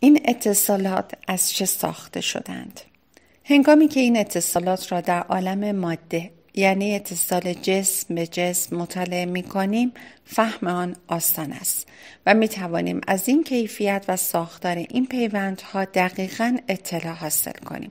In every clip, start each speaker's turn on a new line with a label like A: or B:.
A: این اتصالات از چه ساخته شدند؟ هنگامی که این اتصالات را در عالم ماده یعنی اتصال جسم به جسم مطالعه می کنیم فهم آن آسان است و می توانیم از این کیفیت و ساختار این پیوندها دقیقا اطلاع حاصل کنیم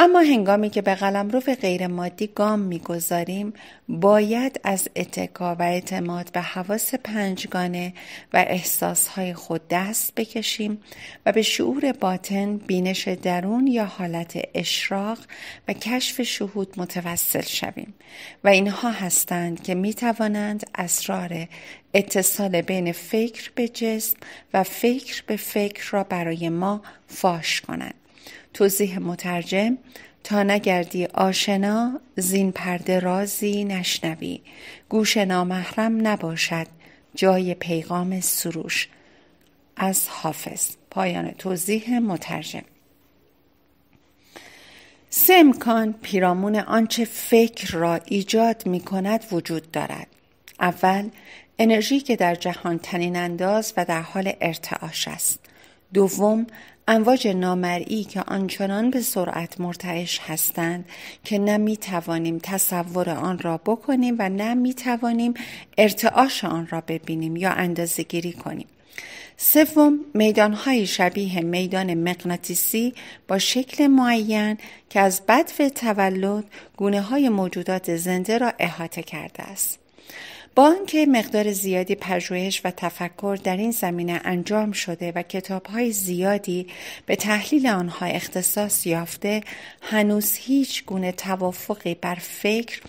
A: اما هنگامی که به قلمرو غیر مادی گام میگذاریم باید از اتکا و اعتماد به حواس پنجگانه و احساسهای خود دست بکشیم و به شعور باطن بینش درون یا حالت اشراق و کشف شهود متوسل شویم و اینها هستند که می توانند اسرار اتصال بین فکر به جسم و فکر به فکر را برای ما فاش کنند توضیح مترجم تا نگردی آشنا زین پرده رازی نشنوی گوش نامحرم نباشد جای پیغام سروش از حافظ پایان توضیح مترجم سه امکان پیرامون آنچه فکر را ایجاد می کند وجود دارد اول انرژی که در جهان تنین انداز و در حال ارتعاش است دوم امواج نامرئی که آنچنان به سرعت مرتعش هستند که نه توانیم تصور آن را بکنیم و نه می توانیم ارتعاش آن را ببینیم یا اندازه گیری کنیم. سوم میدانهای شبیه میدان مغناطیسی با شکل معین که از بدو تولد گونه های موجودات زنده را احاطه کرده است. با اینکه مقدار زیادی پژوهش و تفکر در این زمینه انجام شده و کتابهای زیادی به تحلیل آنها اختصاص یافته هنوز هیچ گونه توافقی بر فکر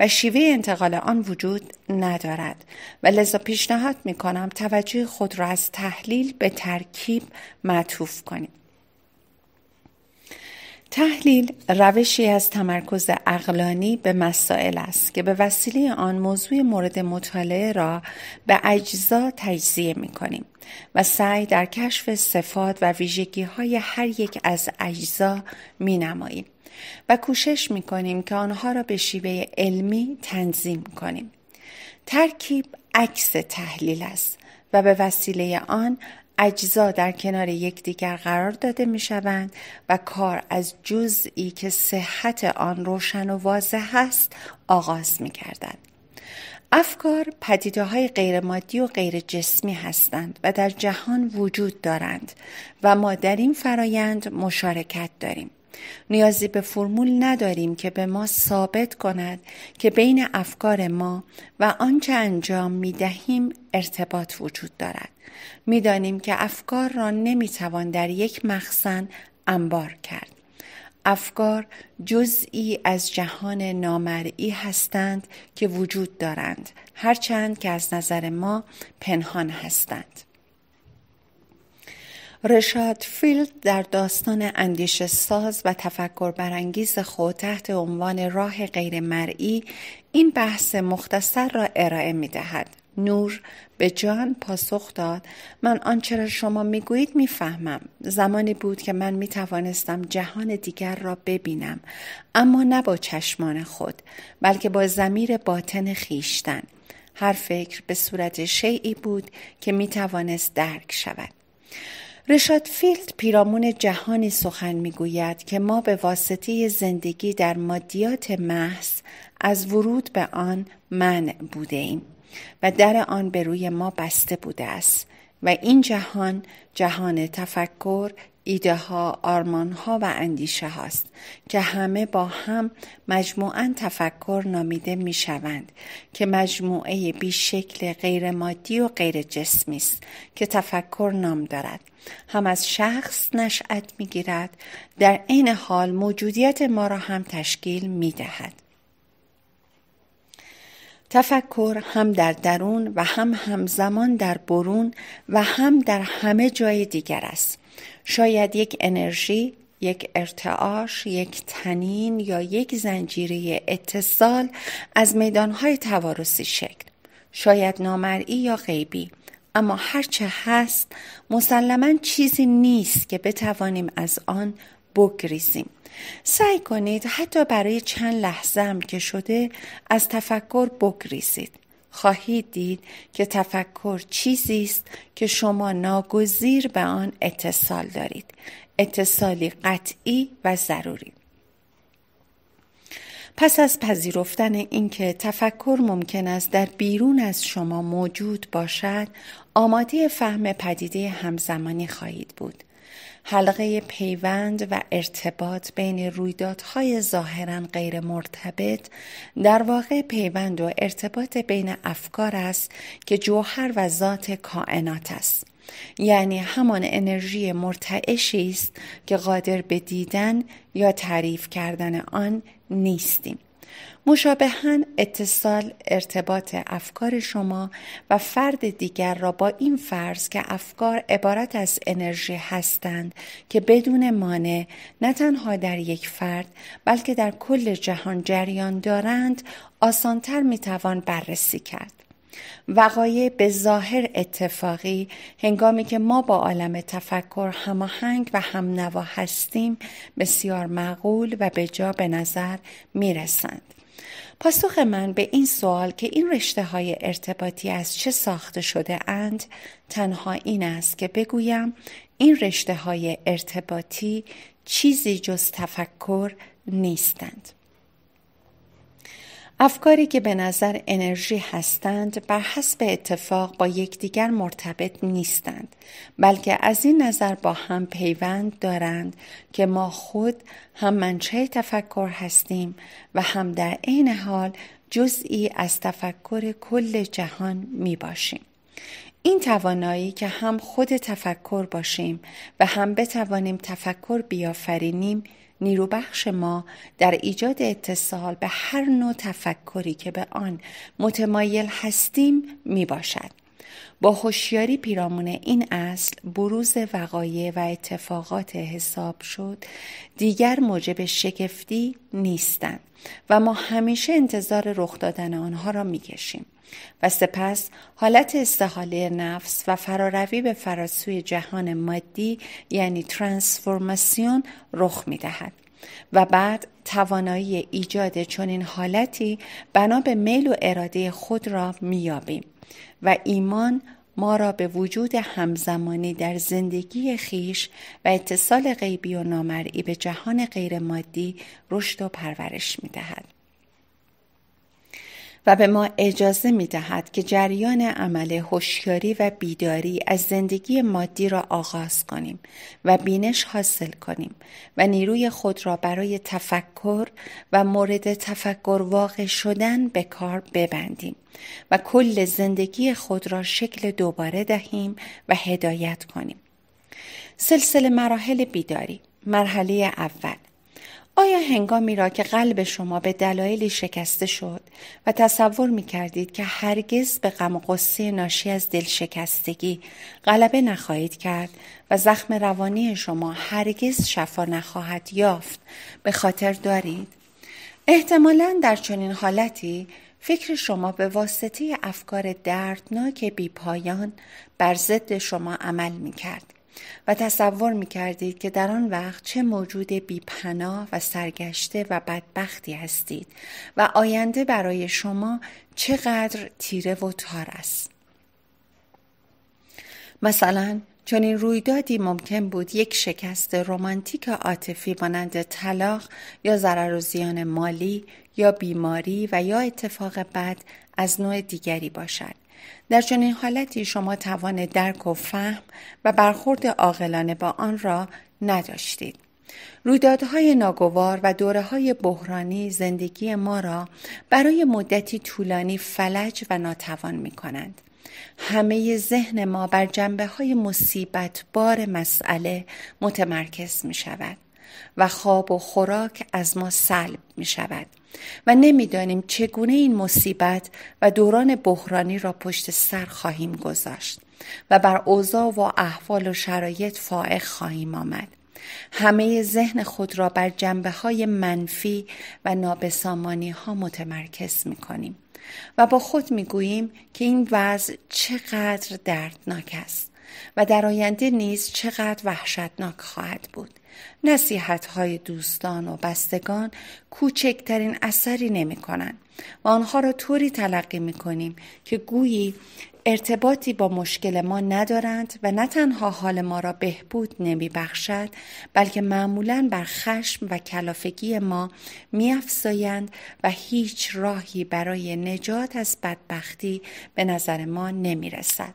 A: و شیوه انتقال آن وجود ندارد و لذا پیشنهاد می کنم توجه خود را از تحلیل به ترکیب معطوف کنید تحلیل روشی از تمرکز اقلانی به مسائل است که به وسیله آن موضوع مورد مطالعه را به اجزا تجزیه می کنیم و سعی در کشف صفات و ویژگی های هر یک از اجزا می نماییم و کوشش می کنیم که آنها را به شیوه علمی تنظیم کنیم. ترکیب عکس تحلیل است و به وسیله آن اجزا در کنار یکدیگر قرار داده می شوند و کار از جزئی که صحت آن روشن و واضح است آغاز می کردند. افکار پدیده های غیر مادی و غیر جسمی هستند و در جهان وجود دارند و ما در این فرایند مشارکت داریم. نیازی به فرمول نداریم که به ما ثابت کند که بین افکار ما و آنچه انجام می دهیم ارتباط وجود دارد. دانیم که افکار را نمی توان در یک مخزن انبار کرد. افکار جزئی از جهان نامرئی هستند که وجود دارند هرچند که از نظر ما پنهان هستند. رشاد فیلد در داستان اندیشه ساز و تفکر برانگیز خود تحت عنوان راه غیر این بحث مختصر را ارائه می دهد. نور به جان پاسخ داد من آنچه را شما میگویید میفهمم زمانی بود که من می توانستم جهان دیگر را ببینم اما نه با چشمان خود بلکه با زمیر باطن خیشتن هر فکر به صورت شیعی بود که می توانست درک شود رشاد فیلد پیرامون جهانی سخن میگوید که ما به واسطه زندگی در مادیات محض از ورود به آن منع بوده ایم و در آن به روی ما بسته بوده است و این جهان جهان تفکر ایده ها، آرمان ها و اندیشه هاست که همه با هم مجموعا تفکر نامیده می شوند که مجموعه شکل غیر مادی و غیر جسمی است که تفکر نام دارد هم از شخص نشأت می گیرد در عین حال موجودیت ما را هم تشکیل می دهد تفکر هم در درون و هم همزمان در برون و هم در همه جای دیگر است شاید یک انرژی یک ارتعاش، یک تنین یا یک زنجیره اتصال از میدانهای توارسی شکل شاید نامرئی یا غیبی اما هرچه هست مسلما چیزی نیست که بتوانیم از آن بگریزیم سعی کنید حتی برای چند لحظه هم که شده از تفکر بگریزید خواهید دید که تفکر چیزی است که شما ناگزیر به آن اتصال دارید اتصالی قطعی و ضروری پس از پذیرفتن اینکه تفکر ممکن است در بیرون از شما موجود باشد آماده فهم پدیده همزمانی خواهید بود حلقه پیوند و ارتباط بین رویدادهای ظاهرا غیر مرتبط در واقع پیوند و ارتباط بین افکار است که جوهر و ذات کائنات است یعنی همان انرژی مرتعشی است که قادر به دیدن یا تعریف کردن آن نیستیم مشابهن اتصال ارتباط افکار شما و فرد دیگر را با این فرض که افکار عبارت از انرژی هستند که بدون مانع نه تنها در یک فرد بلکه در کل جهان جریان دارند آسانتر میتوان بررسی کرد. وقایع به ظاهر اتفاقی هنگامی که ما با عالم تفکر هماهنگ و همنوا هستیم بسیار معقول و به جا به نظر میرسند. پاسخ من به این سوال که این رشته های ارتباطی از چه ساخته شده اند تنها این است که بگویم این رشته های ارتباطی چیزی جز تفکر نیستند. افکاری که به نظر انرژی هستند بر حسب اتفاق با یکدیگر مرتبط نیستند بلکه از این نظر با هم پیوند دارند که ما خود هم منچه تفکر هستیم و هم در عین حال جزئی از تفکر کل جهان می باشیم. این توانایی که هم خود تفکر باشیم و هم بتوانیم تفکر بیافرینیم نیروبخش ما در ایجاد اتصال به هر نوع تفکری که به آن متمایل هستیم می باشد. با هوشیاری پیرامون این اصل بروز وقایع و اتفاقات حساب شد دیگر موجب شگفتی نیستند و ما همیشه انتظار رخ دادن آنها را می کشیم. و سپس حالت استحاله نفس و فراروی به فراسوی جهان مادی یعنی ترانسفورماسیون رخ می دهد. و بعد توانایی ایجاد چنین حالتی بنا به میل و اراده خود را میابیم و ایمان ما را به وجود همزمانی در زندگی خیش و اتصال غیبی و نامرئی به جهان غیرمادی رشد و پرورش میدهد و به ما اجازه می دهد که جریان عمل هوشیاری و بیداری از زندگی مادی را آغاز کنیم و بینش حاصل کنیم و نیروی خود را برای تفکر و مورد تفکر واقع شدن به کار ببندیم و کل زندگی خود را شکل دوباره دهیم و هدایت کنیم. سلسله مراحل بیداری مرحله اول آیا هنگامی را که قلب شما به دلایلی شکسته شد و تصور می کردید که هرگز به غم و ناشی از دل شکستگی غلبه نخواهید کرد و زخم روانی شما هرگز شفا نخواهد یافت به خاطر دارید؟ احتمالا در چنین حالتی فکر شما به واسطه افکار دردناک بیپایان بر ضد شما عمل می کرد و تصور می کردید که در آن وقت چه موجود بیپناه و سرگشته و بدبختی هستید و آینده برای شما چقدر تیره و تار است. مثلا این رویدادی ممکن بود یک شکست رمانتیک عاطفی مانند طلاق یا ضرر و زیان مالی یا بیماری و یا اتفاق بد از نوع دیگری باشد در چنین حالتی شما توان درک و فهم و برخورد عاقلانه با آن را نداشتید. رویدادهای ناگوار و دوره های بحرانی زندگی ما را برای مدتی طولانی فلج و ناتوان می کنند. همه ذهن ما بر جنبه های مصیبت بار مسئله متمرکز می شود و خواب و خوراک از ما سلب می شود. و نمیدانیم چگونه این مصیبت و دوران بحرانی را پشت سر خواهیم گذاشت و بر اوضاع و احوال و شرایط فائق خواهیم آمد همه ذهن خود را بر جنبه های منفی و نابسامانی ها متمرکز می کنیم و با خود می گوییم که این وضع چقدر دردناک است و در آینده نیز چقدر وحشتناک خواهد بود نصیحت های دوستان و بستگان کوچکترین اثری نمی کنن و آنها را طوری تلقی می کنیم که گویی ارتباطی با مشکل ما ندارند و نه تنها حال ما را بهبود نمی بخشد بلکه معمولا بر خشم و کلافگی ما می افزایند و هیچ راهی برای نجات از بدبختی به نظر ما نمی رسد.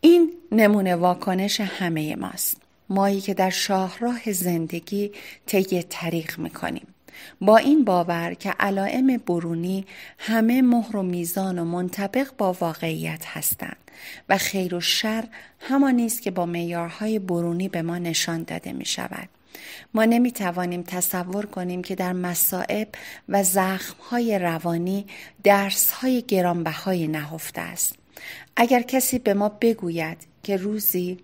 A: این نمونه واکنش همه ماست. مایی که در شاهراه زندگی طی طریق میکنیم با این باور که علائم برونی همه مهر و میزان و منطبق با واقعیت هستند و خیر و شر همانی است که با معیارهای برونی به ما نشان داده می شود. ما نمی توانیم تصور کنیم که در مصائب و های روانی درسهای گرانبهای نهفته است. اگر کسی به ما بگوید که روزی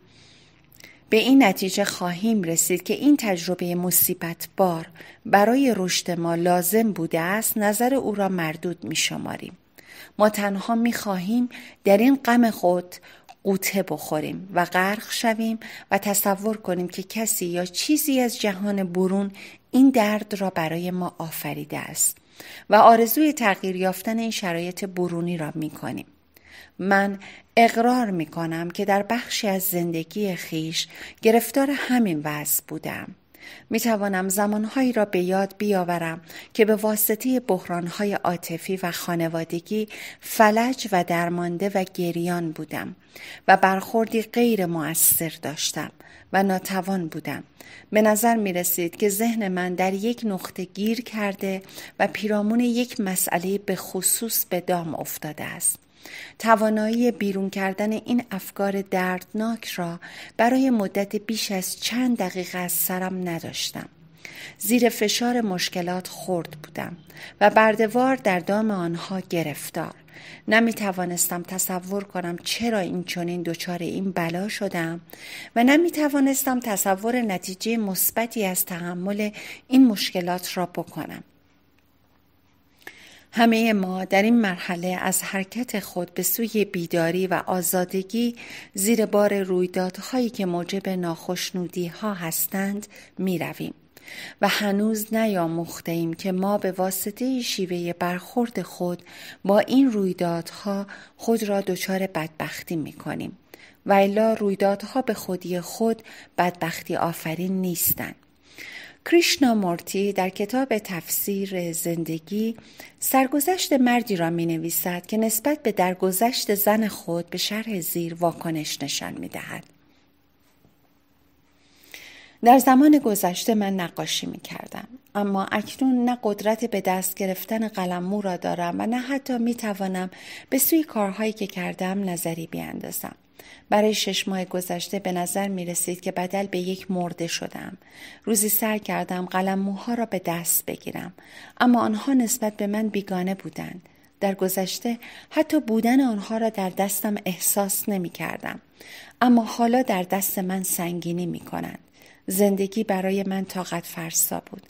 A: به این نتیجه خواهیم رسید که این تجربه مصیبت بار برای رشد ما لازم بوده است نظر او را مردود می شماریم. ما تنها می خواهیم در این غم خود قوطه بخوریم و غرق شویم و تصور کنیم که کسی یا چیزی از جهان برون این درد را برای ما آفریده است و آرزوی تغییر یافتن این شرایط برونی را می کنیم. من اقرار می کنم که در بخشی از زندگی خیش گرفتار همین وضع بودم. می توانم زمانهایی را به یاد بیاورم که به واسطه بحرانهای عاطفی و خانوادگی فلج و درمانده و گریان بودم و برخوردی غیر مؤثر داشتم و ناتوان بودم به نظر می رسید که ذهن من در یک نقطه گیر کرده و پیرامون یک مسئله به خصوص به دام افتاده است توانایی بیرون کردن این افکار دردناک را برای مدت بیش از چند دقیقه از سرم نداشتم. زیر فشار مشکلات خورد بودم و بردوار در دام آنها گرفتار نمی توانستم تصور کنم چرا این چنین دچار این بلا شدم و نمی توانستم تصور نتیجه مثبتی از تحمل این مشکلات را بکنم همه ما در این مرحله از حرکت خود به سوی بیداری و آزادگی زیر بار رویدادهایی که موجب ناخشنودی ها هستند می رویم. و هنوز نیاموخته ایم که ما به واسطه شیوه برخورد خود با این رویدادها خود را دچار بدبختی می کنیم و الا رویدادها به خودی خود بدبختی آفرین نیستند. کریشنا مورتی در کتاب تفسیر زندگی سرگذشت مردی را می نویسد که نسبت به درگذشت زن خود به شرح زیر واکنش نشان می دهد. در زمان گذشته من نقاشی می کردم. اما اکنون نه قدرت به دست گرفتن قلممو را دارم و نه حتی می توانم به سوی کارهایی که کردم نظری بیاندازم. برای شش ماه گذشته به نظر می رسید که بدل به یک مرده شدم. روزی سر کردم قلم موها را به دست بگیرم. اما آنها نسبت به من بیگانه بودند. در گذشته حتی بودن آنها را در دستم احساس نمی کردم. اما حالا در دست من سنگینی می کنند. زندگی برای من طاقت فرسا بود.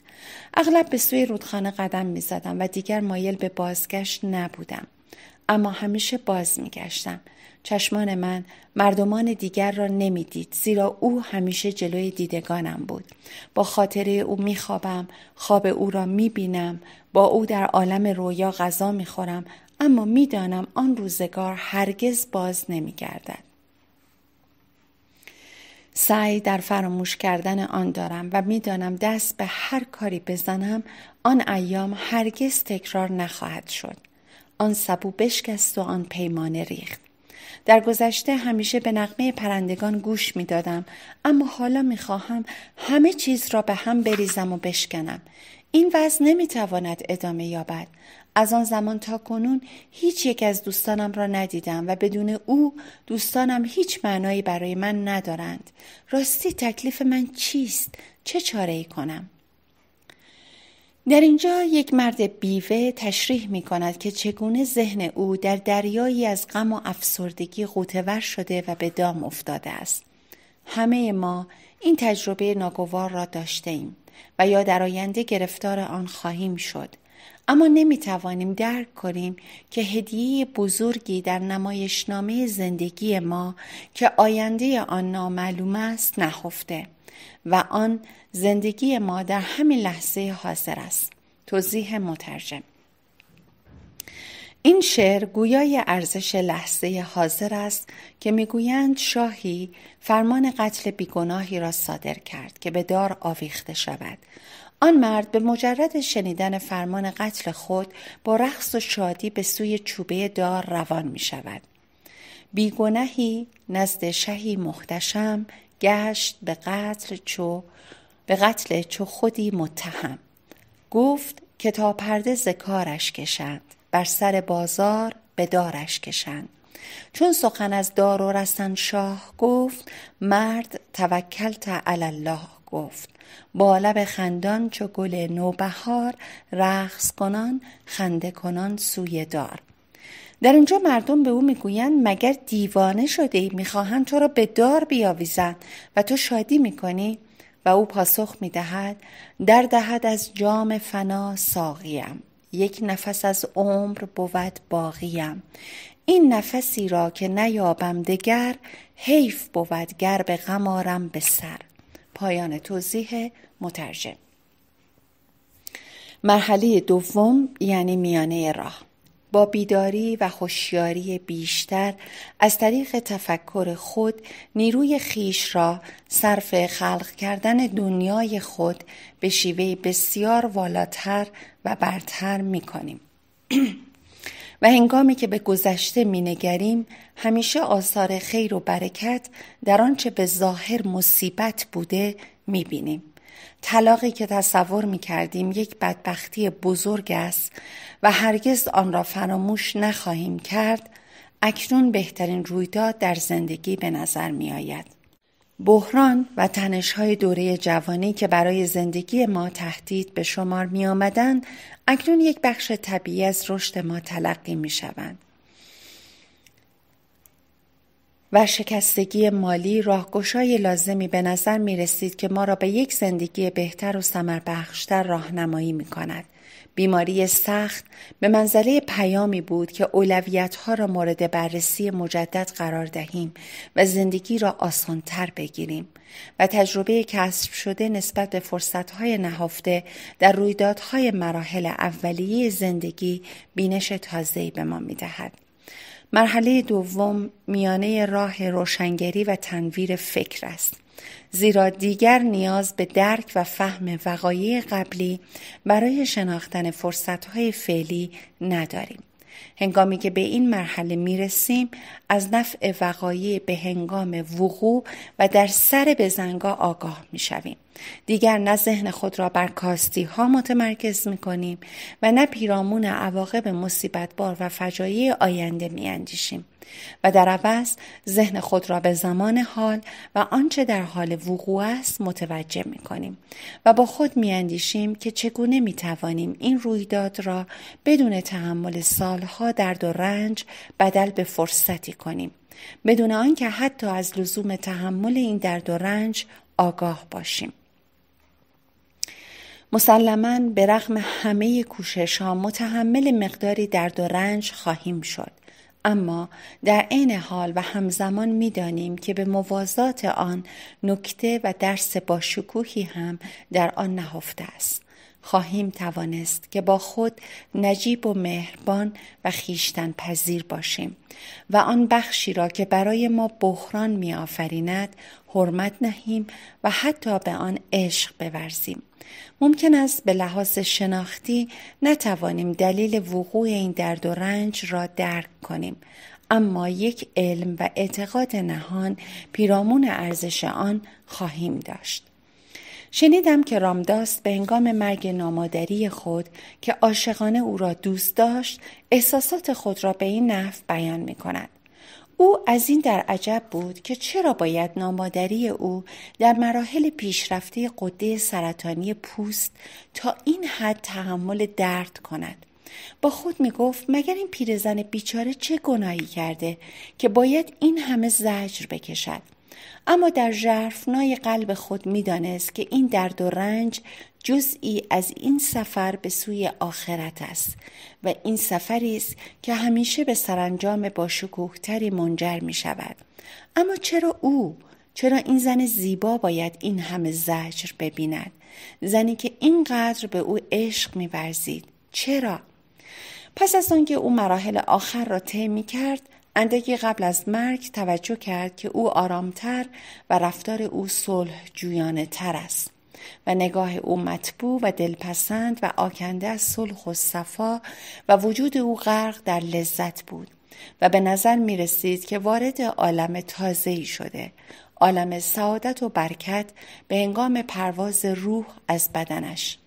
A: اغلب به سوی رودخانه قدم می زدم و دیگر مایل به بازگشت نبودم. اما همیشه باز می گشتم. چشمان من مردمان دیگر را نمیدید زیرا او همیشه جلوی دیدگانم بود با خاطره او میخوابم خواب او را میبینم با او در عالم رویا غذا میخورم اما میدانم آن روزگار هرگز باز نمیگردد سعی در فراموش کردن آن دارم و میدانم دست به هر کاری بزنم آن ایام هرگز تکرار نخواهد شد آن سبو بشکست و آن پیمانه ریخت در گذشته همیشه به نقمه پرندگان گوش می دادم اما حالا می خواهم همه چیز را به هم بریزم و بشکنم این وضع نمی تواند ادامه یابد از آن زمان تا کنون هیچ یک از دوستانم را ندیدم و بدون او دوستانم هیچ معنایی برای من ندارند راستی تکلیف من چیست چه چاره ای کنم در اینجا یک مرد بیوه تشریح می کند که چگونه ذهن او در دریایی از غم و افسردگی قوتور شده و به دام افتاده است. همه ما این تجربه ناگوار را داشته ایم و یا در آینده گرفتار آن خواهیم شد. اما نمی توانیم درک کنیم که هدیه بزرگی در نمایشنامه زندگی ما که آینده آن نامعلوم است نهفته. و آن زندگی ما در همین لحظه حاضر است توضیح مترجم این شعر گویای ارزش لحظه حاضر است که میگویند شاهی فرمان قتل بیگناهی را صادر کرد که به دار آویخته شود آن مرد به مجرد شنیدن فرمان قتل خود با رقص و شادی به سوی چوبه دار روان می شود. بیگنهی نزد شهی مختشم گشت به قتل چو به قتل چو خودی متهم گفت که تا پرده زکارش کشند بر سر بازار به دارش کشند چون سخن از دار و رسن شاه گفت مرد توکل تا الله گفت با لب خندان چو گل نوبهار رقص کنان خنده کنان سوی دار در اینجا مردم به او میگویند مگر دیوانه شده ای میخواهند تو را به دار بیاویزند و تو شادی میکنی و او پاسخ میدهد در دهد از جام فنا ساقیم یک نفس از عمر بود باقیم این نفسی را که نیابم دگر حیف بود گر به غمارم به سر پایان توضیح مترجم مرحله دوم یعنی میانه راه با بیداری و هوشیاری بیشتر از طریق تفکر خود نیروی خیش را صرف خلق کردن دنیای خود به شیوه بسیار والاتر و برتر می کنیم. و هنگامی که به گذشته نگریم همیشه آثار خیر و برکت در آنچه به ظاهر مصیبت بوده بینیم طلاقی که تصور می کردیم یک بدبختی بزرگ است و هرگز آن را فراموش نخواهیم کرد اکنون بهترین رویداد در زندگی به نظر می آید. بحران و تنشهای دوره جوانی که برای زندگی ما تهدید به شمار می آمدن، اکنون یک بخش طبیعی از رشد ما تلقی می شوند. و شکستگی مالی راهگشای لازمی به نظر می رسید که ما را به یک زندگی بهتر و بخشتر راهنمایی می کند. بیماری سخت به منزله پیامی بود که اولویت ها را مورد بررسی مجدد قرار دهیم و زندگی را آسانتر بگیریم و تجربه کسب شده نسبت به فرصت های نهفته در رویدادهای مراحل اولیه زندگی بینش تازه‌ای به ما می دهد. مرحله دوم میانه راه روشنگری و تنویر فکر است. زیرا دیگر نیاز به درک و فهم وقایع قبلی برای شناختن فرصتهای فعلی نداریم. هنگامی که به این مرحله می رسیم از نفع وقایع به هنگام وقوع و در سر بزنگا آگاه می شویم. دیگر نه ذهن خود را بر کاستی ها متمرکز می کنیم و نه پیرامون عواقب مصیبت بار و فجایع آینده می اندیشیم. و در عوض ذهن خود را به زمان حال و آنچه در حال وقوع است متوجه می کنیم و با خود می اندیشیم که چگونه می توانیم این رویداد را بدون تحمل سالها درد و رنج بدل به فرصتی کنیم بدون آنکه حتی از لزوم تحمل این درد و رنج آگاه باشیم مسلما به رغم همه کوشش ها متحمل مقداری درد و رنج خواهیم شد اما در عین حال و همزمان میدانیم که به موازات آن نکته و درس با شکوهی هم در آن نهفته است خواهیم توانست که با خود نجیب و مهربان و خیشتن پذیر باشیم و آن بخشی را که برای ما بحران می آفریند حرمت نهیم و حتی به آن عشق بورزیم ممکن است به لحاظ شناختی نتوانیم دلیل وقوع این درد و رنج را درک کنیم اما یک علم و اعتقاد نهان پیرامون ارزش آن خواهیم داشت شنیدم که رامداست به هنگام مرگ نامادری خود که عاشقانه او را دوست داشت احساسات خود را به این نحو بیان می کند او از این در عجب بود که چرا باید نامادری او در مراحل پیشرفته قده سرطانی پوست تا این حد تحمل درد کند با خود می گفت مگر این پیرزن بیچاره چه گناهی کرده که باید این همه زجر بکشد اما در ژرفنای قلب خود میدانست که این درد و رنج جزئی از این سفر به سوی آخرت است و این سفری است که همیشه به سرانجام با شکوهتری منجر می شود اما چرا او چرا این زن زیبا باید این همه زجر ببیند زنی که اینقدر به او عشق میورزید چرا پس از آنکه او مراحل آخر را طی می کرد اندکی قبل از مرگ توجه کرد که او آرامتر و رفتار او صلح جویانه تر است و نگاه او مطبوع و دلپسند و آکنده از صلح و صفا و وجود او غرق در لذت بود و به نظر می رسید که وارد عالم تازه‌ای شده عالم سعادت و برکت به هنگام پرواز روح از بدنش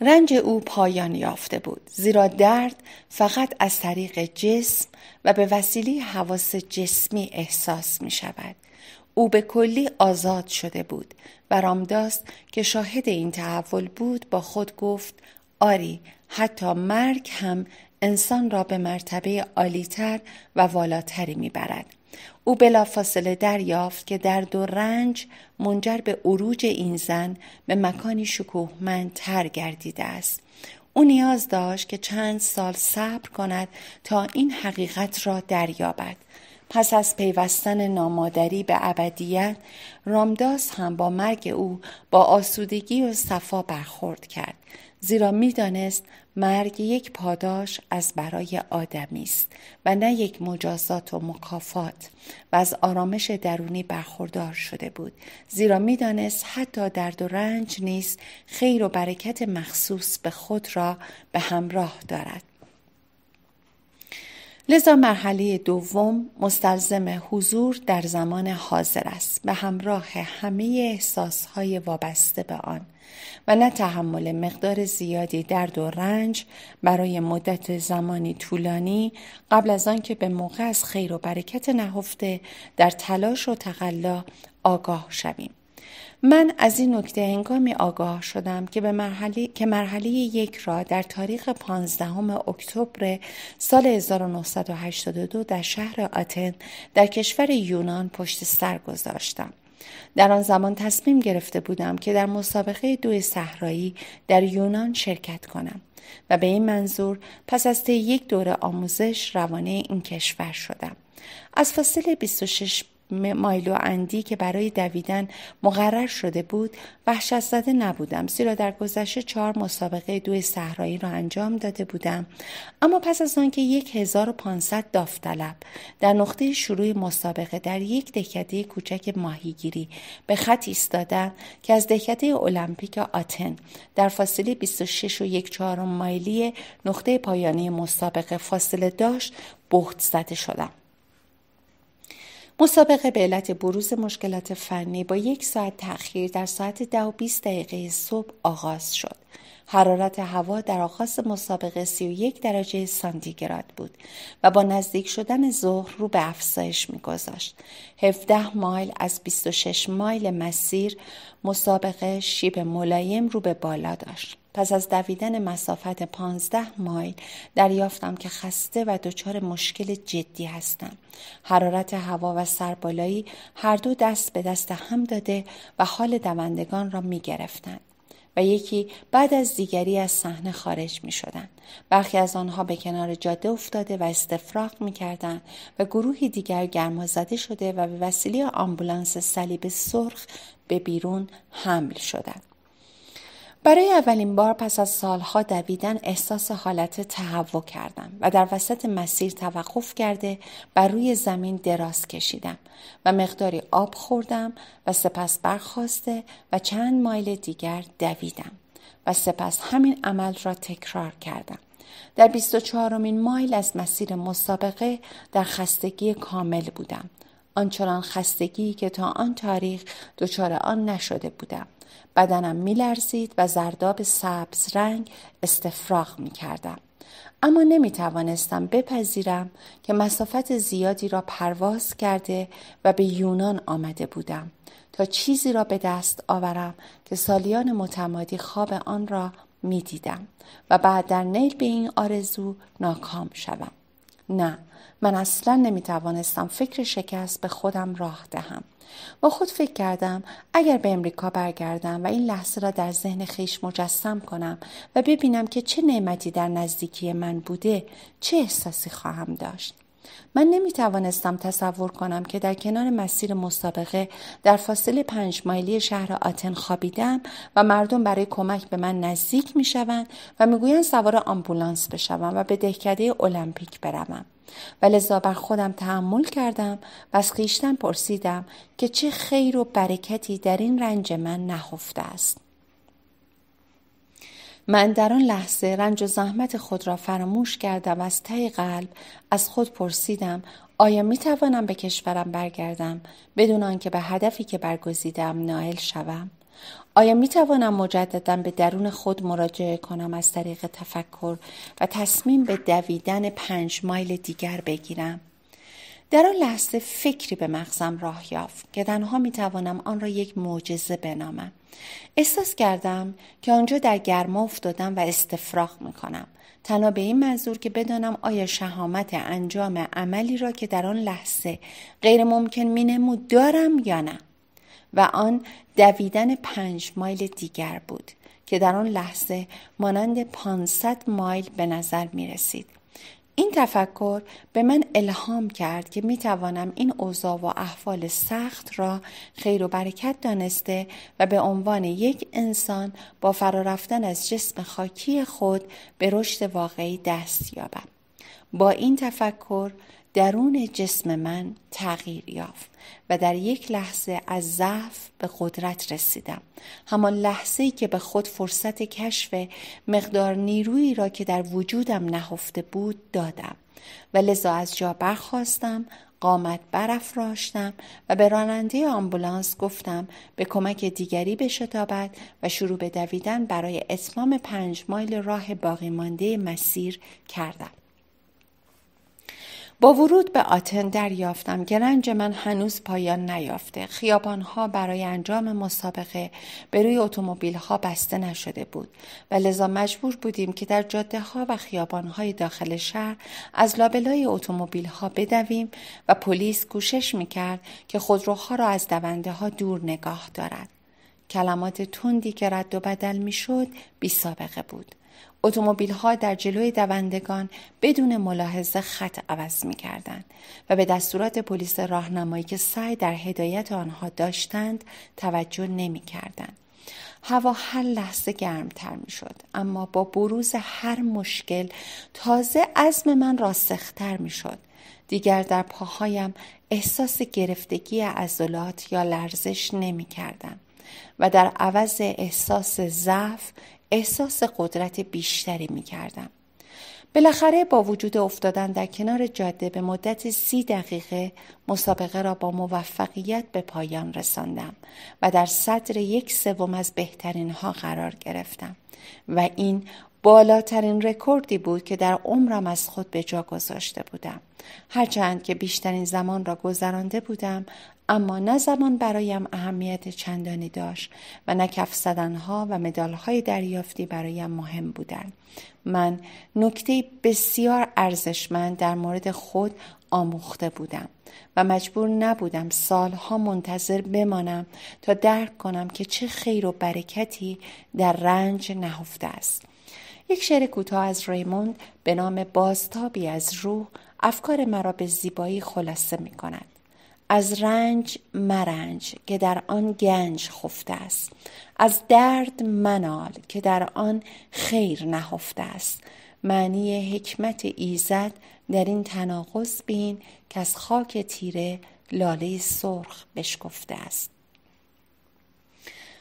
A: رنج او پایان یافته بود زیرا درد فقط از طریق جسم و به وسیله حواس جسمی احساس می شود او به کلی آزاد شده بود و رامداست که شاهد این تحول بود با خود گفت آری حتی مرگ هم انسان را به مرتبه عالیتر و والاتری می برد. او بلافاصله دریافت که درد و رنج منجر به عروج این زن به مکانی شکوهمندتر گردیده است او نیاز داشت که چند سال صبر کند تا این حقیقت را دریابد پس از پیوستن نامادری به ابدیت رامداس هم با مرگ او با آسودگی و صفا برخورد کرد زیرا میدانست مرگ یک پاداش از برای آدمی است و نه یک مجازات و مکافات و از آرامش درونی برخوردار شده بود زیرا میدانست حتی درد و رنج نیز خیر و برکت مخصوص به خود را به همراه دارد لذا مرحله دوم مستلزم حضور در زمان حاضر است به همراه همه احساسهای وابسته به آن و نه تحمل مقدار زیادی درد و رنج برای مدت زمانی طولانی قبل از که به موقع از خیر و برکت نهفته در تلاش و تقلا آگاه شویم. من از این نکته هنگامی آگاه شدم که به مرحله که مرحله یک را در تاریخ 15 اکتبر سال 1982 در شهر آتن در کشور یونان پشت سر گذاشتم. در آن زمان تصمیم گرفته بودم که در مسابقه دوی صحرایی در یونان شرکت کنم و به این منظور پس از طی یک دوره آموزش روانه این کشور شدم. از فاصله 26 مایل و اندی که برای دویدن مقرر شده بود وحشت زده نبودم زیرا در گذشته چهار مسابقه دو صحرایی را انجام داده بودم اما پس از آنکه 1500 داوطلب در نقطه شروع مسابقه در یک دهکده کوچک ماهیگیری به خط ایستادند که از دهکده المپیک آتن در فاصله 26 و یک چهارم مایلی نقطه پایانی مسابقه فاصله داشت بخت زده شدم مسابقه به علت بروز مشکلات فنی با یک ساعت تأخیر در ساعت ده و دقیقه صبح آغاز شد. حرارت هوا در آغاز مسابقه 31 درجه سانتیگراد بود و با نزدیک شدن ظهر رو به افزایش میگذاشت. 17 مایل از 26 مایل مسیر مسابقه شیب ملایم رو به بالا داشت. پس از دویدن مسافت پانزده مایل دریافتم که خسته و دچار مشکل جدی هستند. حرارت هوا و سربالایی هر دو دست به دست هم داده و حال دوندگان را می و یکی بعد از دیگری از صحنه خارج می شدن. برخی از آنها به کنار جاده افتاده و استفراغ می کردن و گروهی دیگر زده شده و به وسیله آمبولانس صلیب سرخ به بیرون حمل شدند. برای اولین بار پس از سالها دویدن احساس حالت تهوع کردم و در وسط مسیر توقف کرده بر روی زمین دراز کشیدم و مقداری آب خوردم و سپس برخواسته و چند مایل دیگر دویدم و سپس همین عمل را تکرار کردم. در 24 مین مایل از مسیر مسابقه در خستگی کامل بودم. آنچنان خستگی که تا آن تاریخ دچار آن نشده بودم. بدنم میلرزید و زرداب سبز رنگ استفراغ می کردم. اما نمی توانستم بپذیرم که مسافت زیادی را پرواز کرده و به یونان آمده بودم تا چیزی را به دست آورم که سالیان متمادی خواب آن را می دیدم و بعد در نیل به این آرزو ناکام شوم. نه من اصلا نمی توانستم فکر شکست به خودم راه دهم. با خود فکر کردم اگر به امریکا برگردم و این لحظه را در ذهن خیش مجسم کنم و ببینم که چه نعمتی در نزدیکی من بوده چه احساسی خواهم داشت من نمی توانستم تصور کنم که در کنار مسیر مسابقه در فاصله پنج مایلی شهر آتن خوابیدم و مردم برای کمک به من نزدیک می شوند و میگویند سوار آمبولانس بشوم و به دهکده المپیک بروم. و لذا بر خودم تحمل کردم و از خیشتن پرسیدم که چه خیر و برکتی در این رنج من نهفته است من در آن لحظه رنج و زحمت خود را فراموش کردم و از ته قلب از خود پرسیدم آیا می توانم به کشورم برگردم بدون آنکه به هدفی که برگزیدم نائل شوم آیا می توانم مجددا به درون خود مراجعه کنم از طریق تفکر و تصمیم به دویدن پنج مایل دیگر بگیرم؟ در آن لحظه فکری به مغزم راه یافت که تنها می توانم آن را یک معجزه بنامم. احساس کردم که آنجا در گرما افتادم و استفراغ می کنم. تنها به این منظور که بدانم آیا شهامت انجام عملی را که در آن لحظه غیر ممکن می دارم یا نه. و آن دویدن پنج مایل دیگر بود که در آن لحظه مانند 500 مایل به نظر می رسید. این تفکر به من الهام کرد که می توانم این اوضاع و احوال سخت را خیر و برکت دانسته و به عنوان یک انسان با فرارفتن از جسم خاکی خود به رشد واقعی دست یابم. با این تفکر درون جسم من تغییر یافت. و در یک لحظه از ضعف به قدرت رسیدم همان لحظه ای که به خود فرصت کشف مقدار نیرویی را که در وجودم نهفته بود دادم و لذا از جا برخواستم قامت برافراشتم و به راننده آمبولانس گفتم به کمک دیگری بشتابد و شروع به دویدن برای اتمام پنج مایل راه باقی مانده مسیر کردم با ورود به آتن دریافتم گرنج من هنوز پایان نیافته ها برای انجام مسابقه به روی ها بسته نشده بود و لذا مجبور بودیم که در جاده ها و خیابان های داخل شهر از لابلای اتومبیل ها بدویم و پلیس کوشش میکرد که خودروها را از دونده ها دور نگاه دارد کلمات تندی که رد و بدل میشد بی سابقه بود اتومبیل ها در جلوی دوندگان بدون ملاحظه خط عوض می و به دستورات پلیس راهنمایی که سعی در هدایت آنها داشتند توجه نمی هوا هر لحظه گرمتر می شد اما با بروز هر مشکل تازه عزم من راسختر می شد دیگر در پاهایم احساس گرفتگی عضلات یا لرزش نمی و در عوض احساس ضعف احساس قدرت بیشتری می کردم. بالاخره با وجود افتادن در کنار جاده به مدت سی دقیقه مسابقه را با موفقیت به پایان رساندم و در صدر یک سوم از بهترین ها قرار گرفتم و این بالاترین رکوردی بود که در عمرم از خود به جا گذاشته بودم هرچند که بیشترین زمان را گذرانده بودم اما نه زمان برایم اهمیت چندانی داشت و نه کف زدنها و مدالهای دریافتی برایم مهم بودند من نکته بسیار ارزشمند در مورد خود آموخته بودم و مجبور نبودم سالها منتظر بمانم تا درک کنم که چه خیر و برکتی در رنج نهفته است یک شعر کوتاه از ریموند به نام بازتابی از روح افکار مرا به زیبایی خلاصه می از رنج مرنج که در آن گنج خفته است از درد منال که در آن خیر نهفته است معنی حکمت ایزد در این تناقض بین که از خاک تیره لاله سرخ بشکفته است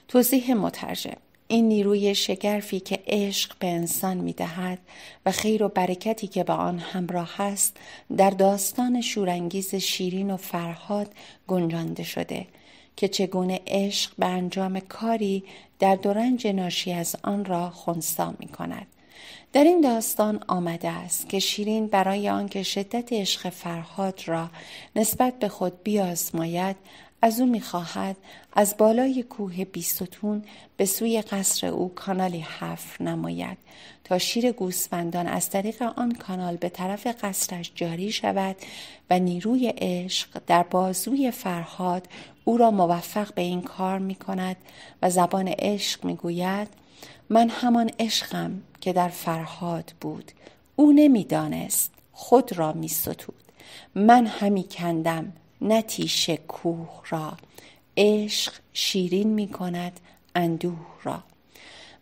A: توضیح مترجم این نیروی شگرفی که عشق به انسان می دهد و خیر و برکتی که با آن همراه است در داستان شورانگیز شیرین و فرهاد گنجانده شده که چگونه عشق به انجام کاری در دورنج ناشی از آن را خونسا می کند. در این داستان آمده است که شیرین برای آنکه شدت عشق فرهاد را نسبت به خود بیازماید از او میخواهد از بالای کوه بیستون به سوی قصر او کانالی حفر نماید تا شیر گوسفندان از طریق آن کانال به طرف قصرش جاری شود و نیروی عشق در بازوی فرهاد او را موفق به این کار می کند و زبان عشق می گوید من همان عشقم که در فرهاد بود او نمیدانست خود را می ستود. من همی کندم نتیشه کوه را عشق شیرین می کند اندوه را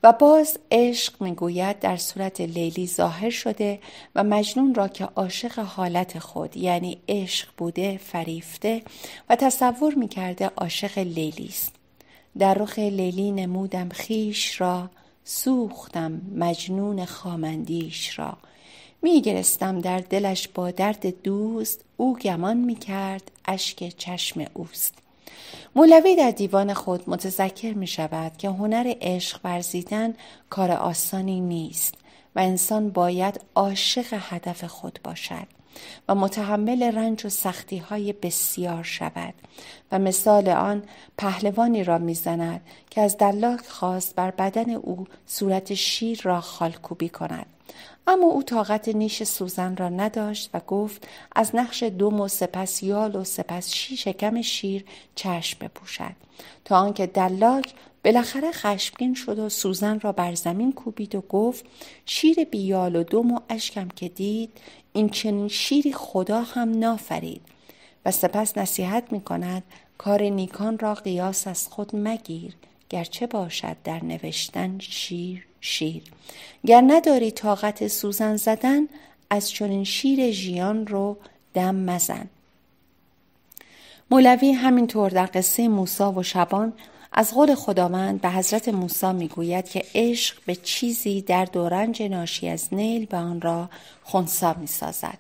A: و باز عشق میگوید در صورت لیلی ظاهر شده و مجنون را که عاشق حالت خود یعنی عشق بوده فریفته و تصور میکرده عاشق لیلی است در رخ لیلی نمودم خیش را سوختم مجنون خامندیش را میگرستم در دلش با درد دوست او گمان میکرد اشک چشم اوست مولوی در دیوان خود متذکر می شود که هنر عشق ورزیدن کار آسانی نیست و انسان باید عاشق هدف خود باشد و متحمل رنج و سختی های بسیار شود و مثال آن پهلوانی را میزند که از دلاک خواست بر بدن او صورت شیر را خالکوبی کند اما او طاقت نیش سوزن را نداشت و گفت از نقش دوم و سپس یال و سپس شکم شیر چشم بپوشد تا آنکه دلاک بالاخره خشمگین شد و سوزن را بر زمین کوبید و گفت شیر بیال و دوم و اشکم که دید این چنین شیری خدا هم نافرید و سپس نصیحت می کند کار نیکان را قیاس از خود مگیر گرچه باشد در نوشتن شیر شیر گر نداری طاقت سوزن زدن از چنین شیر ژیان رو دم مزن مولوی همینطور در قصه موسا و شبان از قول خداوند به حضرت موسی میگوید که عشق به چیزی در دورنج ناشی از نیل به آن را خونسا میسازد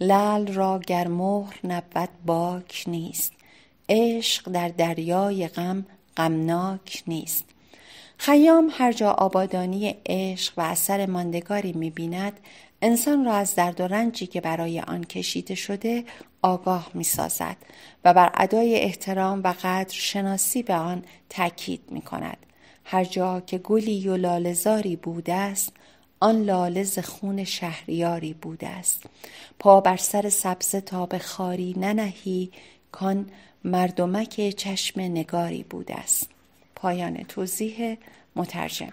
A: لل را گرمهر مهر نبود باک نیست عشق در دریای غم غمناک نیست خیام هر جا آبادانی عشق و اثر ماندگاری میبیند انسان را از درد و رنجی که برای آن کشیده شده آگاه میسازد و بر ادای احترام و قدر شناسی به آن تاکید می کند. هر جا که گلی و لالزاری بوده است آن لالز خون شهریاری بوده است پا بر سر سبزه تا به خاری ننهی کان مردمک چشم نگاری بوده است پایان توضیح مترجم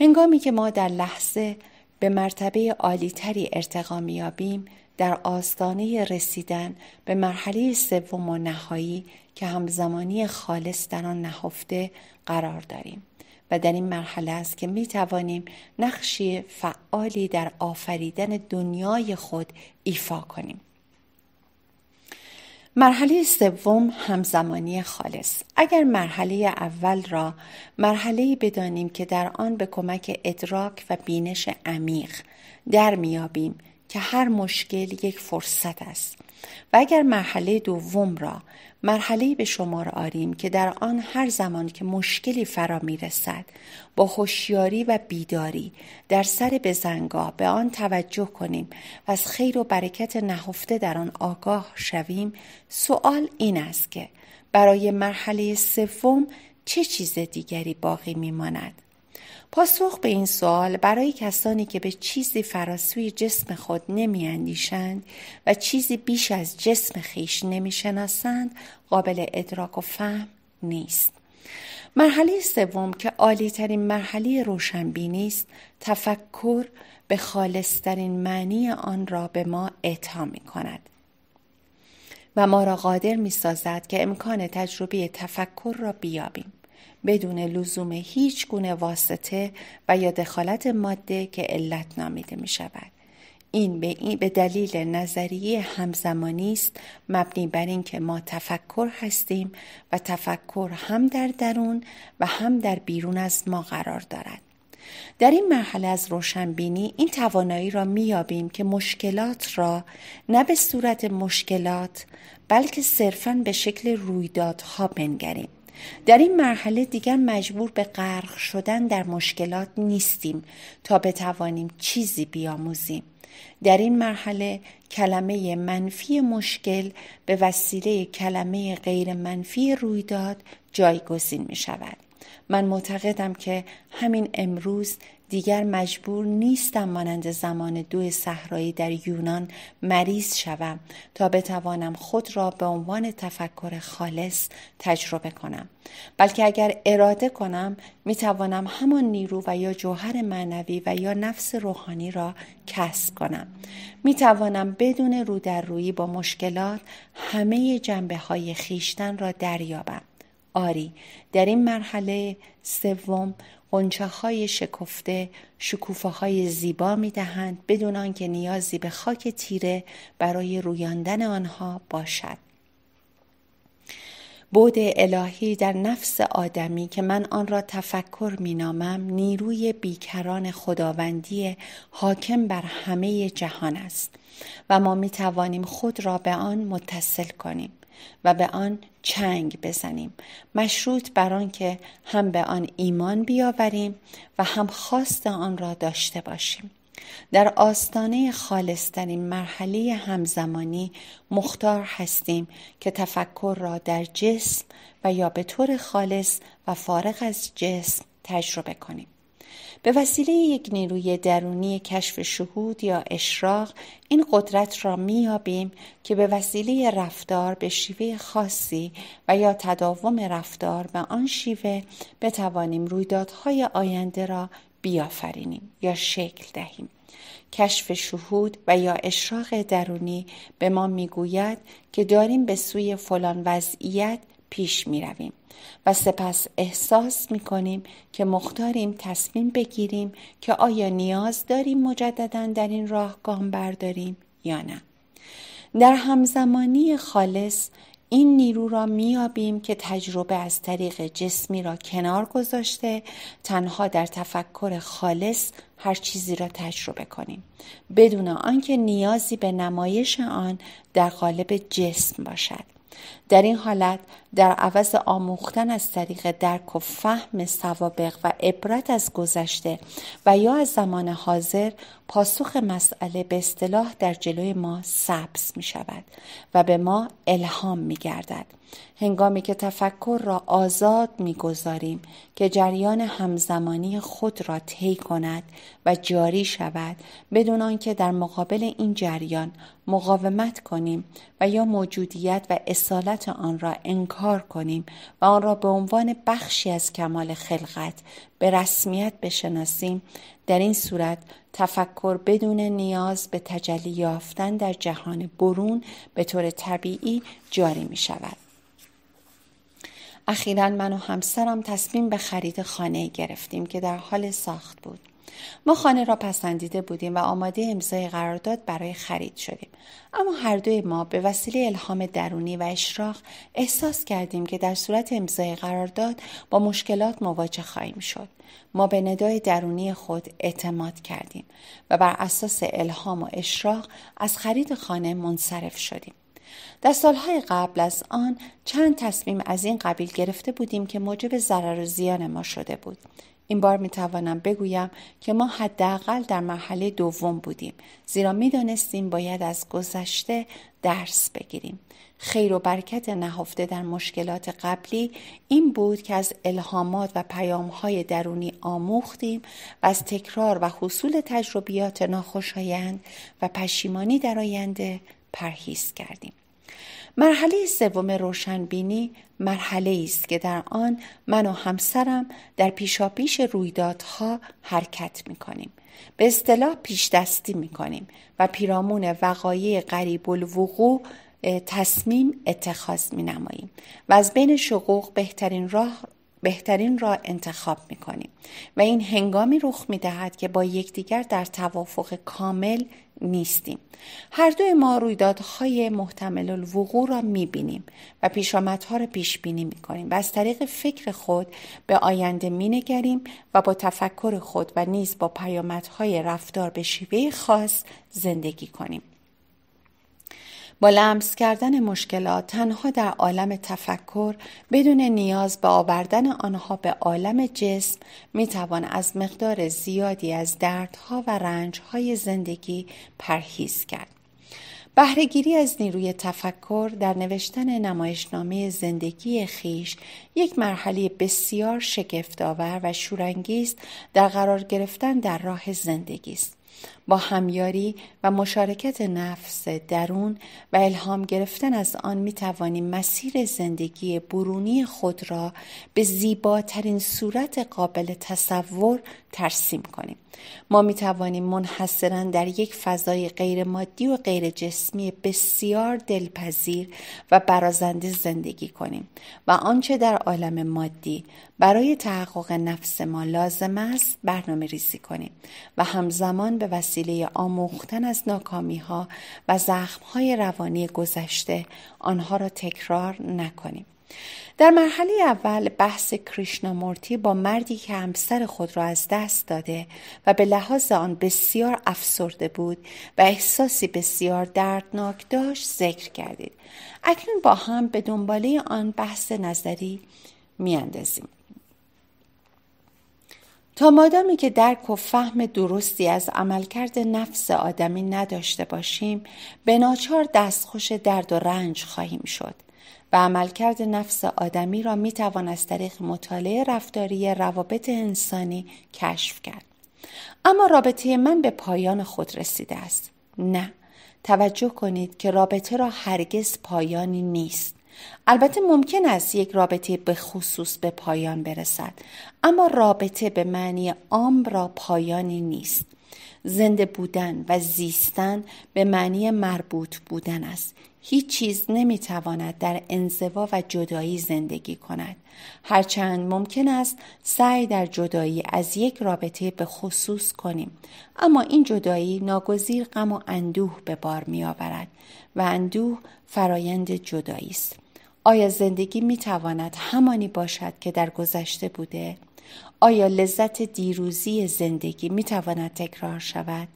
A: هنگامی که ما در لحظه به مرتبه عالی تری ارتقا مییابیم در آستانه رسیدن به مرحله سوم و نهایی که همزمانی خالص در آن نهفته قرار داریم و در این مرحله است که می توانیم نقشی فعالی در آفریدن دنیای خود ایفا کنیم مرحله سوم همزمانی خالص اگر مرحله اول را مرحله بدانیم که در آن به کمک ادراک و بینش عمیق در میابیم که هر مشکل یک فرصت است و اگر مرحله دوم را مرحله به شمار آریم که در آن هر زمان که مشکلی فرا می رسد با هوشیاری و بیداری در سر بزنگاه به آن توجه کنیم و از خیر و برکت نهفته در آن آگاه شویم سوال این است که برای مرحله سوم چه چیز دیگری باقی می ماند پاسخ به این سوال برای کسانی که به چیزی فراسوی جسم خود اندیشند و چیزی بیش از جسم خیش نمیشناسند قابل ادراک و فهم نیست مرحله سوم که عالی ترین مرحله روشنبینی است تفکر به خالصترین معنی آن را به ما اعطا می کند و ما را قادر می سازد که امکان تجربه تفکر را بیابیم بدون لزوم هیچ گونه واسطه و یا دخالت ماده که علت نامیده می شود. این به, به دلیل نظریه همزمانی است مبنی بر اینکه ما تفکر هستیم و تفکر هم در درون و هم در بیرون از ما قرار دارد. در این مرحله از روشنبینی این توانایی را مییابیم که مشکلات را نه به صورت مشکلات بلکه صرفا به شکل رویدادها بنگریم در این مرحله دیگر مجبور به غرق شدن در مشکلات نیستیم تا بتوانیم چیزی بیاموزیم در این مرحله کلمه منفی مشکل به وسیله کلمه غیر منفی رویداد جایگزین می شود من معتقدم که همین امروز دیگر مجبور نیستم مانند زمان دو صحرایی در یونان مریض شوم تا بتوانم خود را به عنوان تفکر خالص تجربه کنم بلکه اگر اراده کنم می توانم همان نیرو و یا جوهر معنوی و یا نفس روحانی را کسب کنم می توانم بدون رو روی با مشکلات همه جنبه های خیشتن را دریابم آری در این مرحله سوم قنچه های شکفته شکوفه های زیبا می دهند بدون آنکه نیازی به خاک تیره برای رویاندن آنها باشد. بود الهی در نفس آدمی که من آن را تفکر می نامم نیروی بیکران خداوندی حاکم بر همه جهان است و ما می توانیم خود را به آن متصل کنیم. و به آن چنگ بزنیم مشروط بر آنکه هم به آن ایمان بیاوریم و هم خواست آن را داشته باشیم در آستانه خالصترین مرحله همزمانی مختار هستیم که تفکر را در جسم و یا به طور خالص و فارغ از جسم تجربه کنیم به وسیله یک نیروی درونی کشف شهود یا اشراق این قدرت را میابیم که به وسیله رفتار به شیوه خاصی و یا تداوم رفتار به آن شیوه بتوانیم رویدادهای آینده را بیافرینیم یا شکل دهیم کشف شهود و یا اشراق درونی به ما میگوید که داریم به سوی فلان وضعیت پیش می و سپس احساس می کنیم که مختاریم تصمیم بگیریم که آیا نیاز داریم مجددا در این راه گام برداریم یا نه در همزمانی خالص این نیرو را میابیم که تجربه از طریق جسمی را کنار گذاشته تنها در تفکر خالص هر چیزی را تجربه کنیم بدون آنکه نیازی به نمایش آن در قالب جسم باشد در این حالت در عوض آموختن از طریق درک و فهم سوابق و عبرت از گذشته و یا از زمان حاضر پاسخ مسئله به اصطلاح در جلوی ما سبز می شود و به ما الهام می گردد هنگامی که تفکر را آزاد میگذاریم که جریان همزمانی خود را طی کند و جاری شود بدون آنکه در مقابل این جریان مقاومت کنیم و یا موجودیت و اصالت آن را انکار کنیم و آن را به عنوان بخشی از کمال خلقت به رسمیت بشناسیم در این صورت تفکر بدون نیاز به تجلی یافتن در جهان برون به طور طبیعی جاری می شود. اخیرا من و همسرم تصمیم به خرید خانه گرفتیم که در حال ساخت بود ما خانه را پسندیده بودیم و آماده امضای قرارداد برای خرید شدیم اما هر دوی ما به وسیله الهام درونی و اشراق احساس کردیم که در صورت امضای قرارداد با مشکلات مواجه خواهیم شد ما به ندای درونی خود اعتماد کردیم و بر اساس الهام و اشراق از خرید خانه منصرف شدیم در سالهای قبل از آن چند تصمیم از این قبیل گرفته بودیم که موجب ضرر و زیان ما شده بود این بار می توانم بگویم که ما حداقل در مرحله دوم بودیم زیرا می دانستیم باید از گذشته درس بگیریم خیر و برکت نهفته در مشکلات قبلی این بود که از الهامات و پیامهای درونی آموختیم و از تکرار و حصول تجربیات ناخوشایند و پشیمانی در آینده پرهیز کردیم مرحله سوم روشنبینی مرحله است که در آن من و همسرم در پیشاپیش رویدادها حرکت می کنیم. به اصطلاح پیش دستی می کنیم و پیرامون وقایع قریب الوقوع تصمیم اتخاذ می نماییم و از بین شقوق بهترین راه بهترین را انتخاب می کنیم و این هنگامی رخ می دهد که با یکدیگر در توافق کامل نیستیم هر دوی ما رویدادهای محتمل الوقوع را می بینیم و پیشامدها را پیش بینی می کنیم و از طریق فکر خود به آینده می نگریم و با تفکر خود و نیز با پیامدهای رفتار به شیوه خاص زندگی کنیم با لمس کردن مشکلات تنها در عالم تفکر بدون نیاز به آوردن آنها به عالم جسم میتوان از مقدار زیادی از دردها و رنجهای زندگی پرهیز کرد. بهرهگیری از نیروی تفکر در نوشتن نمایشنامه زندگی خیش یک مرحله بسیار شگفتآور و شورانگیز در قرار گرفتن در راه زندگی است با همیاری و مشارکت نفس درون و الهام گرفتن از آن می توانیم مسیر زندگی برونی خود را به زیباترین صورت قابل تصور ترسیم کنیم ما می توانیم منحصرا در یک فضای غیر مادی و غیر جسمی بسیار دلپذیر و برازنده زندگی کنیم و آنچه در عالم مادی برای تحقق نفس ما لازم است برنامه ریزی کنیم و همزمان به وسیله وسیله آموختن از ناکامی ها و زخم های روانی گذشته آنها را تکرار نکنیم. در مرحله اول بحث کریشنامورتی با مردی که همسر خود را از دست داده و به لحاظ آن بسیار افسرده بود و احساسی بسیار دردناک داشت ذکر کردید. اکنون با هم به دنباله آن بحث نظری میاندازیم. تا مادامی که درک و فهم درستی از عملکرد نفس آدمی نداشته باشیم به ناچار دستخوش درد و رنج خواهیم شد و عملکرد نفس آدمی را می توان از طریق مطالعه رفتاری روابط انسانی کشف کرد اما رابطه من به پایان خود رسیده است نه توجه کنید که رابطه را هرگز پایانی نیست البته ممکن است یک رابطه به خصوص به پایان برسد اما رابطه به معنی عام را پایانی نیست زنده بودن و زیستن به معنی مربوط بودن است هیچ چیز نمیتواند در انزوا و جدایی زندگی کند هرچند ممکن است سعی در جدایی از یک رابطه به خصوص کنیم اما این جدایی ناگزیر غم و اندوه به بار می آورد و اندوه فرایند جدایی است آیا زندگی می تواند همانی باشد که در گذشته بوده؟ آیا لذت دیروزی زندگی می تواند تکرار شود؟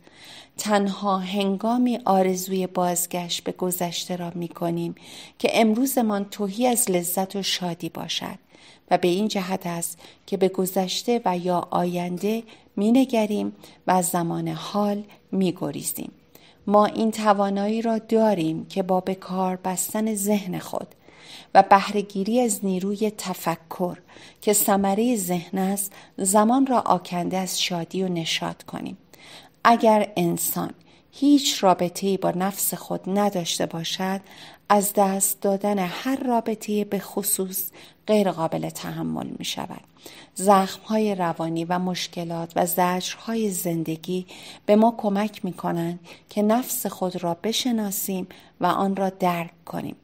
A: تنها هنگامی آرزوی بازگشت به گذشته را می کنیم که امروزمان توهی از لذت و شادی باشد و به این جهت است که به گذشته و یا آینده می نگریم و از زمان حال می گریزیم. ما این توانایی را داریم که با به کار بستن ذهن خود و بهرهگیری از نیروی تفکر که ثمره ذهن است زمان را آکنده از شادی و نشاد کنیم اگر انسان هیچ رابطه‌ای با نفس خود نداشته باشد از دست دادن هر رابطه به خصوص غیر قابل تحمل می شود. زخم های روانی و مشکلات و زجرهای زندگی به ما کمک می کنند که نفس خود را بشناسیم و آن را درک کنیم.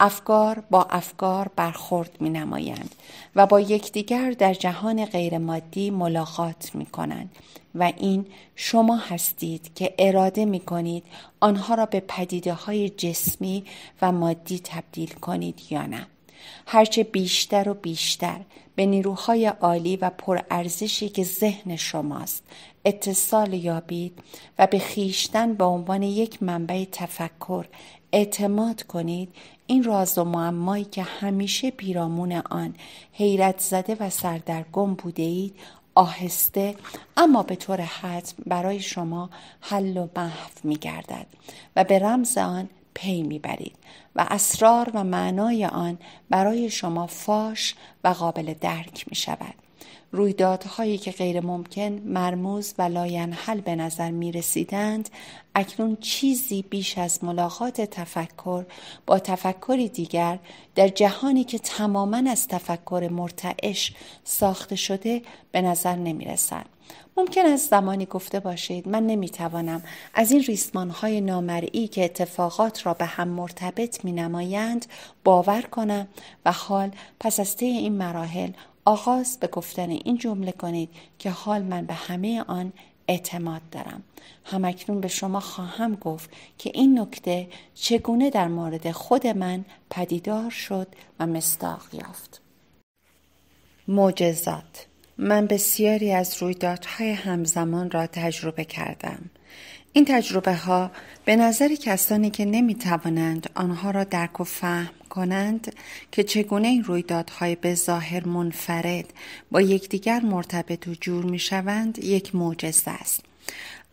A: افکار با افکار برخورد می نمایند و با یکدیگر در جهان غیرمادی ملاقات می کنند و این شما هستید که اراده می کنید آنها را به پدیده های جسمی و مادی تبدیل کنید یا نه. هرچه بیشتر و بیشتر به نیروهای عالی و پرارزشی که ذهن شماست اتصال یابید و به خیشتن به عنوان یک منبع تفکر اعتماد کنید این راز و معمایی که همیشه پیرامون آن حیرت زده و سردرگم بوده اید آهسته اما به طور حتم برای شما حل و محو می گردد و به رمز آن پی می و اسرار و معنای آن برای شما فاش و قابل درک می شود. رویدادهایی که غیر ممکن مرموز و لاینحل به نظر می رسیدند اکنون چیزی بیش از ملاقات تفکر با تفکری دیگر در جهانی که تماما از تفکر مرتعش ساخته شده به نظر نمی رسند. ممکن است زمانی گفته باشید من توانم از این ریسمانهای نامرئی که اتفاقات را به هم مرتبط می نمایند باور کنم و حال پس از طی این مراحل آغاز به گفتن این جمله کنید که حال من به همه آن اعتماد دارم همکنون به شما خواهم گفت که این نکته چگونه در مورد خود من پدیدار شد و مستاق یافت معجزات من بسیاری از رویدادهای همزمان را تجربه کردم این تجربه ها به نظر کسانی که نمی توانند آنها را درک و فهم کنند که چگونه این رویدادهای به ظاهر منفرد با یکدیگر مرتبط و جور می شوند یک معجزه است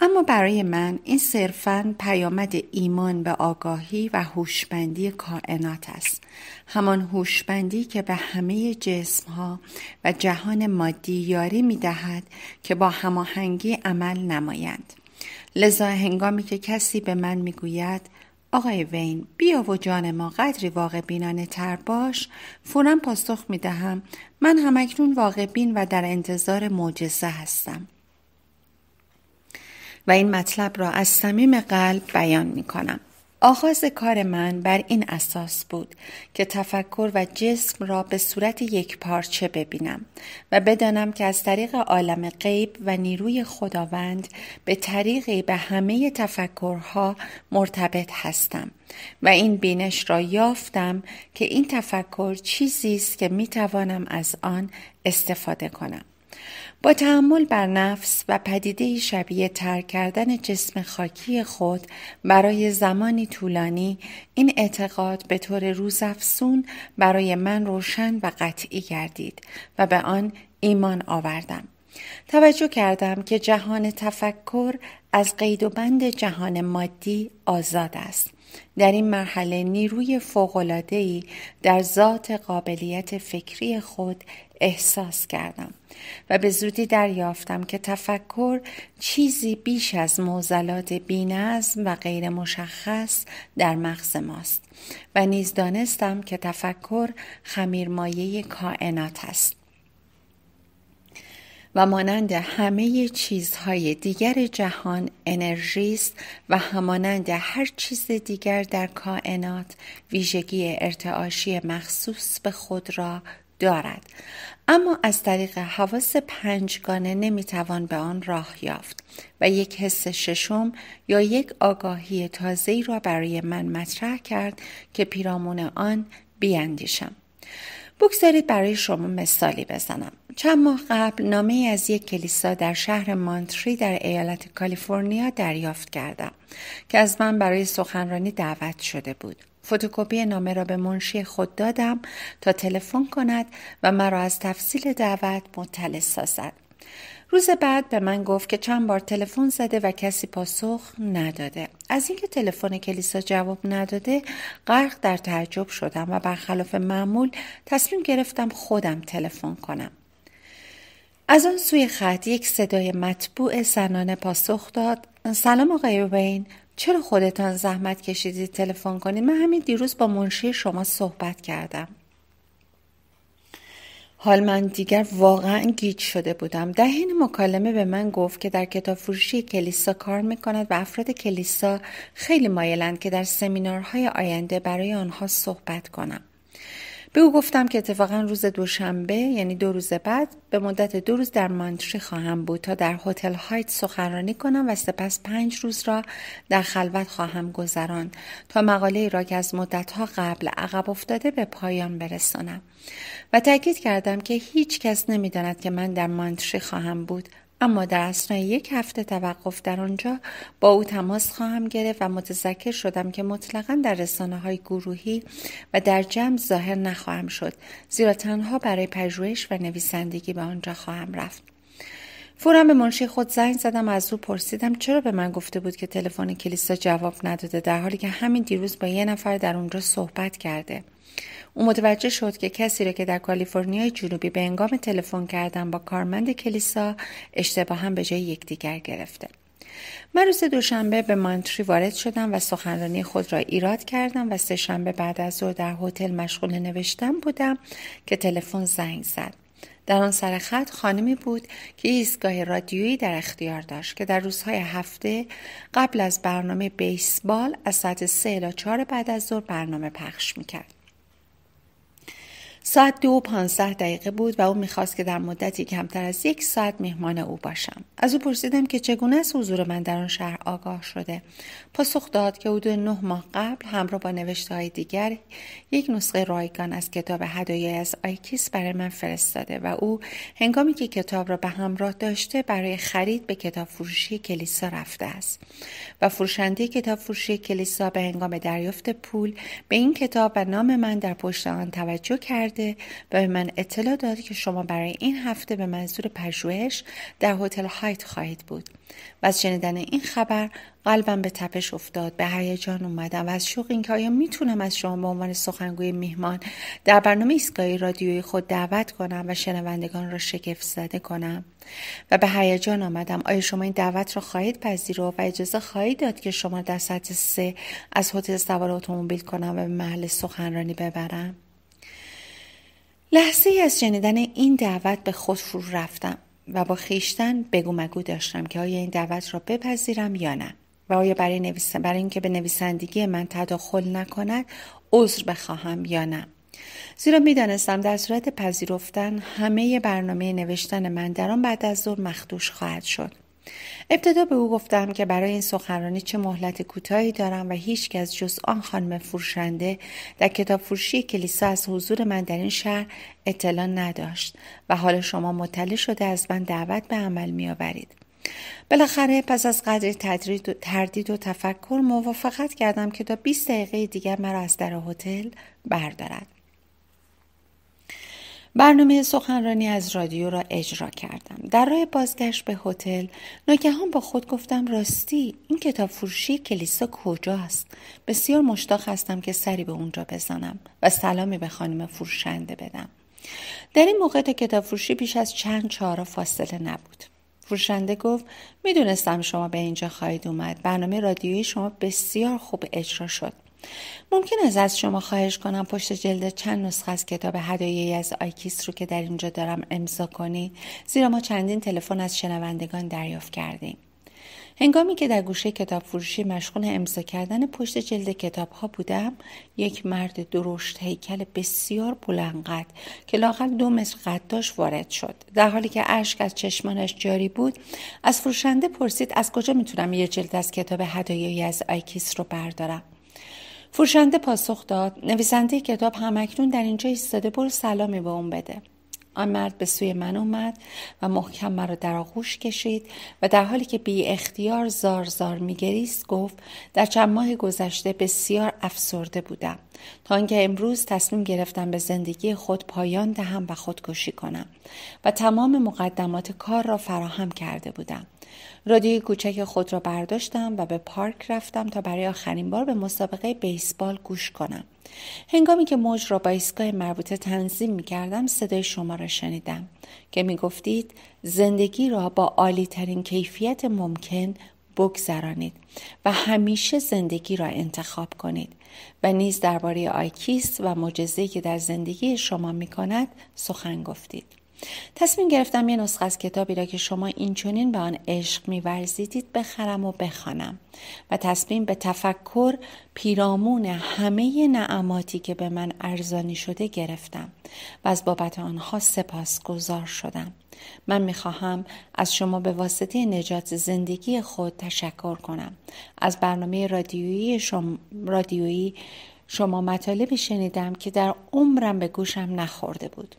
A: اما برای من این صرفا پیامد ایمان به آگاهی و هوشمندی کائنات است همان هوشمندی که به همه جسمها و جهان مادی یاری می دهد که با هماهنگی عمل نمایند لذا هنگامی که کسی به من میگوید آقای وین بیا و جان ما قدری واقع بینانه تر باش فورا پاسخ می دهم من همکنون واقع بین و در انتظار معجزه هستم و این مطلب را از صمیم قلب بیان می کنم آغاز کار من بر این اساس بود که تفکر و جسم را به صورت یک پارچه ببینم و بدانم که از طریق عالم غیب و نیروی خداوند به طریقی به همه تفکرها مرتبط هستم و این بینش را یافتم که این تفکر چیزی است که می توانم از آن استفاده کنم. با تحمل بر نفس و پدیده شبیه تر کردن جسم خاکی خود برای زمانی طولانی این اعتقاد به طور روزافزون برای من روشن و قطعی گردید و به آن ایمان آوردم. توجه کردم که جهان تفکر از قید و بند جهان مادی آزاد است. در این مرحله نیروی فوقلادهی در ذات قابلیت فکری خود احساس کردم و به زودی دریافتم که تفکر چیزی بیش از موزلات بینظم و غیر مشخص در مغز ماست و نیز دانستم که تفکر خمیرمایه کائنات است و مانند همه چیزهای دیگر جهان انرژی است و همانند هر چیز دیگر در کائنات ویژگی ارتعاشی مخصوص به خود را دارد اما از طریق حواس پنجگانه نمیتوان به آن راه یافت و یک حس ششم یا یک آگاهی تازه را برای من مطرح کرد که پیرامون آن بیاندیشم بگذارید برای شما مثالی بزنم چند ماه قبل نامه از یک کلیسا در شهر مانتری در ایالت کالیفرنیا دریافت کردم که از من برای سخنرانی دعوت شده بود فتوکپی نامه را به منشی خود دادم تا تلفن کند و مرا از تفصیل دعوت مطلع سازد روز بعد به من گفت که چند بار تلفن زده و کسی پاسخ نداده از اینکه تلفن کلیسا جواب نداده غرق در تعجب شدم و برخلاف معمول تصمیم گرفتم خودم تلفن کنم از آن سوی خط یک صدای مطبوع زنانه پاسخ داد سلام آقای وین چرا خودتان زحمت کشیدید تلفن کنید من همین دیروز با منشی شما صحبت کردم حال من دیگر واقعا گیج شده بودم دهین مکالمه به من گفت که در کتاب فروشی کلیسا کار میکند و افراد کلیسا خیلی مایلند که در سمینارهای آینده برای آنها صحبت کنم به او گفتم که اتفاقا روز دوشنبه یعنی دو روز بعد به مدت دو روز در مانتری خواهم بود تا در هتل هایت سخنرانی کنم و سپس پنج روز را در خلوت خواهم گذران تا مقاله را که از مدتها قبل عقب افتاده به پایان برسانم و تاکید کردم که هیچ کس نمیداند که من در مانتری خواهم بود اما در اسنای یک هفته توقف در آنجا با او تماس خواهم گرفت و متذکر شدم که مطلقا در رسانه های گروهی و در جمع ظاهر نخواهم شد زیرا تنها برای پژوهش و نویسندگی به آنجا خواهم رفت فورا به منشی خود زنگ زدم از او پرسیدم چرا به من گفته بود که تلفن کلیسا جواب نداده در حالی که همین دیروز با یه نفر در اونجا صحبت کرده او متوجه شد که کسی را که در کالیفرنیای جنوبی به انگام تلفن کردن با کارمند کلیسا هم به جای یکدیگر گرفته من روز دوشنبه به مانتری وارد شدم و سخنرانی خود را ایراد کردم و شنبه بعد از ظهر در هتل مشغول نوشتن بودم که تلفن زنگ زد در آن سر خط خانمی بود که ایستگاه رادیویی در اختیار داشت که در روزهای هفته قبل از برنامه بیسبال از ساعت سه الی چهار بعد از ظهر برنامه پخش میکرد ساعت دو و دقیقه بود و او میخواست که در مدتی کمتر از یک ساعت مهمان او باشم از او پرسیدم که چگونه از حضور من در آن شهر آگاه شده پاسخ داد که حدود نه ماه قبل همراه با نوشته های دیگر یک نسخه رایگان از کتاب هدایای از آیکیس برای من فرستاده و او هنگامی که کتاب را به همراه داشته برای خرید به کتاب فروشی کلیسا رفته است و فروشنده کتاب فروشی کلیسا به هنگام دریافت پول به این کتاب و نام من در پشت آن توجه کرد و به من اطلاع داد که شما برای این هفته به منظور پژوهش در هتل هایت خواهید بود و از شنیدن این خبر قلبم به تپش افتاد به هیجان اومدم و از شوق اینکه آیا میتونم از شما به عنوان سخنگوی میهمان در برنامه ایستگاهی رادیویی خود دعوت کنم و شنوندگان را شگفت زده کنم و به هیجان آمدم آیا شما این دعوت را خواهید پذیرفت و اجازه خواهید داد که شما در ساعت سه از هتل سوار اتومبیل کنم و به محل سخنرانی ببرم لحظه ای از شنیدن این دعوت به خود فرو رفتم و با خیشتن بگو مگو داشتم که آیا این دعوت را بپذیرم یا نه و آیا برای, نویس برای اینکه به نویسندگی من تداخل نکند عذر بخواهم یا نه زیرا میدانستم در صورت پذیرفتن همه برنامه نوشتن من در آن بعد از ظهر مخدوش خواهد شد ابتدا به او گفتم که برای این سخنرانی چه مهلت کوتاهی دارم و هیچ کس جز آن خانم فروشنده در کتاب فروشی کلیسا از حضور من در این شهر اطلاع نداشت و حال شما مطلع شده از من دعوت به عمل آورید بالاخره پس از قدر تردید و تفکر موافقت کردم که تا 20 دقیقه دیگر مرا از در هتل بردارد برنامه سخنرانی از رادیو را اجرا کردم در راه بازگشت به هتل ناگهان با خود گفتم راستی این کتاب فروشی کلیسا کجاست بسیار مشتاق هستم که سری به اونجا بزنم و سلامی به خانم فروشنده بدم در این موقع تا کتاب فروشی بیش از چند چهارا فاصله نبود فروشنده گفت میدونستم شما به اینجا خواهید اومد برنامه رادیویی شما بسیار خوب اجرا شد ممکن است از شما خواهش کنم پشت جلد چند نسخه از کتاب هدایه از آیکیس رو که در اینجا دارم امضا کنی زیرا ما چندین تلفن از شنوندگان دریافت کردیم هنگامی که در گوشه کتاب فروشی مشغول امضا کردن پشت جلد کتاب ها بودم یک مرد درشت هیکل بسیار بلند قد که لاقل دو متر قد داشت وارد شد در حالی که اشک از چشمانش جاری بود از فروشنده پرسید از کجا میتونم یه جلد از کتاب هدایایی از آیکیس رو بردارم فروشنده پاسخ داد نویسنده کتاب همکنون در اینجا ایستاده برو سلامی به اون بده آن مرد به سوی من اومد و محکم مرا در آغوش کشید و در حالی که بی اختیار زار زار میگریست گفت در چند ماه گذشته بسیار افسرده بودم تا اینکه امروز تصمیم گرفتم به زندگی خود پایان دهم و خودکشی کنم و تمام مقدمات کار را فراهم کرده بودم رادیوی کوچک خود را برداشتم و به پارک رفتم تا برای آخرین بار به مسابقه بیسبال گوش کنم. هنگامی که موج را با ایستگاه مربوطه تنظیم می کردم صدای شما را شنیدم که می گفتید زندگی را با عالی ترین کیفیت ممکن بگذرانید و همیشه زندگی را انتخاب کنید و نیز درباره آیکیست و معجزه‌ای که در زندگی شما می کند سخن گفتید. تصمیم گرفتم یه نسخه از کتابی را که شما اینچنین به آن عشق میورزیدید بخرم و بخوانم و تصمیم به تفکر پیرامون همه نعماتی که به من ارزانی شده گرفتم و از بابت آنها سپاسگزار شدم من میخواهم از شما به واسطه نجات زندگی خود تشکر کنم از برنامه رادیویی شما, رادیویی شما مطالبی شنیدم که در عمرم به گوشم نخورده بود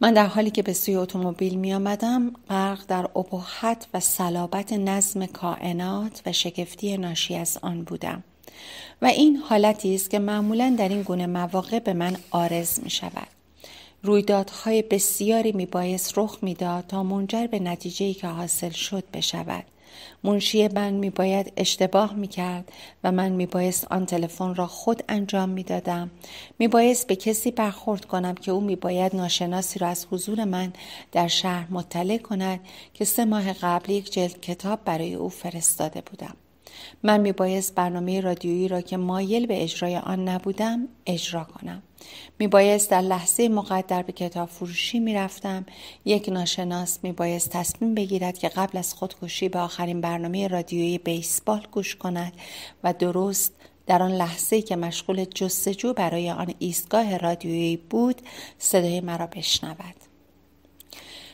A: من در حالی که به سوی اتومبیل می آمدم غرق در ابهت و صلابت نظم کائنات و شگفتی ناشی از آن بودم و این حالتی است که معمولا در این گونه مواقع به من آرز می شود رویدادهای بسیاری می بایست رخ میداد تا منجر به نتیجه که حاصل شد بشود منشی من باید اشتباه می کرد و من می بایست آن تلفن را خود انجام می بایست به کسی برخورد کنم که او باید ناشناسی را از حضور من در شهر مطلع کند که سه ماه قبل یک جلد کتاب برای او فرستاده بودم من میبایست برنامه رادیویی را که مایل به اجرای آن نبودم اجرا کنم. میبایست در لحظه مقدر به کتاب فروشی میرفتم یک ناشناس میبایست تصمیم بگیرد که قبل از خودکشی به آخرین برنامه رادیویی بیسبال گوش کند و درست در آن لحظه که مشغول جستجو برای آن ایستگاه رادیویی بود صدای مرا بشنود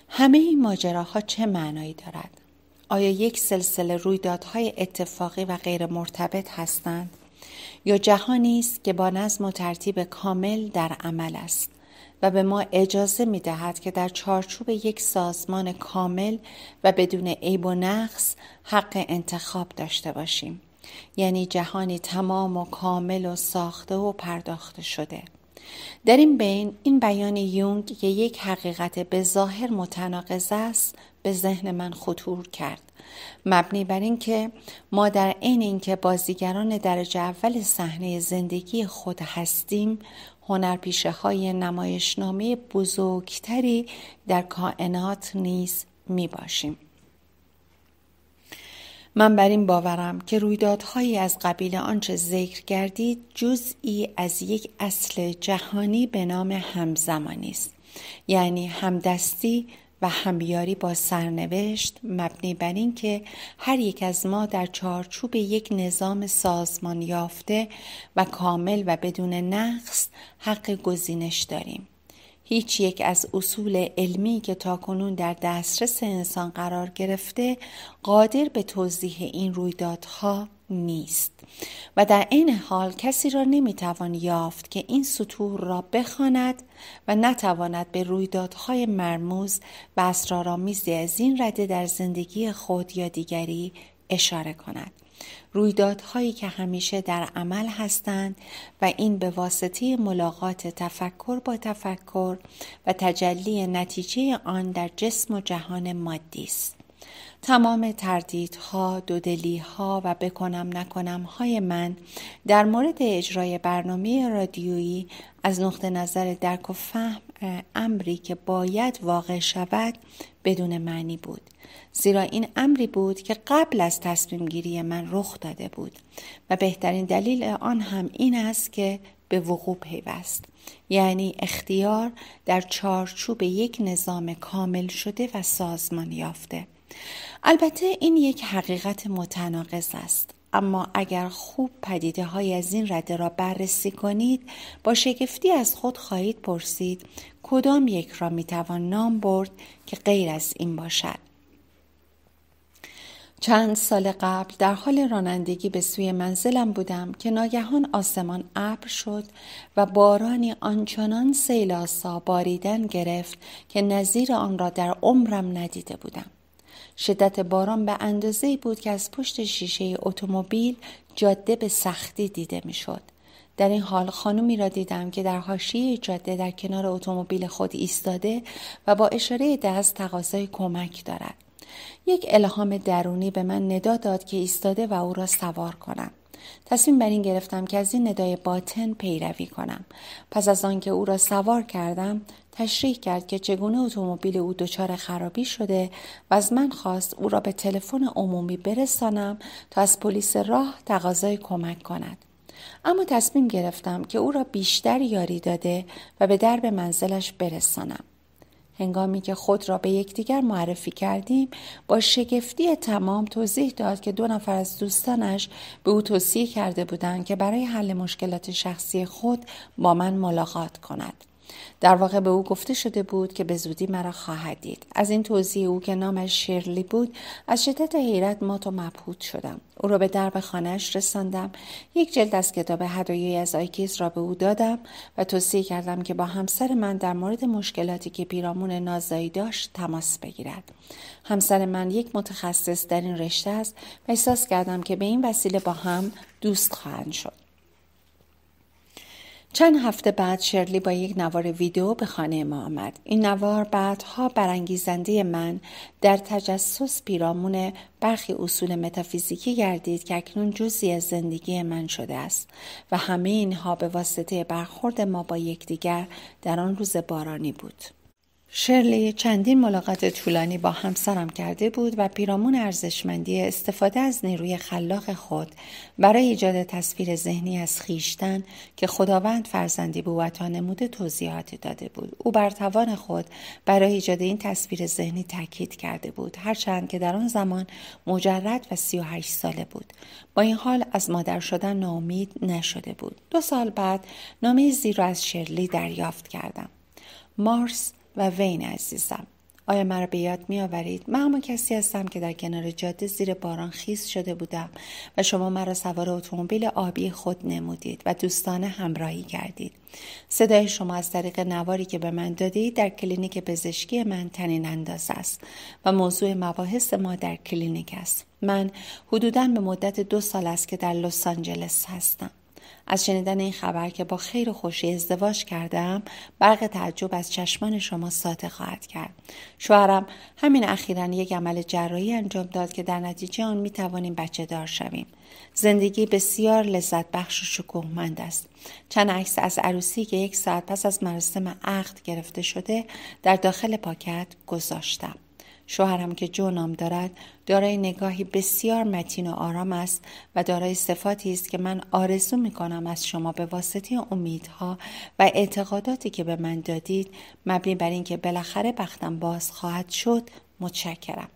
A: همه این ماجراها چه معنایی دارد آیا یک سلسله رویدادهای اتفاقی و غیر مرتبط هستند یا جهانی است که با نظم و ترتیب کامل در عمل است و به ما اجازه می دهد که در چارچوب یک سازمان کامل و بدون عیب و نقص حق انتخاب داشته باشیم یعنی جهانی تمام و کامل و ساخته و پرداخته شده در این بین این بیان یونگ که یک حقیقت به ظاهر متناقض است به ذهن من خطور کرد مبنی بر اینکه ما در عین اینکه بازیگران درجه اول صحنه زندگی خود هستیم هنرپیشه های نمایشنامه بزرگتری در کائنات نیز می باشیم. من بر این باورم که رویدادهایی از قبیل آنچه ذکر کردید جزئی از یک اصل جهانی به نام همزمانی است یعنی همدستی و همیاری با سرنوشت مبنی بر اینکه هر یک از ما در چارچوب یک نظام سازمان یافته و کامل و بدون نقص حق گزینش داریم هیچ یک از اصول علمی که تاکنون در دسترس انسان قرار گرفته قادر به توضیح این رویدادها نیست و در این حال کسی را نمیتوان یافت که این سطور را بخواند و نتواند به رویدادهای مرموز و اسرارآمیز از این رده در زندگی خود یا دیگری اشاره کند رویدادهایی که همیشه در عمل هستند و این به واسطه ملاقات تفکر با تفکر و تجلی نتیجه آن در جسم و جهان مادی است تمام تردیدها، دودلیها و بکنم نکنم های من در مورد اجرای برنامه رادیویی از نقطه نظر درک و فهم امری که باید واقع شود بدون معنی بود زیرا این امری بود که قبل از تصمیم گیری من رخ داده بود و بهترین دلیل آن هم این است که به وقوع پیوست یعنی اختیار در چارچوب یک نظام کامل شده و سازمان یافته البته این یک حقیقت متناقض است اما اگر خوب پدیده های از این رده را بررسی کنید با شگفتی از خود خواهید پرسید کدام یک را میتوان نام برد که غیر از این باشد چند سال قبل در حال رانندگی به سوی منزلم بودم که ناگهان آسمان ابر شد و بارانی آنچنان سیلاسا باریدن گرفت که نظیر آن را در عمرم ندیده بودم شدت باران به اندازه بود که از پشت شیشه اتومبیل جاده به سختی دیده میشد در این حال خانومی را دیدم که در حاشیه جاده در کنار اتومبیل خود ایستاده و با اشاره دست تقاضای کمک دارد یک الهام درونی به من ندا داد که ایستاده و او را سوار کنم تصمیم بر این گرفتم که از این ندای باطن پیروی کنم پس از آنکه او را سوار کردم تشریح کرد که چگونه اتومبیل او دچار خرابی شده و از من خواست او را به تلفن عمومی برسانم تا از پلیس راه تقاضای کمک کند اما تصمیم گرفتم که او را بیشتر یاری داده و به درب منزلش برسانم. هنگامی که خود را به یکدیگر معرفی کردیم با شگفتی تمام توضیح داد که دو نفر از دوستانش به او توصیه کرده بودند که برای حل مشکلات شخصی خود با من ملاقات کند در واقع به او گفته شده بود که به زودی مرا خواهد دید از این توضیح او که نامش شرلی بود از شدت حیرت مات و مبهوت شدم او را به درب خانهاش رساندم یک جلد از کتاب هدایای از آیکیز را به او دادم و توصیه کردم که با همسر من در مورد مشکلاتی که پیرامون نازایی داشت تماس بگیرد همسر من یک متخصص در این رشته است و احساس کردم که به این وسیله با هم دوست خواهند شد چند هفته بعد شرلی با یک نوار ویدیو به خانه ما آمد. این نوار بعدها برانگیزنده من در تجسس پیرامون برخی اصول متافیزیکی گردید که اکنون جزی از زندگی من شده است و همه اینها به واسطه برخورد ما با یکدیگر در آن روز بارانی بود. شرلی چندین ملاقات طولانی با همسرم کرده بود و پیرامون ارزشمندی استفاده از نیروی خلاق خود برای ایجاد تصویر ذهنی از خیشتن که خداوند فرزندی بوتا نموده توضیحاتی داده بود او بر توان خود برای ایجاد این تصویر ذهنی تاکید کرده بود هرچند که در آن زمان مجرد و 38 ساله بود با این حال از مادر شدن ناامید نشده بود دو سال بعد نامه زیر از شرلی دریافت کردم مارس و وین عزیزم آیا مرا به یاد میآورید من همان کسی هستم که در کنار جاده زیر باران خیز شده بودم و شما مرا سوار اتومبیل آبی خود نمودید و دوستانه همراهی کردید صدای شما از طریق نواری که به من دادید در کلینیک پزشکی من تنین انداز است و موضوع مباحث ما در کلینیک است من حدوداً به مدت دو سال است که در لس آنجلس هستم از شنیدن این خبر که با خیر و خوشی ازدواج کردم برق تعجب از چشمان شما ساطع خواهد کرد شوهرم همین اخیرا یک عمل جراحی انجام داد که در نتیجه آن می توانیم بچه دار شویم زندگی بسیار لذت بخش و شکوهمند است چند عکس از عروسی که یک ساعت پس از مراسم عقد گرفته شده در داخل پاکت گذاشتم شوهرم که جو نام دارد دارای نگاهی بسیار متین و آرام است و دارای صفاتی است که من آرزو می کنم از شما به واسطه امیدها و اعتقاداتی که به من دادید مبنی بر اینکه بالاخره بختم باز خواهد شد متشکرم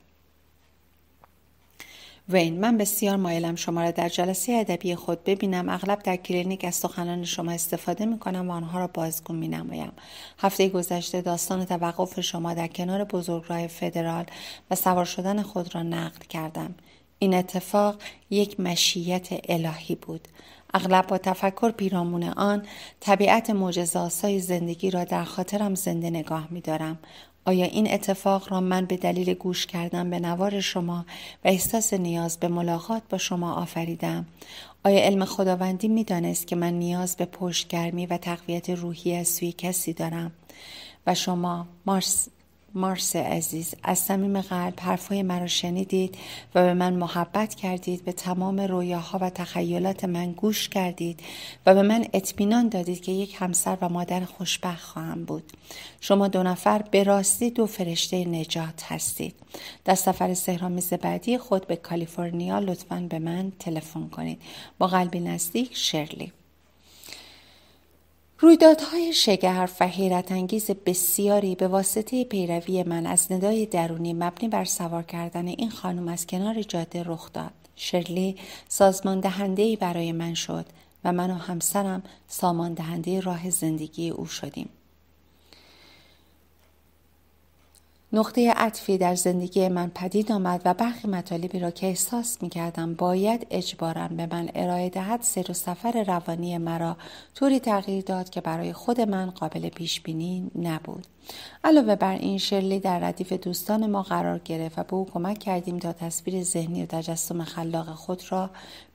A: وین من بسیار مایلم شما را در جلسه ادبی خود ببینم اغلب در کلینیک از سخنان شما استفاده می کنم و آنها را بازگو می نمایم هفته گذشته داستان توقف شما در کنار بزرگراه فدرال و سوار شدن خود را نقد کردم این اتفاق یک مشیت الهی بود اغلب با تفکر پیرامون آن طبیعت معجزه‌آسای زندگی را در خاطرم زنده نگاه می‌دارم آیا این اتفاق را من به دلیل گوش کردن به نوار شما و احساس نیاز به ملاقات با شما آفریدم؟ آیا علم خداوندی می دانست که من نیاز به پشتگرمی و تقویت روحی از سوی کسی دارم؟ و شما مارس مارس عزیز از صمیم قلب حرفهای مرا شنیدید و به من محبت کردید به تمام رویاها و تخیلات من گوش کردید و به من اطمینان دادید که یک همسر و مادر خوشبخت خواهم بود شما دو نفر به راستی دو فرشته نجات هستید در سفر سهرامیز بعدی خود به کالیفرنیا لطفا به من تلفن کنید با قلبی نزدیک شرلی رویدادهای شگرف و حیرت انگیز بسیاری به واسطه پیروی من از ندای درونی مبنی بر سوار کردن این خانم از کنار جاده رخ داد. شرلی سازمان دهنده برای من شد و من و همسرم سامان دهنده راه زندگی او شدیم. نقطه عطفی در زندگی من پدید آمد و برخی مطالبی را که احساس می کردم باید اجباراً به من ارائه دهد سر و سفر روانی مرا طوری تغییر داد که برای خود من قابل پیش بینی نبود. علاوه بر این شرلی در ردیف دوستان ما قرار گرفت و به او کمک کردیم تا تصویر ذهنی و تجسم خلاق خود را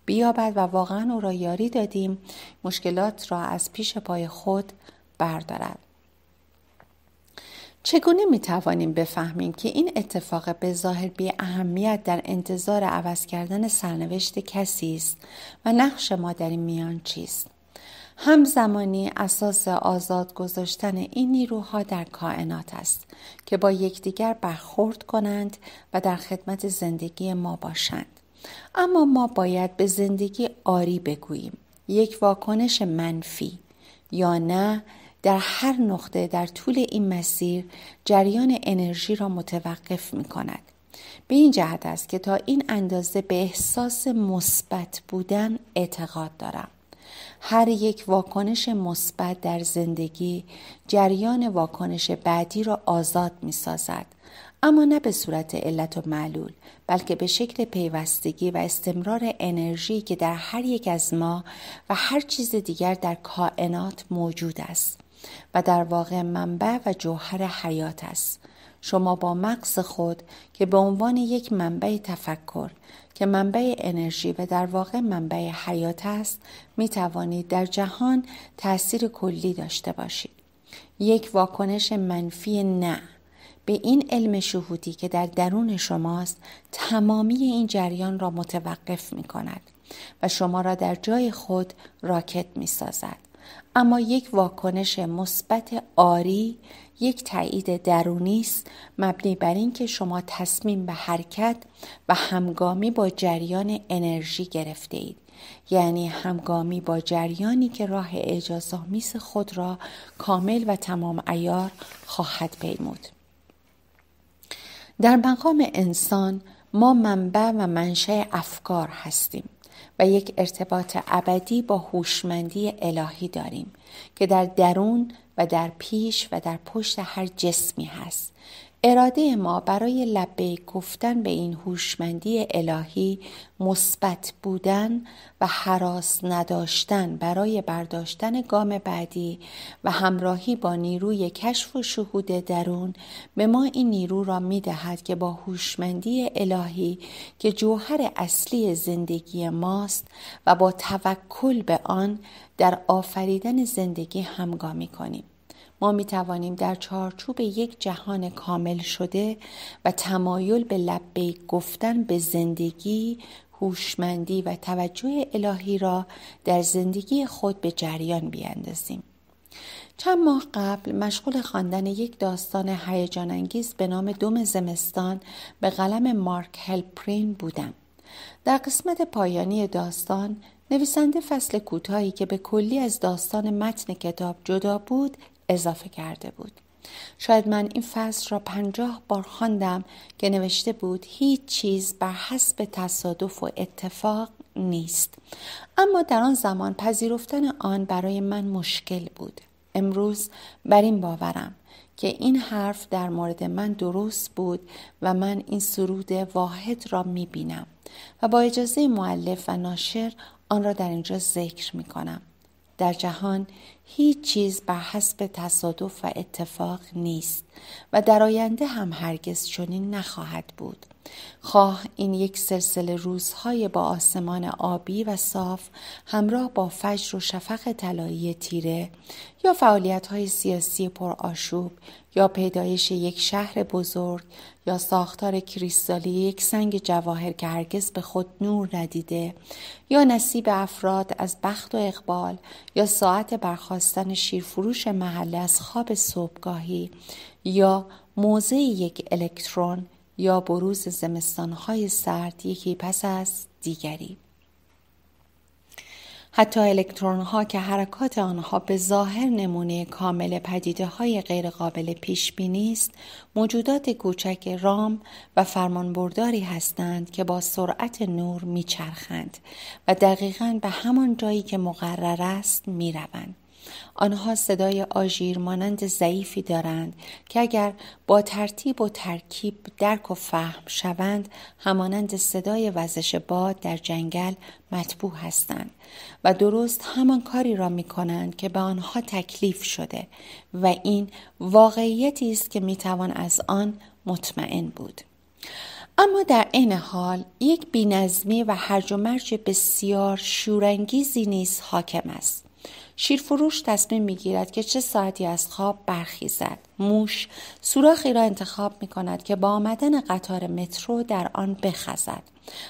A: بیابد و واقعا او را یاری دادیم مشکلات را از پیش پای خود بردارد. چگونه می توانیم بفهمیم که این اتفاق به ظاهر بی اهمیت در انتظار عوض کردن سرنوشت کسی است و نقش ما در این میان چیست؟ همزمانی اساس آزاد گذاشتن این نیروها در کائنات است که با یکدیگر برخورد کنند و در خدمت زندگی ما باشند اما ما باید به زندگی آری بگوییم یک واکنش منفی یا نه در هر نقطه در طول این مسیر جریان انرژی را متوقف می کند. به این جهت است که تا این اندازه به احساس مثبت بودن اعتقاد دارم. هر یک واکنش مثبت در زندگی جریان واکنش بعدی را آزاد می سازد. اما نه به صورت علت و معلول بلکه به شکل پیوستگی و استمرار انرژی که در هر یک از ما و هر چیز دیگر در کائنات موجود است و در واقع منبع و جوهر حیات است شما با مغز خود که به عنوان یک منبع تفکر که منبع انرژی و در واقع منبع حیات است می توانید در جهان تاثیر کلی داشته باشید یک واکنش منفی نه به این علم شهودی که در درون شماست تمامی این جریان را متوقف می کند و شما را در جای خود راکت می سازد اما یک واکنش مثبت آری یک تایید درونی است مبنی بر اینکه شما تصمیم به حرکت و همگامی با جریان انرژی گرفته اید یعنی همگامی با جریانی که راه اجازامیس خود را کامل و تمام ایار خواهد پیمود در مقام انسان ما منبع و منشأ افکار هستیم و یک ارتباط ابدی با هوشمندی الهی داریم که در درون و در پیش و در پشت هر جسمی هست اراده ما برای لبه گفتن به این هوشمندی الهی مثبت بودن و حراس نداشتن برای برداشتن گام بعدی و همراهی با نیروی کشف و شهود درون به ما این نیرو را می دهد که با هوشمندی الهی که جوهر اصلی زندگی ماست و با توکل به آن در آفریدن زندگی همگامی کنیم. ما می توانیم در چارچوب یک جهان کامل شده و تمایل به لبه گفتن به زندگی هوشمندی و توجه الهی را در زندگی خود به جریان بیاندازیم. چند ماه قبل مشغول خواندن یک داستان هیجان انگیز به نام دوم زمستان به قلم مارک هلپرین بودم. در قسمت پایانی داستان نویسنده فصل کوتاهی که به کلی از داستان متن کتاب جدا بود اضافه کرده بود شاید من این فصل را پنجاه بار خواندم که نوشته بود هیچ چیز بر حسب تصادف و اتفاق نیست اما در آن زمان پذیرفتن آن برای من مشکل بود امروز بر این باورم که این حرف در مورد من درست بود و من این سرود واحد را می و با اجازه معلف و ناشر آن را در اینجا ذکر می در جهان هیچ چیز بر حسب تصادف و اتفاق نیست و در آینده هم هرگز چنین نخواهد بود خواه این یک سلسله روزهای با آسمان آبی و صاف همراه با فجر و شفق طلایی تیره یا فعالیت سیاسی پرآشوب یا پیدایش یک شهر بزرگ یا ساختار کریستالی یک سنگ جواهر که هرگز به خود نور ندیده یا نصیب افراد از بخت و اقبال یا ساعت برخواستن شیرفروش محله از خواب صبحگاهی یا موضع یک الکترون یا بروز زمستانهای سرد یکی پس از دیگری حتی الکترون ها که حرکات آنها به ظاهر نمونه کامل پدیده های غیرقابل پیش بینی است موجودات کوچک رام و فرمانبرداری هستند که با سرعت نور میچرخند و دقیقا به همان جایی که مقرر است میروند آنها صدای آژیر مانند ضعیفی دارند که اگر با ترتیب و ترکیب درک و فهم شوند همانند صدای وزش باد در جنگل مطبوع هستند و درست همان کاری را می کنند که به آنها تکلیف شده و این واقعیتی است که می توان از آن مطمئن بود اما در عین حال یک بینظمی و هرج و مرج بسیار شورانگیزی نیز حاکم است شیرفروش تصمیم میگیرد که چه ساعتی از خواب برخیزد موش سوراخی را انتخاب می کند که با آمدن قطار مترو در آن بخزد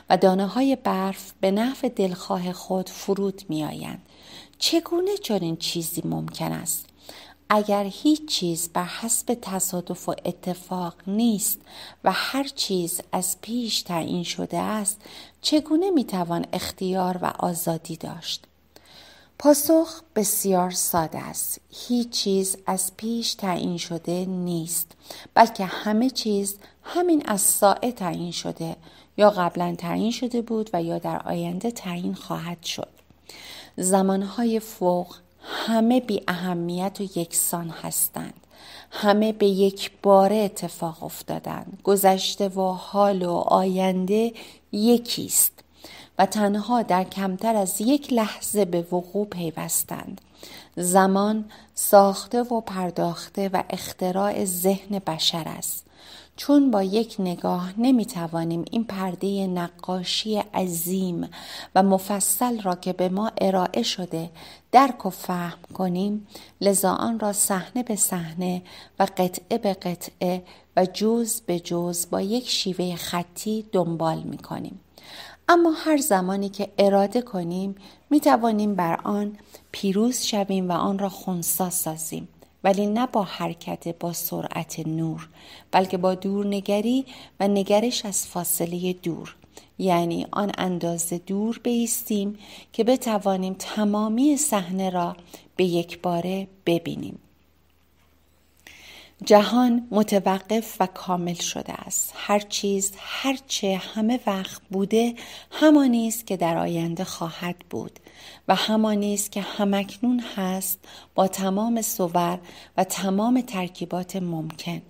A: و دانه های برف به نحو دلخواه خود فرود میآیند. چگونه چنین چیزی ممکن است؟ اگر هیچ چیز بر حسب تصادف و اتفاق نیست و هر چیز از پیش تعیین شده است چگونه میتوان اختیار و آزادی داشت پاسخ بسیار ساده است. هیچ چیز از پیش تعیین شده نیست بلکه همه چیز همین از ساعه تعیین شده یا قبلا تعیین شده بود و یا در آینده تعیین خواهد شد. زمانهای فوق همه بی اهمیت و یکسان هستند. همه به یک باره اتفاق افتادند. گذشته و حال و آینده یکیست تنها در کمتر از یک لحظه به وقوع پیوستند زمان ساخته و پرداخته و اختراع ذهن بشر است چون با یک نگاه نمی توانیم این پرده نقاشی عظیم و مفصل را که به ما ارائه شده درک و فهم کنیم لذا آن را صحنه به صحنه و قطعه به قطعه و جز به جز با یک شیوه خطی دنبال می کنیم. اما هر زمانی که اراده کنیم می توانیم بر آن پیروز شویم و آن را خونسا سازیم ولی نه با حرکت با سرعت نور بلکه با دورنگری و نگرش از فاصله دور یعنی آن اندازه دور بیستیم که بتوانیم تمامی صحنه را به یک باره ببینیم جهان متوقف و کامل شده است هر چیز هر چه، همه وقت بوده همانی است که در آینده خواهد بود و همانی است که همکنون هست با تمام صور و تمام ترکیبات ممکن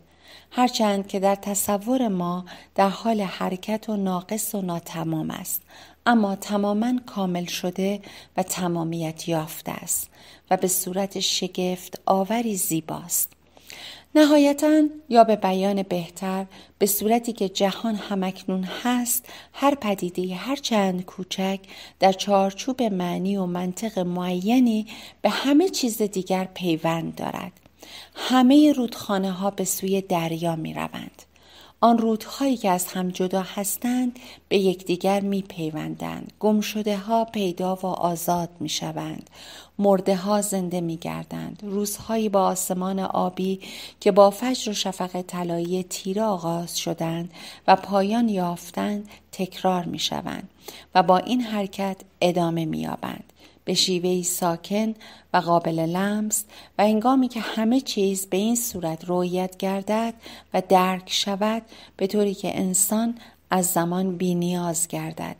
A: هرچند که در تصور ما در حال حرکت و ناقص و ناتمام است اما تماما کامل شده و تمامیت یافته است و به صورت شگفت آوری زیباست نهایتا یا به بیان بهتر به صورتی که جهان همکنون هست هر پدیده هر چند کوچک در چارچوب معنی و منطق معینی به همه چیز دیگر پیوند دارد همه رودخانه ها به سوی دریا می روند. آن رودهایی که از هم جدا هستند به یکدیگر می پیوندند گمشده ها پیدا و آزاد می شوند مرده ها زنده می گردند روزهایی با آسمان آبی که با فجر و شفق طلایی تیره آغاز شدند و پایان یافتند تکرار می شوند و با این حرکت ادامه می آبند، به شیوهی ساکن و قابل لمس و انگامی که همه چیز به این صورت رویت گردد و درک شود به طوری که انسان از زمان بینیاز گردد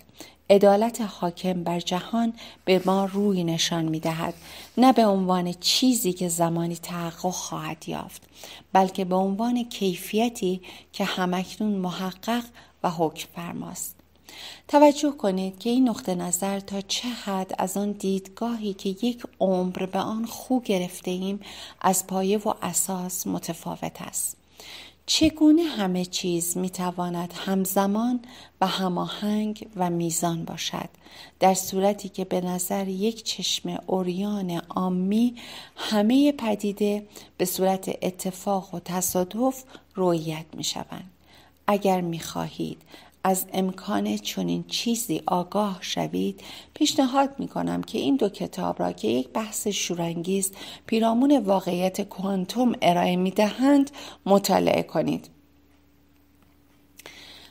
A: عدالت حاکم بر جهان به ما روی نشان می دهد نه به عنوان چیزی که زمانی تحقق خواهد یافت بلکه به عنوان کیفیتی که همکنون محقق و حکم فرماست توجه کنید که این نقطه نظر تا چه حد از آن دیدگاهی که یک عمر به آن خو گرفته ایم از پایه و اساس متفاوت است چگونه همه چیز میتواند همزمان و هماهنگ و میزان باشد در صورتی که به نظر یک چشم اوریان عامی همه پدیده به صورت اتفاق و تصادف رویت می شوند. اگر میخواهید از امکان چنین چیزی آگاه شوید پیشنهاد می کنم که این دو کتاب را که یک بحث شورانگیز پیرامون واقعیت کوانتوم ارائه می دهند مطالعه کنید.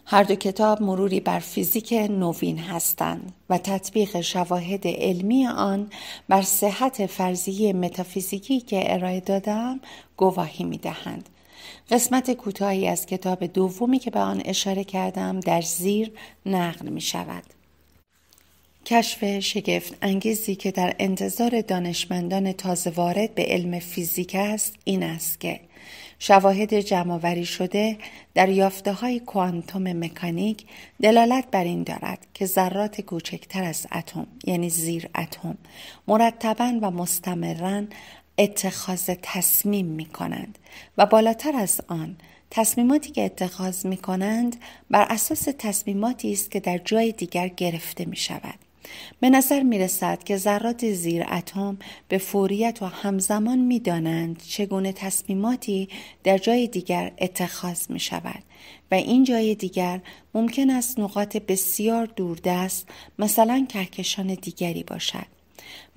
A: هر دو کتاب مروری بر فیزیک نوین هستند و تطبیق شواهد علمی آن بر صحت فرضیه متافیزیکی که ارائه دادم گواهی می دهند. قسمت کوتاهی از کتاب دومی که به آن اشاره کردم در زیر نقل می شود. کشف شگفت انگیزی که در انتظار دانشمندان تازه وارد به علم فیزیک است این است که شواهد جمعآوری شده در یافته های کوانتوم مکانیک دلالت بر این دارد که ذرات کوچکتر از اتم یعنی زیر اتم مرتبا و مستمرن اتخاذ تصمیم می کنند و بالاتر از آن تصمیماتی که اتخاذ می کنند بر اساس تصمیماتی است که در جای دیگر گرفته می شود. به نظر می رسد که ذرات زیر اتم به فوریت و همزمان می دانند چگونه تصمیماتی در جای دیگر اتخاذ می شود و این جای دیگر ممکن است نقاط بسیار دوردست مثلا کهکشان دیگری باشد.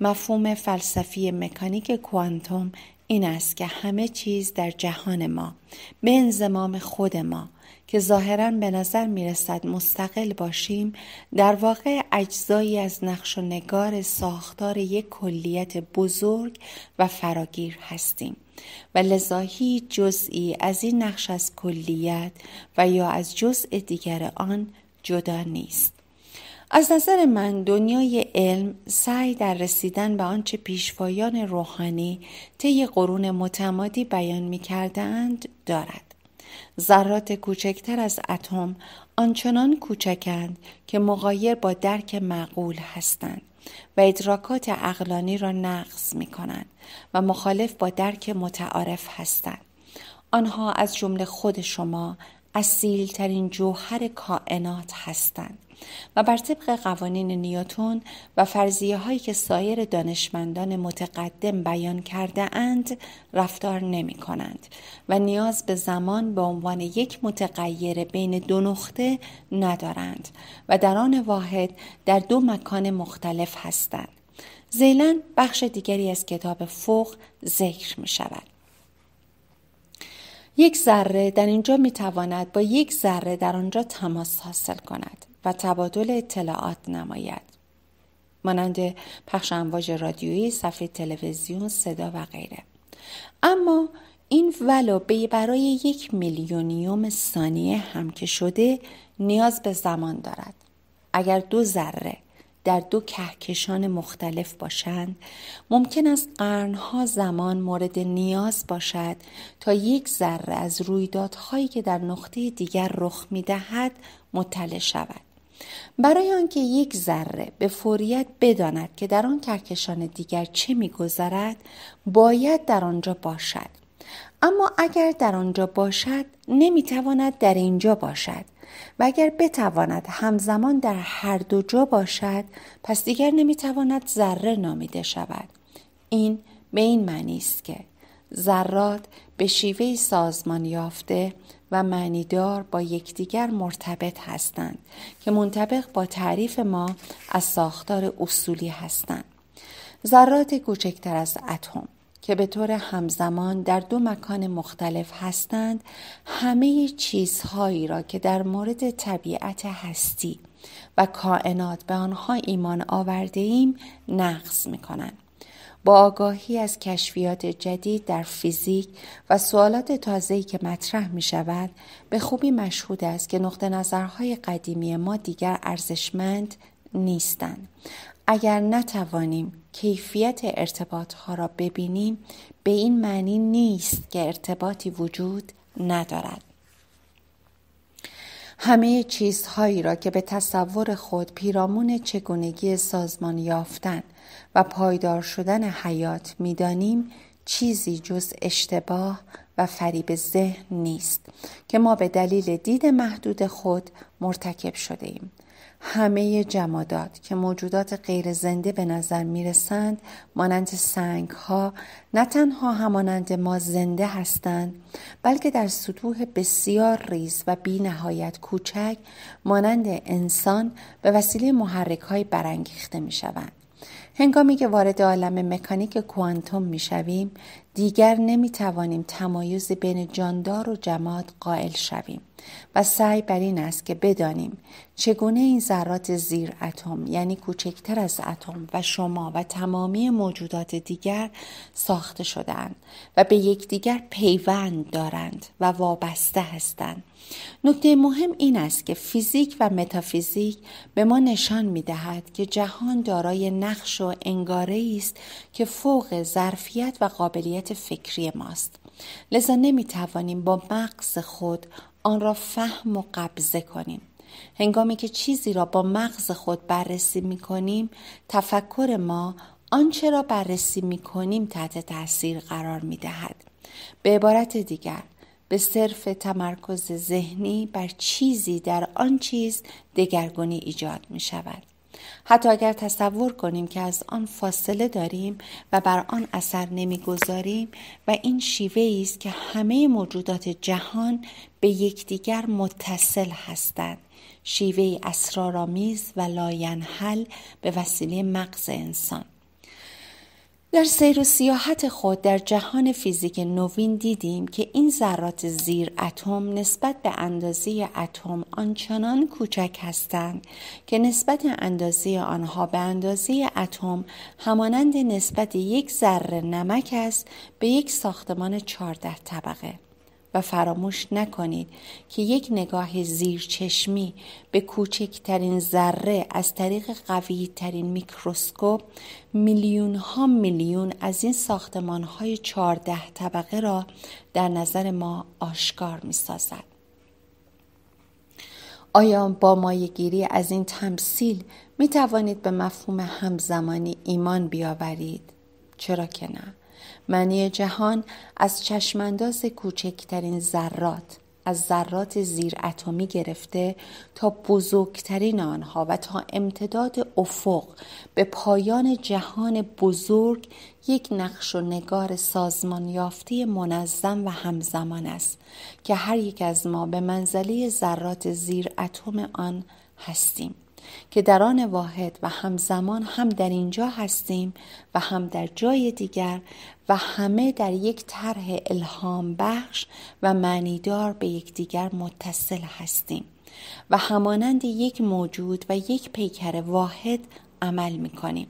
A: مفهوم فلسفی مکانیک کوانتوم این است که همه چیز در جهان ما به انزمام خود ما که ظاهرا به نظر می رسد مستقل باشیم در واقع اجزایی از نقش و نگار ساختار یک کلیت بزرگ و فراگیر هستیم و لذا هیچ جزئی از این نقش از کلیت و یا از جزء دیگر آن جدا نیست از نظر من دنیای علم سعی در رسیدن به آنچه پیشوایان روحانی طی قرون متمادی بیان می کردند دارد. ذرات کوچکتر از اتم آنچنان کوچکند که مغایر با درک معقول هستند و ادراکات اقلانی را نقض می کنند و مخالف با درک متعارف هستند. آنها از جمله خود شما اصیل ترین جوهر کائنات هستند و بر طبق قوانین نیوتون و فرضیه هایی که سایر دانشمندان متقدم بیان کرده اند رفتار نمی کنند و نیاز به زمان به عنوان یک متغیر بین دو نقطه ندارند و در آن واحد در دو مکان مختلف هستند. زیلن بخش دیگری از کتاب فوق ذکر می شود. یک ذره در اینجا می تواند با یک ذره در آنجا تماس حاصل کند و تبادل اطلاعات نماید. مانند پخش امواج رادیویی، صفحه تلویزیون، صدا و غیره. اما این ولو برای یک میلیونیوم ثانیه هم که شده نیاز به زمان دارد. اگر دو ذره در دو کهکشان مختلف باشند ممکن است قرنها زمان مورد نیاز باشد تا یک ذره از رویدادهایی که در نقطه دیگر رخ میدهد مطلع شود برای آنکه یک ذره به فوریت بداند که در آن کهکشان دیگر چه میگذرد باید در آنجا باشد اما اگر در آنجا باشد نمیتواند در اینجا باشد و اگر بتواند همزمان در هر دو جا باشد پس دیگر نمیتواند ذره نامیده شود این به این معنی است که ذرات به شیوهی سازمان یافته و معنیدار با یکدیگر مرتبط هستند که منطبق با تعریف ما از ساختار اصولی هستند ذرات کوچکتر از اتم که به طور همزمان در دو مکان مختلف هستند همه چیزهایی را که در مورد طبیعت هستی و کائنات به آنها ایمان آورده ایم نقص می کنند. با آگاهی از کشفیات جدید در فیزیک و سوالات تازه‌ای که مطرح می شود به خوبی مشهود است که نقطه نظرهای قدیمی ما دیگر ارزشمند نیستند. اگر نتوانیم کیفیت ارتباطها را ببینیم به این معنی نیست که ارتباطی وجود ندارد. همه چیزهایی را که به تصور خود پیرامون چگونگی سازمان یافتن و پایدار شدن حیات میدانیم چیزی جز اشتباه و فریب ذهن نیست که ما به دلیل دید محدود خود مرتکب شده ایم همه جمادات که موجودات غیر زنده به نظر می رسند مانند سنگ ها نه تنها همانند ما زنده هستند بلکه در سطوح بسیار ریز و بی نهایت کوچک مانند انسان به وسیله محرک های برانگیخته می شوند. هنگامی که وارد عالم مکانیک کوانتوم میشویم دیگر نمیتوانیم تمایز بین جاندار و جماد قائل شویم و سعی بر این است که بدانیم چگونه این ذرات زیر اتم یعنی کوچکتر از اتم و شما و تمامی موجودات دیگر ساخته شدند و به یکدیگر پیوند دارند و وابسته هستند نکته مهم این است که فیزیک و متافیزیک به ما نشان می دهد که جهان دارای نقش و انگاره است که فوق ظرفیت و قابلیت فکری ماست. لذا نمی توانیم با مغز خود آن را فهم و قبضه کنیم. هنگامی که چیزی را با مغز خود بررسی می کنیم تفکر ما آنچه را بررسی می کنیم تحت تاثیر قرار می دهد. به عبارت دیگر به صرف تمرکز ذهنی بر چیزی در آن چیز دگرگونی ایجاد می شود. حتی اگر تصور کنیم که از آن فاصله داریم و بر آن اثر نمیگذاریم و این شیوه است که همه موجودات جهان به یکدیگر متصل هستند شیوه اسرارآمیز و لاینحل به وسیله مغز انسان در سیر و سیاحت خود در جهان فیزیک نوین دیدیم که این ذرات زیر اتم نسبت به اندازه اتم آنچنان کوچک هستند که نسبت اندازه آنها به اندازه اتم همانند نسبت یک ذره نمک است به یک ساختمان چهارده طبقه و فراموش نکنید که یک نگاه زیرچشمی به کوچکترین ذره از طریق قویترین میکروسکوپ میلیون ها میلیون از این ساختمان های چارده طبقه را در نظر ما آشکار می سازد. آیا با مایگیری از این تمثیل می توانید به مفهوم همزمانی ایمان بیاورید؟ چرا که نه؟ معنی جهان از چشمانداز کوچکترین ذرات از ذرات زیر اتمی گرفته تا بزرگترین آنها و تا امتداد افق به پایان جهان بزرگ یک نقش و نگار سازمان یافته منظم و همزمان است که هر یک از ما به منزله ذرات زیر اتم آن هستیم که در آن واحد و همزمان هم در اینجا هستیم و هم در جای دیگر و همه در یک طرح الهام بخش و معنیدار به یکدیگر متصل هستیم و همانند یک موجود و یک پیکر واحد عمل می کنیم.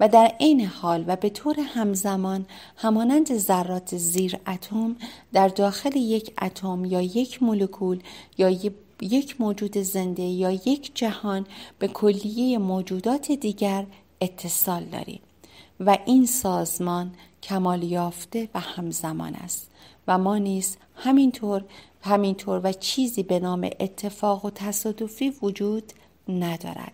A: و در عین حال و به طور همزمان همانند ذرات زیر اتم در داخل یک اتم یا یک مولکول یا یک موجود زنده یا یک جهان به کلیه موجودات دیگر اتصال داریم و این سازمان کمال یافته و همزمان است و ما نیز همینطور همینطور و چیزی به نام اتفاق و تصادفی وجود ندارد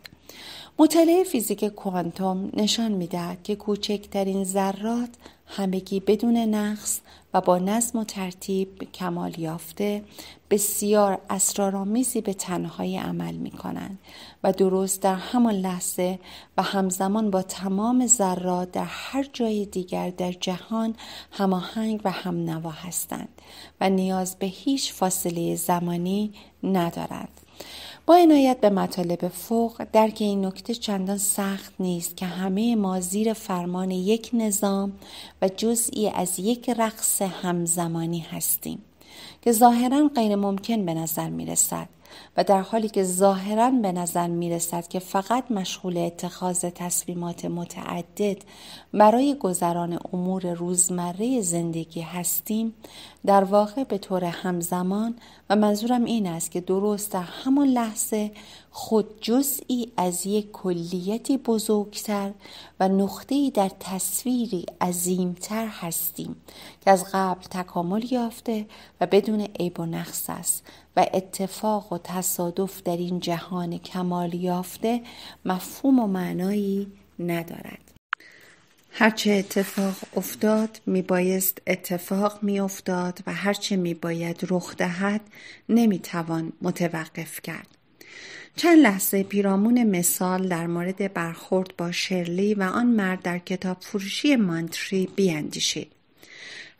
A: مطالعه فیزیک کوانتوم نشان میدهد که کوچکترین ذرات همگی بدون نقص و با نظم و ترتیب کمال یافته بسیار اسرارآمیزی به تنهایی عمل می کنند و درست در همان لحظه و همزمان با تمام ذرات در هر جای دیگر در جهان هماهنگ و نوا هستند و نیاز به هیچ فاصله زمانی ندارند با عنایت به مطالب فوق درک این نکته چندان سخت نیست که همه ما زیر فرمان یک نظام و جزئی از یک رقص همزمانی هستیم که ظاهرا غیر ممکن به نظر می رسد در حالی که ظاهرا به نظر می رسد که فقط مشغول اتخاذ تصمیمات متعدد برای گذران امور روزمره زندگی هستیم در واقع به طور همزمان و منظورم این است که درست در همان لحظه خود جزئی از یک کلیتی بزرگتر و نقطه‌ای در تصویری عظیمتر هستیم که از قبل تکامل یافته و بدون عیب و نقص است و اتفاق و تصادف در این جهان کمال یافته مفهوم و معنایی ندارد هرچه اتفاق افتاد میبایست اتفاق میافتاد و هرچه میباید رخ دهد نمیتوان متوقف کرد چند لحظه پیرامون مثال در مورد برخورد با شرلی و آن مرد در کتاب فروشی مانتری بیاندیشید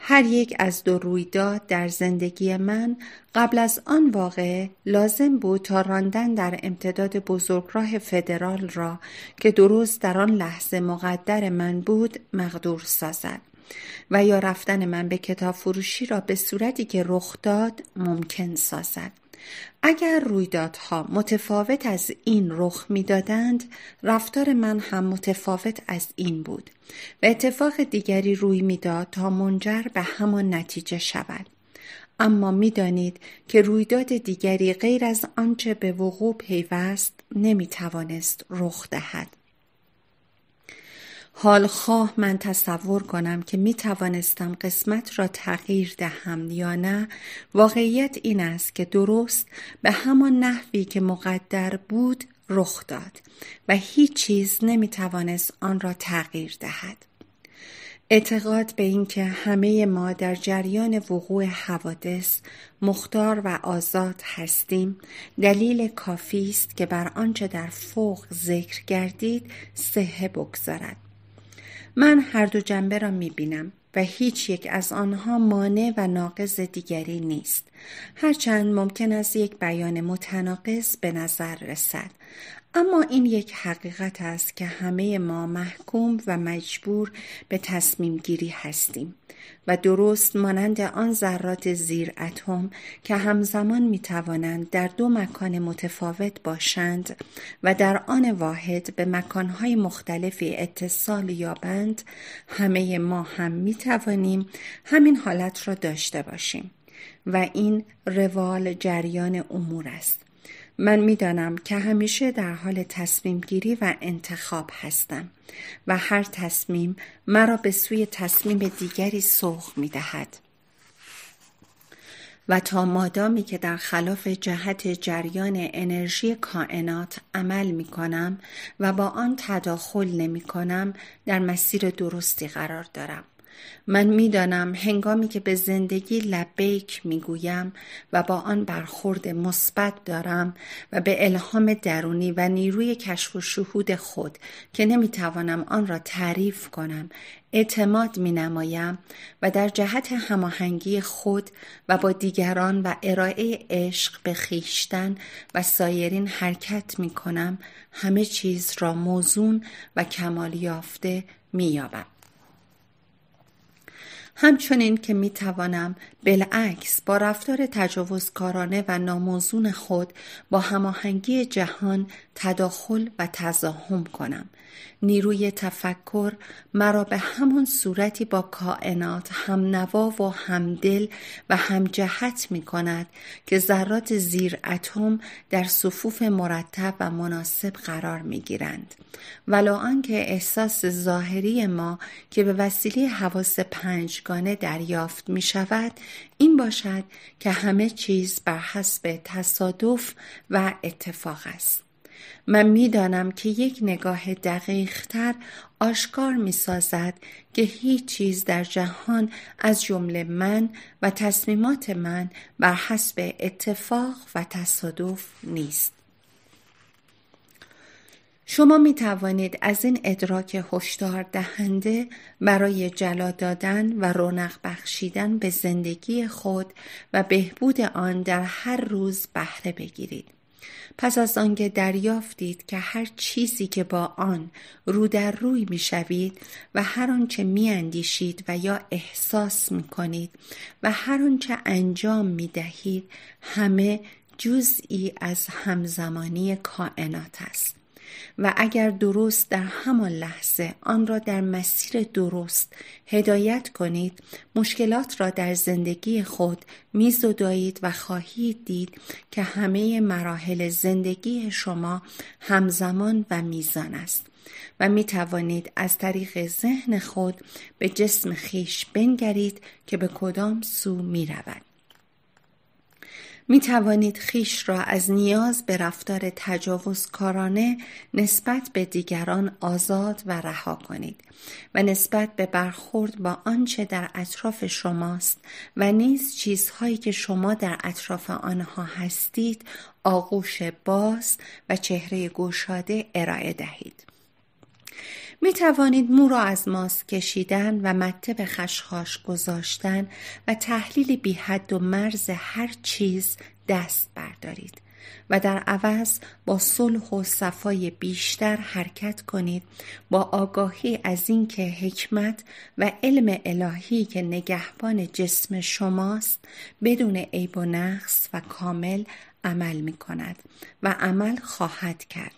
A: هر یک از دو رویداد در زندگی من قبل از آن واقع لازم بود تا راندن در امتداد بزرگراه فدرال را که درست در آن لحظه مقدر من بود مقدور سازد و یا رفتن من به کتاب فروشی را به صورتی که رخ داد ممکن سازد اگر رویدادها متفاوت از این رخ میدادند رفتار من هم متفاوت از این بود و اتفاق دیگری روی میداد تا منجر به همان نتیجه شود اما میدانید که رویداد دیگری غیر از آنچه به وقوع پیوست نمیتوانست رخ دهد حال خواه من تصور کنم که می توانستم قسمت را تغییر دهم یا نه واقعیت این است که درست به همان نحوی که مقدر بود رخ داد و هیچ چیز نمی توانست آن را تغییر دهد اعتقاد به اینکه همه ما در جریان وقوع حوادث مختار و آزاد هستیم دلیل کافی است که بر آنچه در فوق ذکر گردید صحه بگذارد من هر دو جنبه را می بینم و هیچ یک از آنها مانع و ناقض دیگری نیست هرچند ممکن است یک بیان متناقض به نظر رسد اما این یک حقیقت است که همه ما محکوم و مجبور به تصمیم گیری هستیم و درست مانند آن ذرات زیر اتم که همزمان می توانند در دو مکان متفاوت باشند و در آن واحد به مکانهای مختلفی اتصال یابند همه ما هم می توانیم همین حالت را داشته باشیم و این روال جریان امور است من میدانم که همیشه در حال تصمیم گیری و انتخاب هستم و هر تصمیم مرا به سوی تصمیم دیگری سوق می دهد. و تا مادامی که در خلاف جهت جریان انرژی کائنات عمل می کنم و با آن تداخل نمی کنم در مسیر درستی قرار دارم. من میدانم هنگامی که به زندگی لبیک میگویم و با آن برخورد مثبت دارم و به الهام درونی و نیروی کشف و شهود خود که نمیتوانم آن را تعریف کنم اعتماد می نمایم و در جهت هماهنگی خود و با دیگران و ارائه عشق به خیشتن و سایرین حرکت می کنم همه چیز را موزون و کمال یافته می یابم. همچنین که می توانم بالعکس با رفتار تجاوزکارانه و ناموزون خود با هماهنگی جهان تداخل و تزاحم کنم نیروی تفکر مرا به همون صورتی با کائنات هم نوا و همدل و همجهت می کند که ذرات زیر اتم در صفوف مرتب و مناسب قرار می گیرند آنکه احساس ظاهری ما که به وسیله حواس پنجگانه دریافت می شود این باشد که همه چیز بر حسب تصادف و اتفاق است من میدانم که یک نگاه دقیقتر آشکار می سازد که هیچ چیز در جهان از جمله من و تصمیمات من بر حسب اتفاق و تصادف نیست. شما می توانید از این ادراک هشدار دهنده برای جلا دادن و رونق بخشیدن به زندگی خود و بهبود آن در هر روز بهره بگیرید. پس از آنکه دریافتید که هر چیزی که با آن رو در روی میشوید و هر آنچه میاندیشید و یا احساس کنید و هر آنچه انجام دهید همه جزئی از همزمانی کائنات است و اگر درست در همان لحظه آن را در مسیر درست هدایت کنید مشکلات را در زندگی خود میزدایید و خواهید دید که همه مراحل زندگی شما همزمان و میزان است و می توانید از طریق ذهن خود به جسم خیش بنگرید که به کدام سو می رود. می توانید خیش را از نیاز به رفتار کارانه نسبت به دیگران آزاد و رها کنید و نسبت به برخورد با آنچه در اطراف شماست و نیز چیزهایی که شما در اطراف آنها هستید آغوش باز و چهره گوشاده ارائه دهید. می توانید مو را از ماس کشیدن و مته به خشخاش گذاشتن و تحلیل بی حد و مرز هر چیز دست بردارید و در عوض با صلح و صفای بیشتر حرکت کنید با آگاهی از اینکه حکمت و علم الهی که نگهبان جسم شماست بدون عیب و نقص و کامل عمل می کند و عمل خواهد کرد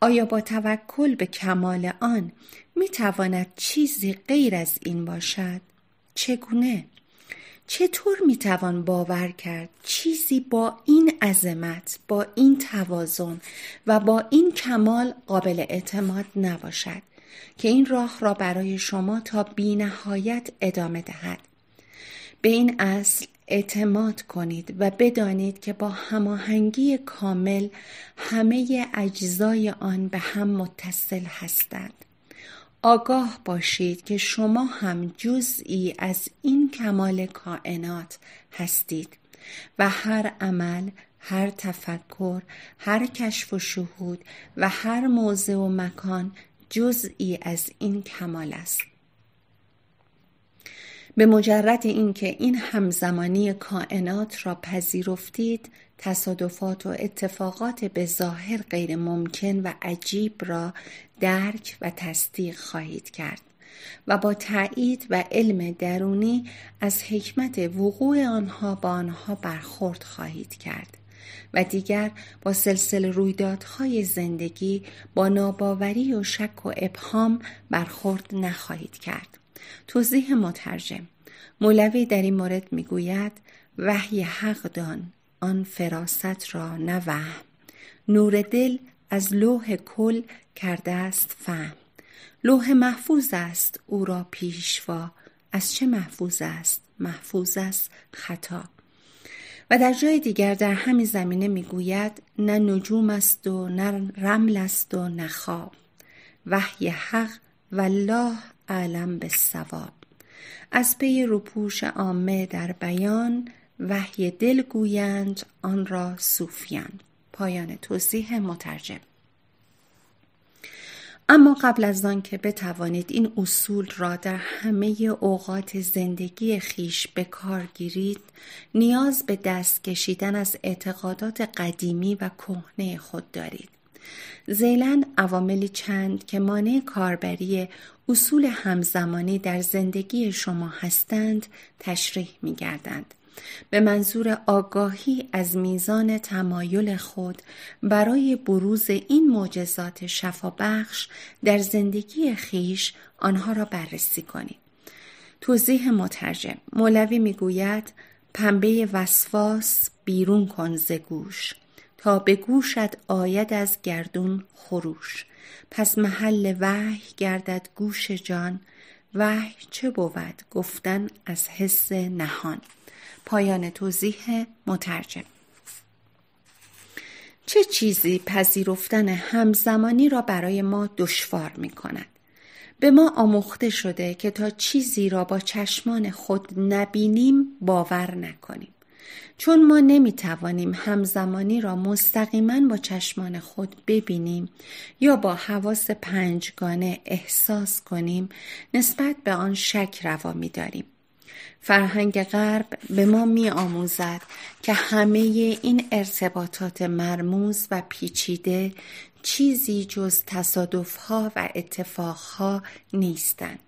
A: آیا با توکل به کمال آن می تواند چیزی غیر از این باشد؟ چگونه؟ چطور می توان باور کرد چیزی با این عظمت، با این توازن و با این کمال قابل اعتماد نباشد که این راه را برای شما تا بی نهایت ادامه دهد؟ به این اصل اعتماد کنید و بدانید که با هماهنگی کامل همه اجزای آن به هم متصل هستند آگاه باشید که شما هم جزئی از این کمال کائنات هستید و هر عمل هر تفکر هر کشف و شهود و هر موضع و مکان جزئی از این کمال است به مجرد اینکه این همزمانی کائنات را پذیرفتید تصادفات و اتفاقات به ظاهر غیر ممکن و عجیب را درک و تصدیق خواهید کرد و با تایید و علم درونی از حکمت وقوع آنها با آنها برخورد خواهید کرد و دیگر با سلسله رویدادهای زندگی با ناباوری و شک و ابهام برخورد نخواهید کرد توضیح مترجم مولوی در این مورد میگوید وحی حق دان آن فراست را نه نور دل از لوح کل کرده است فهم لوح محفوظ است او را پیشوا از چه محفوظ است محفوظ است خطا و در جای دیگر در همین زمینه میگوید نه نجوم است و نه رمل است و نه خواب وحی حق والله اعلم به سواب از پی روپوش عامه در بیان وحی دل گویند آن را صوفیان پایان توضیح مترجم اما قبل از آن که بتوانید این اصول را در همه اوقات زندگی خیش به کار گیرید نیاز به دست کشیدن از اعتقادات قدیمی و کهنه خود دارید زیلن عواملی چند که مانع کاربری اصول همزمانی در زندگی شما هستند تشریح می گردند. به منظور آگاهی از میزان تمایل خود برای بروز این معجزات شفابخش در زندگی خیش آنها را بررسی کنید. توضیح مترجم مولوی میگوید پنبه وسواس بیرون کن ز گوش تا به گوشت آید از گردون خروش پس محل وحی گردد گوش جان وحی چه بود گفتن از حس نهان پایان توضیح مترجم چه چیزی پذیرفتن همزمانی را برای ما دشوار می کند؟ به ما آموخته شده که تا چیزی را با چشمان خود نبینیم باور نکنیم. چون ما نمی توانیم همزمانی را مستقیما با چشمان خود ببینیم یا با حواس پنجگانه احساس کنیم نسبت به آن شک روا می داریم. فرهنگ غرب به ما می آموزد که همه این ارتباطات مرموز و پیچیده چیزی جز تصادفها و اتفاقها نیستند.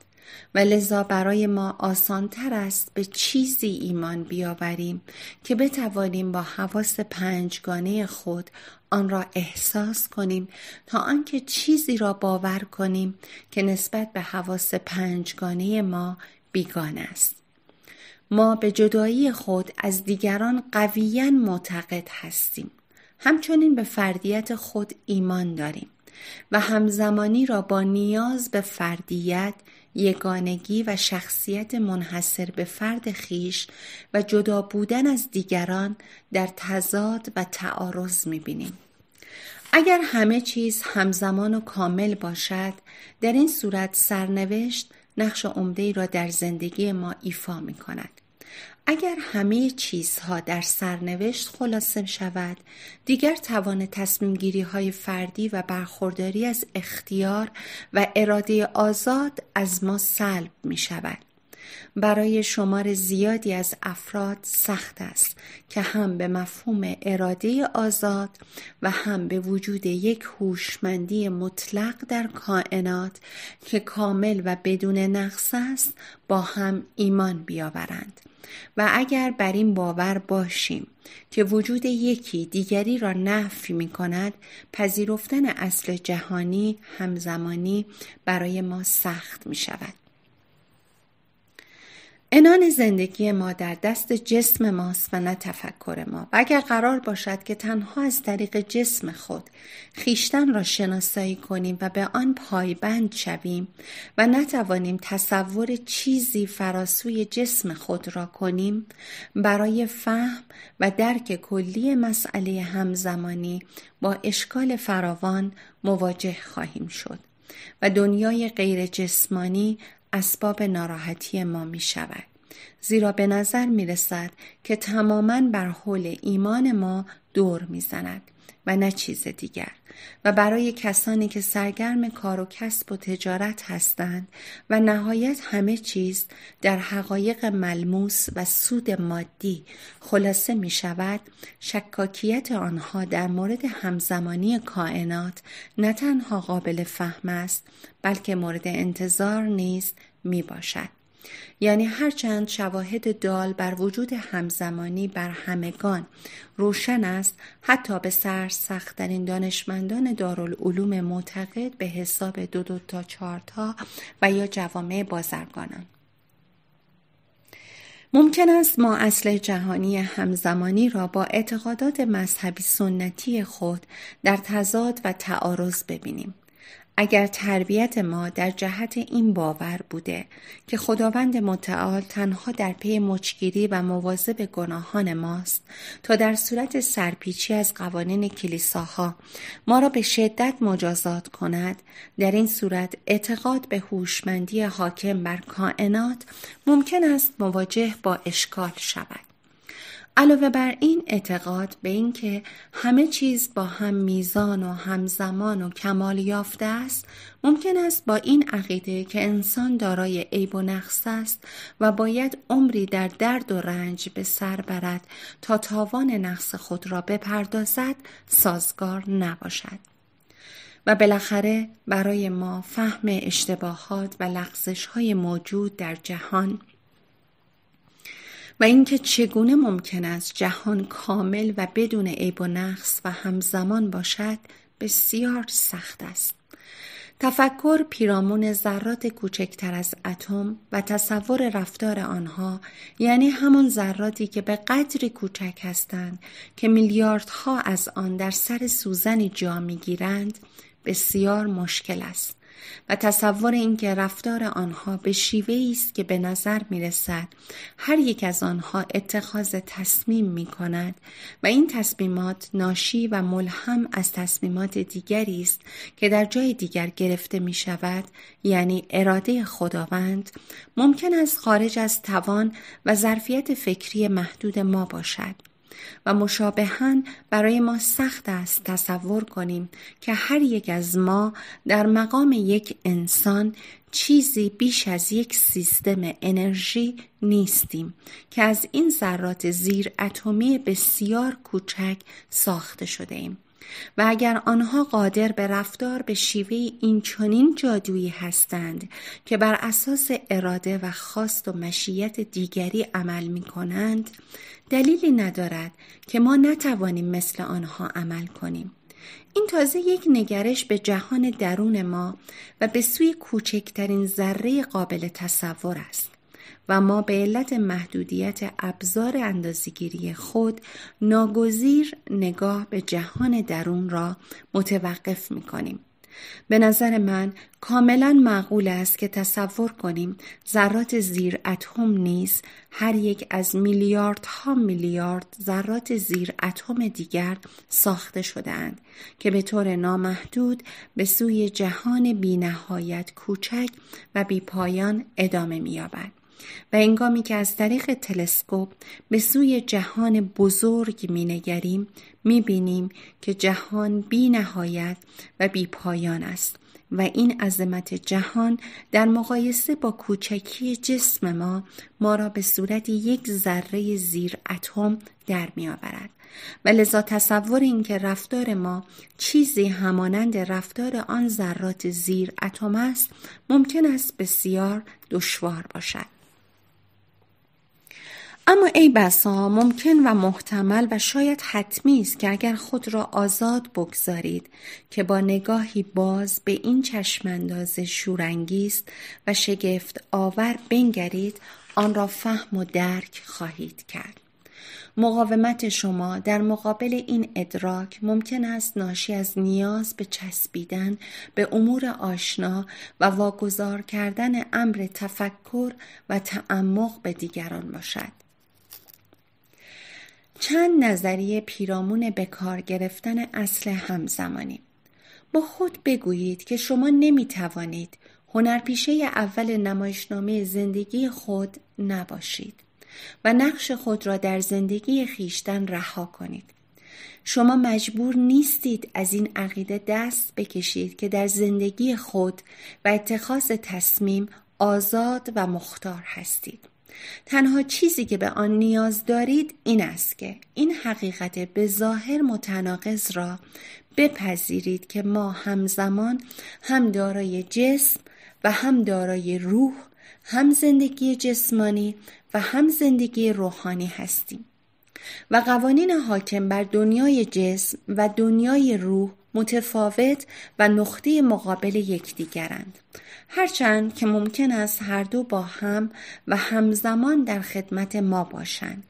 A: و لذا برای ما آسانتر است به چیزی ایمان بیاوریم که بتوانیم با حواس پنجگانه خود آن را احساس کنیم تا آنکه چیزی را باور کنیم که نسبت به حواس پنجگانه ما بیگانه است ما به جدایی خود از دیگران قویا معتقد هستیم همچنین به فردیت خود ایمان داریم و همزمانی را با نیاز به فردیت یگانگی و شخصیت منحصر به فرد خیش و جدا بودن از دیگران در تضاد و تعارض میبینیم اگر همه چیز همزمان و کامل باشد در این صورت سرنوشت نقش عمده را در زندگی ما ایفا می اگر همه چیزها در سرنوشت خلاصه شود دیگر توان تصمیم گیری های فردی و برخورداری از اختیار و اراده آزاد از ما سلب می شود برای شمار زیادی از افراد سخت است که هم به مفهوم اراده آزاد و هم به وجود یک هوشمندی مطلق در کائنات که کامل و بدون نقص است با هم ایمان بیاورند و اگر بر این باور باشیم که وجود یکی دیگری را نفی می کند پذیرفتن اصل جهانی همزمانی برای ما سخت می شود انان زندگی ما در دست جسم ماست و نه تفکر ما و اگر قرار باشد که تنها از طریق جسم خود خیشتن را شناسایی کنیم و به آن پایبند شویم و نتوانیم تصور چیزی فراسوی جسم خود را کنیم برای فهم و درک کلی مسئله همزمانی با اشکال فراوان مواجه خواهیم شد و دنیای غیر جسمانی اسباب ناراحتی ما می شود. زیرا به نظر می رسد که تماما بر حول ایمان ما دور می زند. و نه چیز دیگر و برای کسانی که سرگرم کار و کسب و تجارت هستند و نهایت همه چیز در حقایق ملموس و سود مادی خلاصه می شود شکاکیت آنها در مورد همزمانی کائنات نه تنها قابل فهم است بلکه مورد انتظار نیز می باشد یعنی هرچند شواهد دال بر وجود همزمانی بر همگان روشن است حتی به سر این دانشمندان دارالعلوم معتقد به حساب دو دو تا چارتا و یا جوامع بازرگانان ممکن است ما اصل جهانی همزمانی را با اعتقادات مذهبی سنتی خود در تضاد و تعارض ببینیم اگر تربیت ما در جهت این باور بوده که خداوند متعال تنها در پی مچگیری و موازه به گناهان ماست تا در صورت سرپیچی از قوانین کلیساها ما را به شدت مجازات کند در این صورت اعتقاد به هوشمندی حاکم بر کائنات ممکن است مواجه با اشکال شود علاوه بر این اعتقاد به اینکه همه چیز با هم میزان و همزمان و کمال یافته است ممکن است با این عقیده که انسان دارای عیب و نقص است و باید عمری در درد و رنج به سر برد تا تاوان نقص خود را بپردازد سازگار نباشد و بالاخره برای ما فهم اشتباهات و لغزش‌های های موجود در جهان و اینکه چگونه ممکن است جهان کامل و بدون عیب و نقص و همزمان باشد بسیار سخت است تفکر پیرامون ذرات کوچکتر از اتم و تصور رفتار آنها یعنی همان ذراتی که به قدری کوچک هستند که میلیاردها از آن در سر سوزنی جا میگیرند بسیار مشکل است و تصور اینکه رفتار آنها به شیوه است که به نظر می رسد هر یک از آنها اتخاذ تصمیم می کند و این تصمیمات ناشی و ملهم از تصمیمات دیگری است که در جای دیگر گرفته می شود یعنی اراده خداوند ممکن است خارج از توان و ظرفیت فکری محدود ما باشد و مشابهن برای ما سخت است تصور کنیم که هر یک از ما در مقام یک انسان چیزی بیش از یک سیستم انرژی نیستیم که از این ذرات زیر اتمی بسیار کوچک ساخته شده ایم. و اگر آنها قادر به رفتار به شیوه این چنین جادویی هستند که بر اساس اراده و خواست و مشیت دیگری عمل می کنند دلیلی ندارد که ما نتوانیم مثل آنها عمل کنیم. این تازه یک نگرش به جهان درون ما و به سوی کوچکترین ذره قابل تصور است و ما به علت محدودیت ابزار اندازگیری خود ناگزیر نگاه به جهان درون را متوقف می کنیم. به نظر من کاملا معقول است که تصور کنیم ذرات زیر اتم نیز هر یک از میلیاردها میلیارد ذرات زیر اتم دیگر ساخته شدهاند که به طور نامحدود به سوی جهان بینهایت کوچک و بیپایان ادامه مییابد و انگامی که از طریق تلسکوپ به سوی جهان بزرگ می بینیم که جهان بی نهایت و بی پایان است و این عظمت جهان در مقایسه با کوچکی جسم ما ما را به صورت یک ذره زیر اتم در می آورد. و لذا تصور اینکه رفتار ما چیزی همانند رفتار آن ذرات زیر اتم است ممکن است بسیار دشوار باشد اما ای بسا ممکن و محتمل و شاید حتمی است که اگر خود را آزاد بگذارید که با نگاهی باز به این چشمانداز شورانگیست و شگفت آور بنگرید آن را فهم و درک خواهید کرد مقاومت شما در مقابل این ادراک ممکن است ناشی از نیاز به چسبیدن به امور آشنا و واگذار کردن امر تفکر و تعمق به دیگران باشد چند نظریه پیرامون به کار گرفتن اصل همزمانی با خود بگویید که شما نمی توانید هنرپیشه اول نمایشنامه زندگی خود نباشید و نقش خود را در زندگی خیشتن رها کنید شما مجبور نیستید از این عقیده دست بکشید که در زندگی خود و اتخاذ تصمیم آزاد و مختار هستید تنها چیزی که به آن نیاز دارید این است که این حقیقت به ظاهر متناقض را بپذیرید که ما همزمان هم دارای جسم و هم دارای روح هم زندگی جسمانی و هم زندگی روحانی هستیم و قوانین حاکم بر دنیای جسم و دنیای روح متفاوت و نقطه مقابل یکدیگرند هرچند که ممکن است هر دو با هم و همزمان در خدمت ما باشند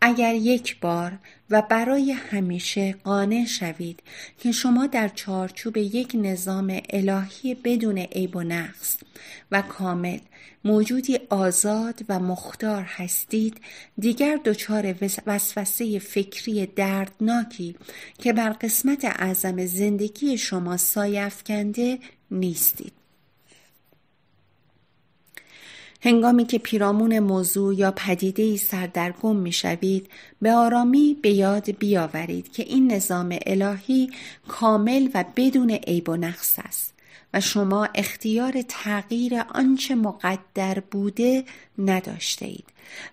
A: اگر یک بار و برای همیشه قانع شوید که شما در چارچوب یک نظام الهی بدون عیب و نقص و کامل موجودی آزاد و مختار هستید دیگر دچار وسوسه فکری دردناکی که بر قسمت اعظم زندگی شما سایه افکنده نیستید هنگامی که پیرامون موضوع یا پدیده ای سردرگم می شوید به آرامی به یاد بیاورید که این نظام الهی کامل و بدون عیب و نقص است و شما اختیار تغییر آنچه مقدر بوده نداشته اید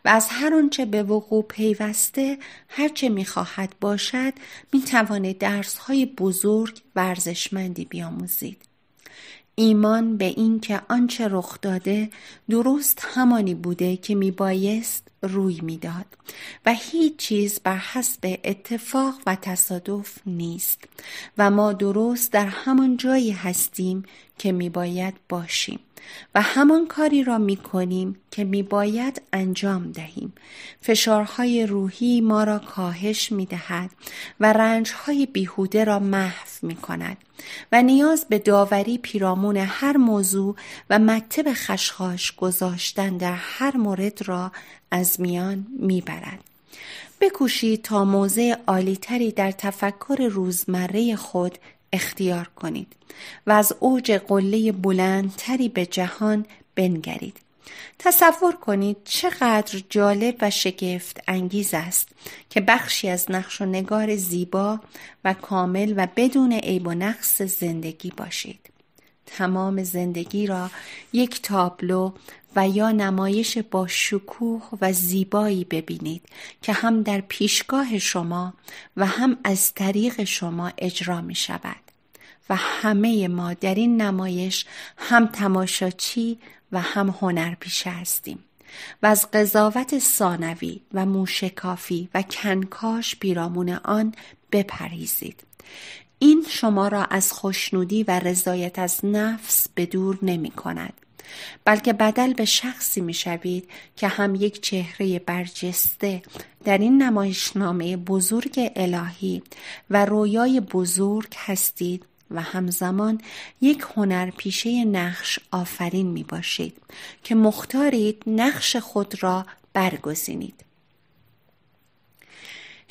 A: و از هر آنچه به وقوع پیوسته هرچه خواهد باشد می توانید های بزرگ ورزشمندی بیاموزید ایمان به اینکه آنچه رخ داده درست همانی بوده که می بایست روی میداد و هیچ چیز بر حسب اتفاق و تصادف نیست و ما درست در همان جایی هستیم که می باید باشیم و همان کاری را می کنیم که می باید انجام دهیم. فشارهای روحی ما را کاهش می دهد و رنجهای بیهوده را محو می کند و نیاز به داوری پیرامون هر موضوع و مکتب خشخاش گذاشتن در هر مورد را از میان می برد. بکوشید تا موضع عالیتری در تفکر روزمره خود اختیار کنید و از اوج قله بلندتری به جهان بنگرید تصور کنید چقدر جالب و شگفت انگیز است که بخشی از نقش و نگار زیبا و کامل و بدون عیب و نقص زندگی باشید تمام زندگی را یک تابلو و یا نمایش با شکوه و زیبایی ببینید که هم در پیشگاه شما و هم از طریق شما اجرا می شود و همه ما در این نمایش هم تماشاچی و هم هنرپیشه هستیم و از قضاوت ثانوی و موشکافی و کنکاش پیرامون آن بپریزید این شما را از خوشنودی و رضایت از نفس به دور نمی کند بلکه بدل به شخصی می شوید که هم یک چهره برجسته در این نمایشنامه بزرگ الهی و رویای بزرگ هستید و همزمان یک هنرپیشه نقش آفرین می باشید که مختارید نقش خود را برگزینید.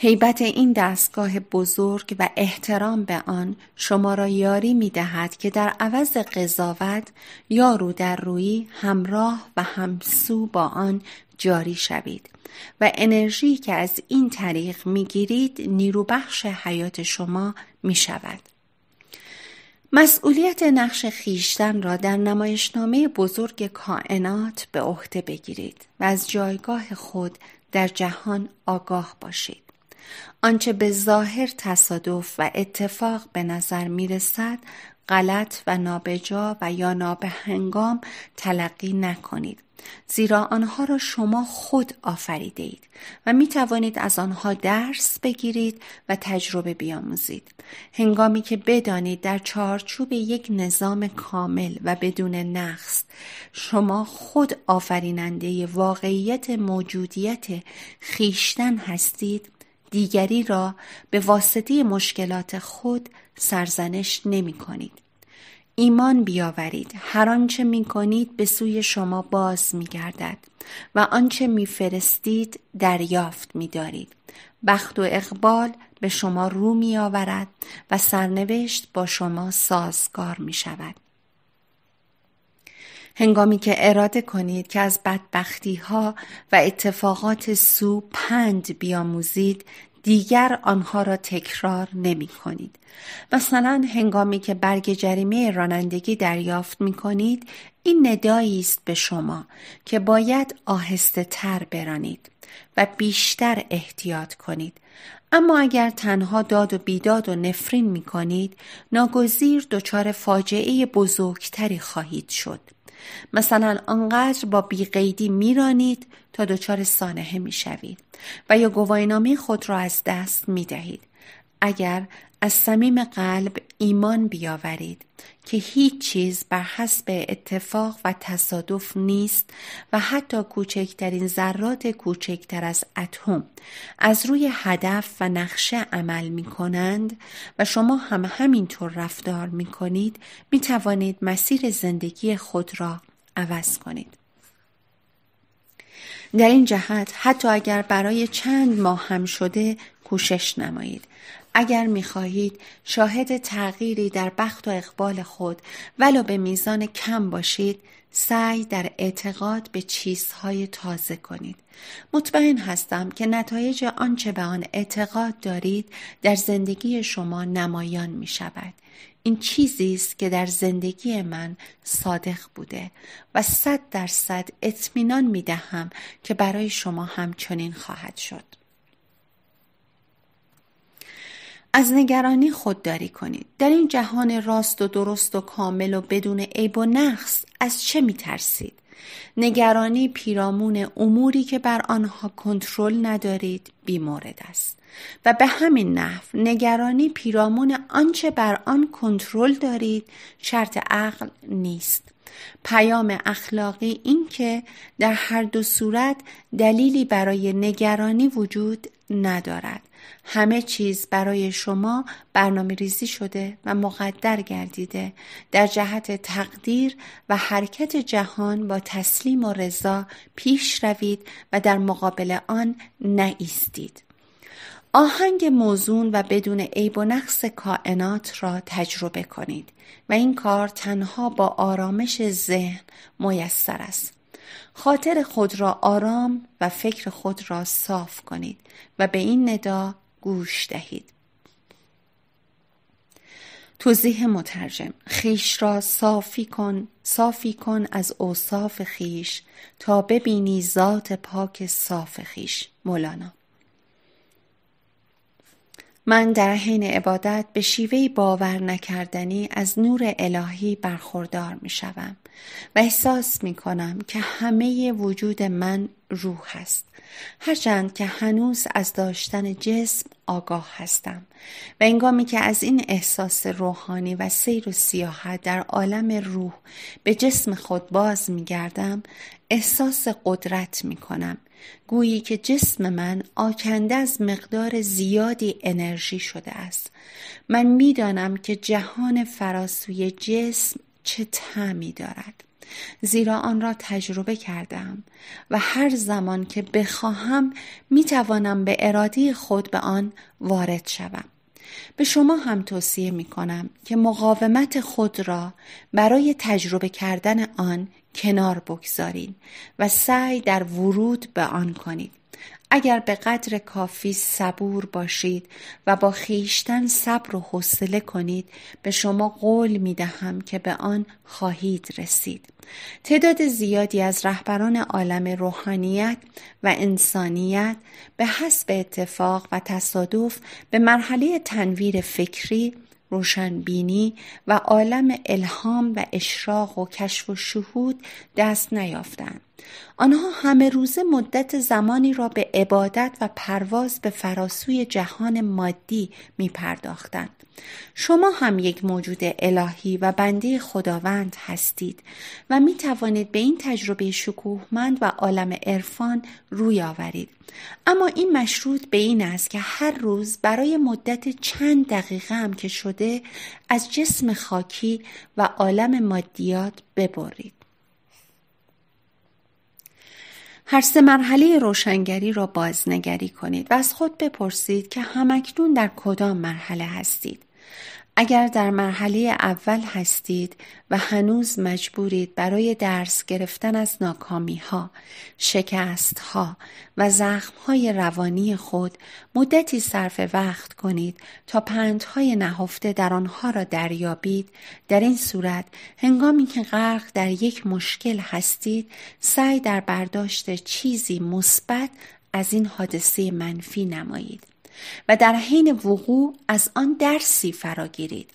A: هیبت این دستگاه بزرگ و احترام به آن شما را یاری می دهد که در عوض قضاوت یا در روی همراه و همسو با آن جاری شوید و انرژی که از این طریق می گیرید نیروبخش حیات شما می شود. مسئولیت نقش خیشتن را در نمایشنامه بزرگ کائنات به عهده بگیرید و از جایگاه خود در جهان آگاه باشید. آنچه به ظاهر تصادف و اتفاق به نظر می رسد غلط و نابجا و یا هنگام تلقی نکنید زیرا آنها را شما خود آفریده اید و می توانید از آنها درس بگیرید و تجربه بیاموزید هنگامی که بدانید در چارچوب یک نظام کامل و بدون نقص شما خود آفریننده واقعیت موجودیت خیشتن هستید دیگری را به واسطه مشکلات خود سرزنش نمی کنید. ایمان بیاورید هر آنچه می کنید به سوی شما باز می گردد و آنچه می فرستید دریافت می دارید. بخت و اقبال به شما رو می آورد و سرنوشت با شما سازگار می شود. هنگامی که اراده کنید که از بدبختی ها و اتفاقات سو پند بیاموزید دیگر آنها را تکرار نمی کنید. مثلا هنگامی که برگ جریمه رانندگی دریافت می کنید این ندایی است به شما که باید آهسته تر برانید و بیشتر احتیاط کنید اما اگر تنها داد و بیداد و نفرین می کنید ناگزیر دچار فاجعه بزرگتری خواهید شد مثلا آنقدر با بیقیدی میرانید تا دچار سانحه میشوید و یا گواهینامه خود را از دست میدهید اگر از صمیم قلب ایمان بیاورید که هیچ چیز بر حسب اتفاق و تصادف نیست و حتی کوچکترین ذرات کوچکتر از اتم از روی هدف و نقشه عمل می کنند و شما هم همینطور رفتار می کنید می توانید مسیر زندگی خود را عوض کنید. در این جهت حتی اگر برای چند ماه هم شده کوشش نمایید اگر میخواهید شاهد تغییری در بخت و اقبال خود ولو به میزان کم باشید سعی در اعتقاد به چیزهای تازه کنید مطمئن هستم که نتایج آنچه به آن اعتقاد دارید در زندگی شما نمایان می شود این چیزی است که در زندگی من صادق بوده و صد درصد اطمینان می دهم که برای شما همچنین خواهد شد از نگرانی خودداری کنید در این جهان راست و درست و کامل و بدون عیب و نقص از چه می ترسید؟ نگرانی پیرامون اموری که بر آنها کنترل ندارید بیمورد است و به همین نحو نگرانی پیرامون آنچه بر آن کنترل دارید شرط عقل نیست پیام اخلاقی این که در هر دو صورت دلیلی برای نگرانی وجود ندارد همه چیز برای شما برنامه ریزی شده و مقدر گردیده در جهت تقدیر و حرکت جهان با تسلیم و رضا پیش روید و در مقابل آن نایستید. آهنگ موزون و بدون عیب و نقص کائنات را تجربه کنید و این کار تنها با آرامش ذهن میسر است. خاطر خود را آرام و فکر خود را صاف کنید و به این ندا گوش دهید توضیح مترجم خیش را صافی کن صافی کن از اوصاف خیش تا ببینی ذات پاک صاف خیش مولانا من در حین عبادت به شیوهی باور نکردنی از نور الهی برخوردار می شوم و احساس می کنم که همه وجود من روح است هرچند که هنوز از داشتن جسم آگاه هستم و انگامی که از این احساس روحانی و سیر و سیاحت در عالم روح به جسم خود باز می گردم احساس قدرت می کنم گویی که جسم من آکنده از مقدار زیادی انرژی شده است من میدانم که جهان فراسوی جسم چه تعمی دارد زیرا آن را تجربه کردم و هر زمان که بخواهم می توانم به ارادی خود به آن وارد شوم. به شما هم توصیه می کنم که مقاومت خود را برای تجربه کردن آن کنار بگذارید و سعی در ورود به آن کنید اگر به قدر کافی صبور باشید و با خیشتن صبر و حوصله کنید به شما قول می دهم که به آن خواهید رسید تعداد زیادی از رهبران عالم روحانیت و انسانیت به حسب اتفاق و تصادف به مرحله تنویر فکری روشنبینی و عالم الهام و اشراق و کشف و شهود دست نیافتند آنها همه روز مدت زمانی را به عبادت و پرواز به فراسوی جهان مادی می پرداختند. شما هم یک موجود الهی و بنده خداوند هستید و می توانید به این تجربه شکوهمند و عالم عرفان روی آورید. اما این مشروط به این است که هر روز برای مدت چند دقیقه هم که شده از جسم خاکی و عالم مادیات ببرید. هر سه مرحله روشنگری را بازنگری کنید و از خود بپرسید که همکنون در کدام مرحله هستید اگر در مرحله اول هستید و هنوز مجبورید برای درس گرفتن از ناکامی ها، شکست ها و زخم های روانی خود مدتی صرف وقت کنید تا پندهای نهفته در آنها را دریابید، در این صورت هنگامی که غرق در یک مشکل هستید، سعی در برداشت چیزی مثبت از این حادثه منفی نمایید. و در حین وقوع از آن درسی فراگیرید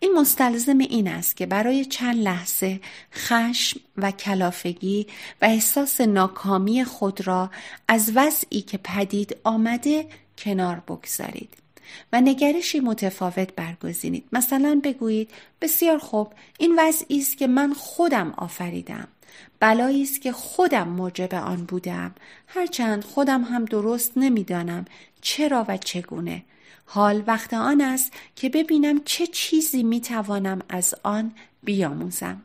A: این مستلزم این است که برای چند لحظه خشم و کلافگی و احساس ناکامی خود را از وضعی که پدید آمده کنار بگذارید و نگرشی متفاوت برگزینید مثلا بگویید بسیار خوب این وضعی است که من خودم آفریدم بلایی است که خودم موجب آن بودم هرچند خودم هم درست نمیدانم چرا و چگونه حال وقت آن است که ببینم چه چیزی می توانم از آن بیاموزم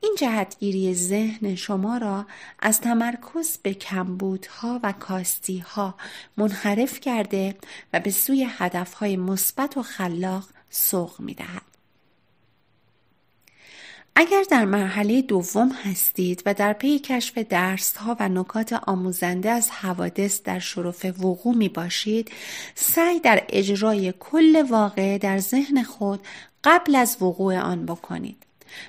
A: این جهتگیری ذهن شما را از تمرکز به کمبودها و کاستیها منحرف کرده و به سوی هدفهای مثبت و خلاق سوق می دهد. اگر در مرحله دوم هستید و در پی کشف درس ها و نکات آموزنده از حوادث در شرف وقوع می باشید سعی در اجرای کل واقع در ذهن خود قبل از وقوع آن بکنید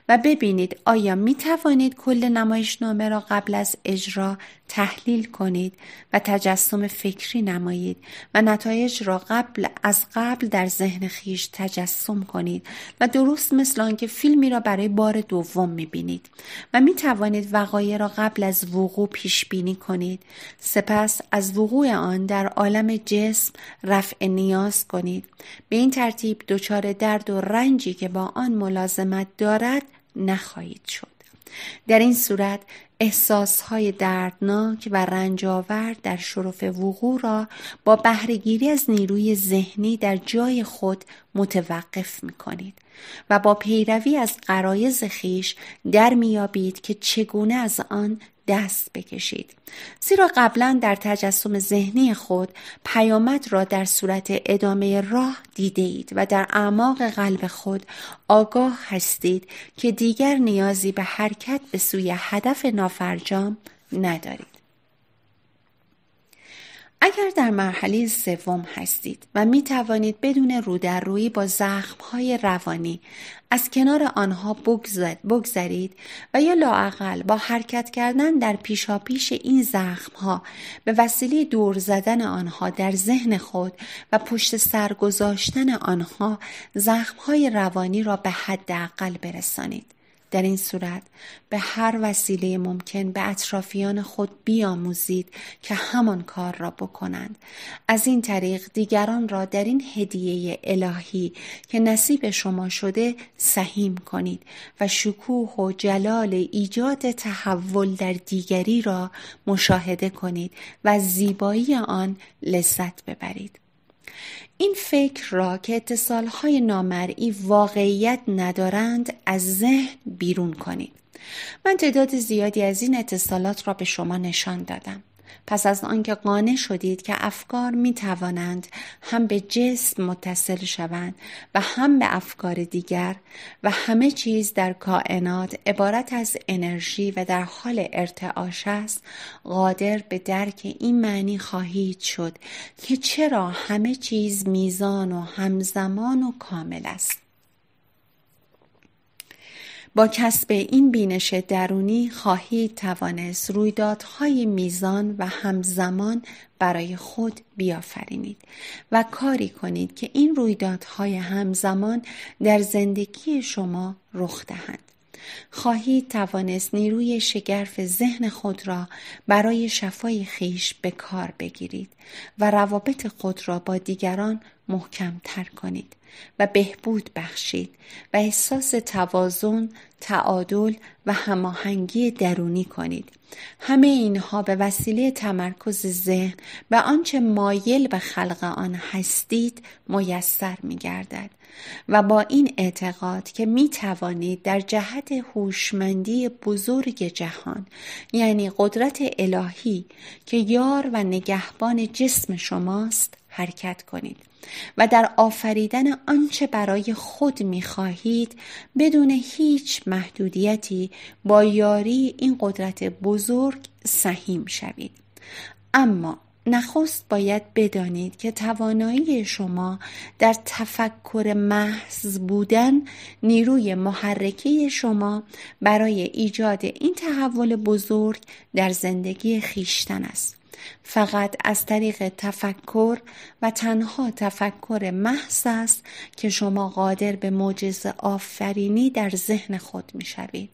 A: و ببینید آیا می توانید کل نمایشنامه را قبل از اجرا تحلیل کنید و تجسم فکری نمایید و نتایج را قبل از قبل در ذهن خیش تجسم کنید و درست مثل آنکه فیلمی را برای بار دوم میبینید و میتوانید وقایع را قبل از وقوع پیش بینی کنید سپس از وقوع آن در عالم جسم رفع نیاز کنید به این ترتیب دچار درد و رنجی که با آن ملازمت دارد نخواهید شد در این صورت احساسهای دردناک و رنجاور در شرف وقوع را با بهرهگیری از نیروی ذهنی در جای خود متوقف می کنید و با پیروی از قرایز خیش در میابید که چگونه از آن دست بکشید زیرا قبلا در تجسم ذهنی خود پیامد را در صورت ادامه راه دیده و در اعماق قلب خود آگاه هستید که دیگر نیازی به حرکت به سوی هدف نافرجام ندارید اگر در مرحله سوم هستید و می توانید بدون رودررویی با زخم های روانی از کنار آنها بگذرید و یا لاعقل با حرکت کردن در پیشاپیش این زخم ها به وسیله دور زدن آنها در ذهن خود و پشت سر گذاشتن آنها زخم های روانی را به حداقل برسانید. در این صورت به هر وسیله ممکن به اطرافیان خود بیاموزید که همان کار را بکنند از این طریق دیگران را در این هدیه الهی که نصیب شما شده سهیم کنید و شکوه و جلال ایجاد تحول در دیگری را مشاهده کنید و زیبایی آن لذت ببرید این فکر را که اتصالهای نامرئی واقعیت ندارند از ذهن بیرون کنید. من تعداد زیادی از این اتصالات را به شما نشان دادم. پس از آنکه قانع شدید که افکار می توانند هم به جسم متصل شوند و هم به افکار دیگر و همه چیز در کائنات عبارت از انرژی و در حال ارتعاش است قادر به درک این معنی خواهید شد که چرا همه چیز میزان و همزمان و کامل است با کسب این بینش درونی خواهید توانست رویدادهای میزان و همزمان برای خود بیافرینید و کاری کنید که این رویدادهای همزمان در زندگی شما رخ دهند خواهید توانست نیروی شگرف ذهن خود را برای شفای خیش به کار بگیرید و روابط خود را با دیگران محکم تر کنید و بهبود بخشید و احساس توازن، تعادل و هماهنگی درونی کنید. همه اینها به وسیله تمرکز ذهن و آنچه مایل به خلق آن هستید میسر می گردد. و با این اعتقاد که می توانید در جهت هوشمندی بزرگ جهان یعنی قدرت الهی که یار و نگهبان جسم شماست حرکت کنید و در آفریدن آنچه برای خود می خواهید بدون هیچ محدودیتی با یاری این قدرت بزرگ سهیم شوید اما نخست باید بدانید که توانایی شما در تفکر محض بودن نیروی محرکی شما برای ایجاد این تحول بزرگ در زندگی خیشتن است فقط از طریق تفکر و تنها تفکر محض است که شما قادر به موجز آفرینی در ذهن خود می شوید.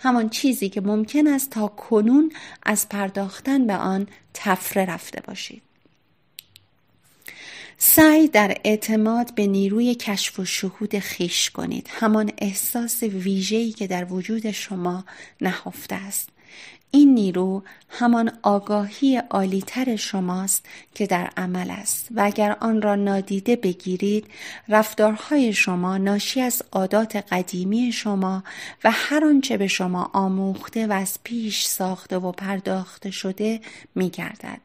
A: همان چیزی که ممکن است تا کنون از پرداختن به آن تفره رفته باشید. سعی در اعتماد به نیروی کشف و شهود خیش کنید همان احساس ویژه‌ای که در وجود شما نهفته است این نیرو همان آگاهی تر شماست که در عمل است و اگر آن را نادیده بگیرید رفتارهای شما ناشی از عادات قدیمی شما و هر آنچه به شما آموخته و از پیش ساخته و پرداخته شده میگردد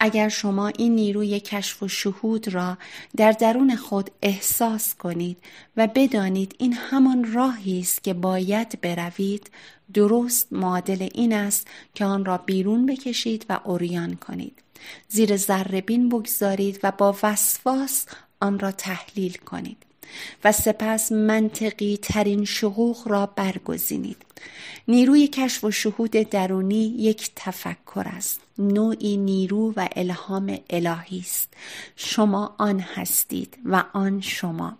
A: اگر شما این نیروی کشف و شهود را در درون خود احساس کنید و بدانید این همان راهی است که باید بروید درست معادل این است که آن را بیرون بکشید و اوریان کنید زیر ذره بین بگذارید و با وسواس آن را تحلیل کنید و سپس منطقی ترین شقوق را برگزینید نیروی کشف و شهود درونی یک تفکر است نوعی نیرو و الهام الهی است شما آن هستید و آن شما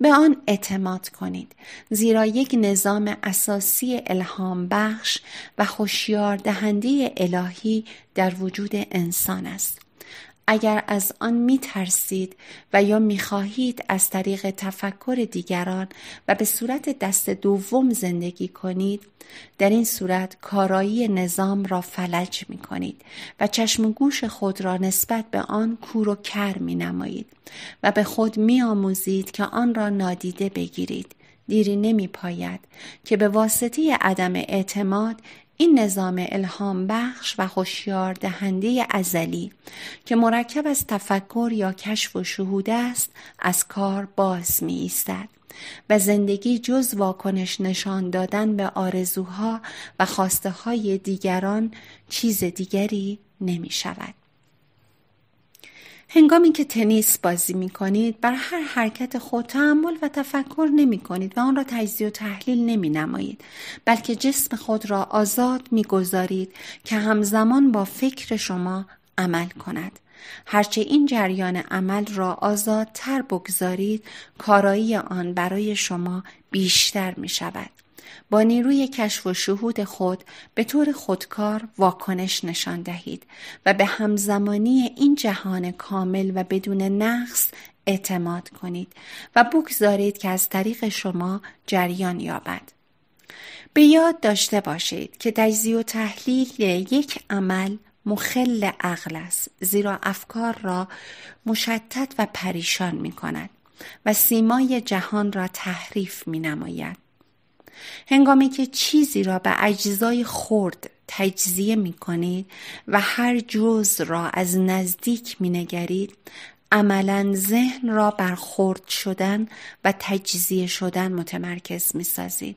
A: به آن اعتماد کنید زیرا یک نظام اساسی الهام بخش و خوشیار دهنده الهی در وجود انسان است اگر از آن می ترسید و یا می خواهید از طریق تفکر دیگران و به صورت دست دوم زندگی کنید در این صورت کارایی نظام را فلج می کنید و چشم گوش خود را نسبت به آن کور و کر می نمایید و به خود می آموزید که آن را نادیده بگیرید دیری نمی پاید که به واسطه عدم اعتماد این نظام الهام بخش و هوشیار دهنده ازلی که مرکب از تفکر یا کشف و شهود است از کار باز می ایستد و زندگی جز واکنش نشان دادن به آرزوها و خواسته های دیگران چیز دیگری نمی شود. هنگامی که تنیس بازی می کنید بر هر حرکت خود تحمل و تفکر نمی کنید و آن را تجزیه و تحلیل نمی نمایید بلکه جسم خود را آزاد می گذارید که همزمان با فکر شما عمل کند هرچه این جریان عمل را آزادتر بگذارید کارایی آن برای شما بیشتر می شود با نیروی کشف و شهود خود به طور خودکار واکنش نشان دهید و به همزمانی این جهان کامل و بدون نقص اعتماد کنید و بگذارید که از طریق شما جریان یابد. به یاد داشته باشید که تجزیه و تحلیل یک عمل مخل عقل است زیرا افکار را مشتت و پریشان می کند و سیمای جهان را تحریف می نماید. هنگامی که چیزی را به اجزای خرد تجزیه می کنید و هر جز را از نزدیک می نگرید عملا ذهن را بر خورد شدن و تجزیه شدن متمرکز می سازید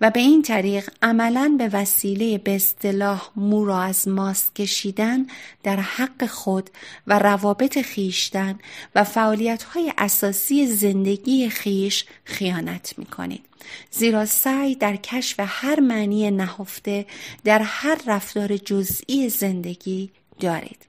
A: و به این طریق عملا به وسیله به اصطلاح مو را از ماست کشیدن در حق خود و روابط خیشتن و فعالیت های اساسی زندگی خیش خیانت می کنید زیرا سعی در کشف هر معنی نهفته در هر رفتار جزئی زندگی دارید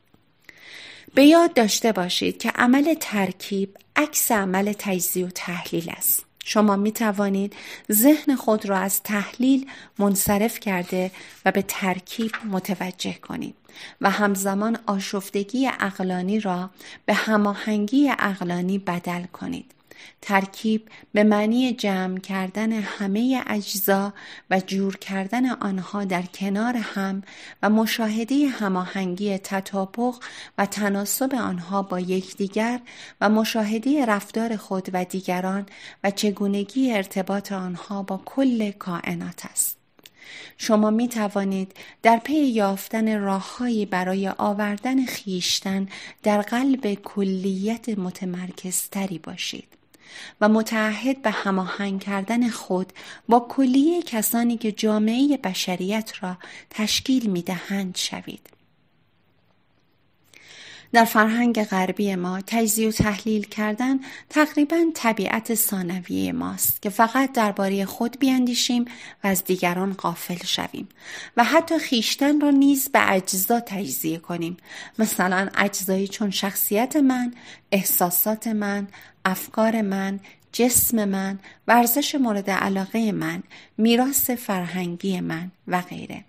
A: به یاد داشته باشید که عمل ترکیب عکس عمل تجزیه و تحلیل است شما می توانید ذهن خود را از تحلیل منصرف کرده و به ترکیب متوجه کنید و همزمان آشفتگی اقلانی را به هماهنگی اقلانی بدل کنید ترکیب به معنی جمع کردن همه اجزا و جور کردن آنها در کنار هم و مشاهده هماهنگی تطابق و تناسب آنها با یکدیگر و مشاهده رفتار خود و دیگران و چگونگی ارتباط آنها با کل کائنات است. شما می توانید در پی یافتن راههایی برای آوردن خیشتن در قلب کلیت متمرکزتری باشید. و متعهد به هماهنگ کردن خود با کلیه کسانی که جامعه بشریت را تشکیل می دهند شوید. در فرهنگ غربی ما تجزیه و تحلیل کردن تقریبا طبیعت ثانویه ماست که فقط درباره خود بیاندیشیم و از دیگران قافل شویم و حتی خیشتن را نیز به اجزا تجزیه کنیم مثلا اجزایی چون شخصیت من احساسات من افکار من، جسم من، ورزش مورد علاقه من، میراث فرهنگی من و غیره.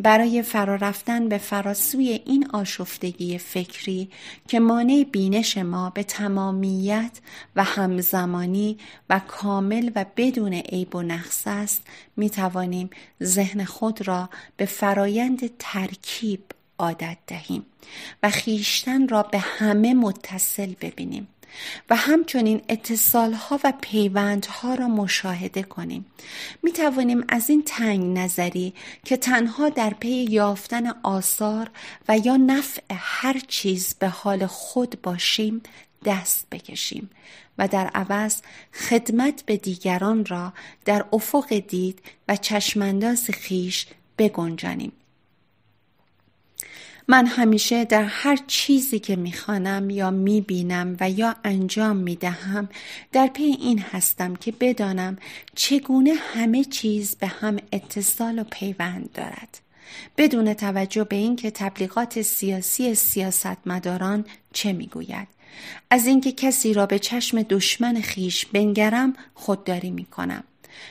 A: برای فرارفتن به فراسوی این آشفتگی فکری که مانع بینش ما به تمامیت و همزمانی و کامل و بدون عیب و نقص است می توانیم ذهن خود را به فرایند ترکیب عادت دهیم و خیشتن را به همه متصل ببینیم و همچنین ها و پیوندها را مشاهده کنیم می توانیم از این تنگ نظری که تنها در پی یافتن آثار و یا نفع هر چیز به حال خود باشیم دست بکشیم و در عوض خدمت به دیگران را در افق دید و چشمانداز خیش بگنجانیم من همیشه در هر چیزی که میخوانم یا میبینم و یا انجام میدهم در پی این هستم که بدانم چگونه همه چیز به هم اتصال و پیوند دارد بدون توجه به اینکه تبلیغات سیاسی سیاستمداران چه میگوید از اینکه کسی را به چشم دشمن خیش بنگرم خودداری میکنم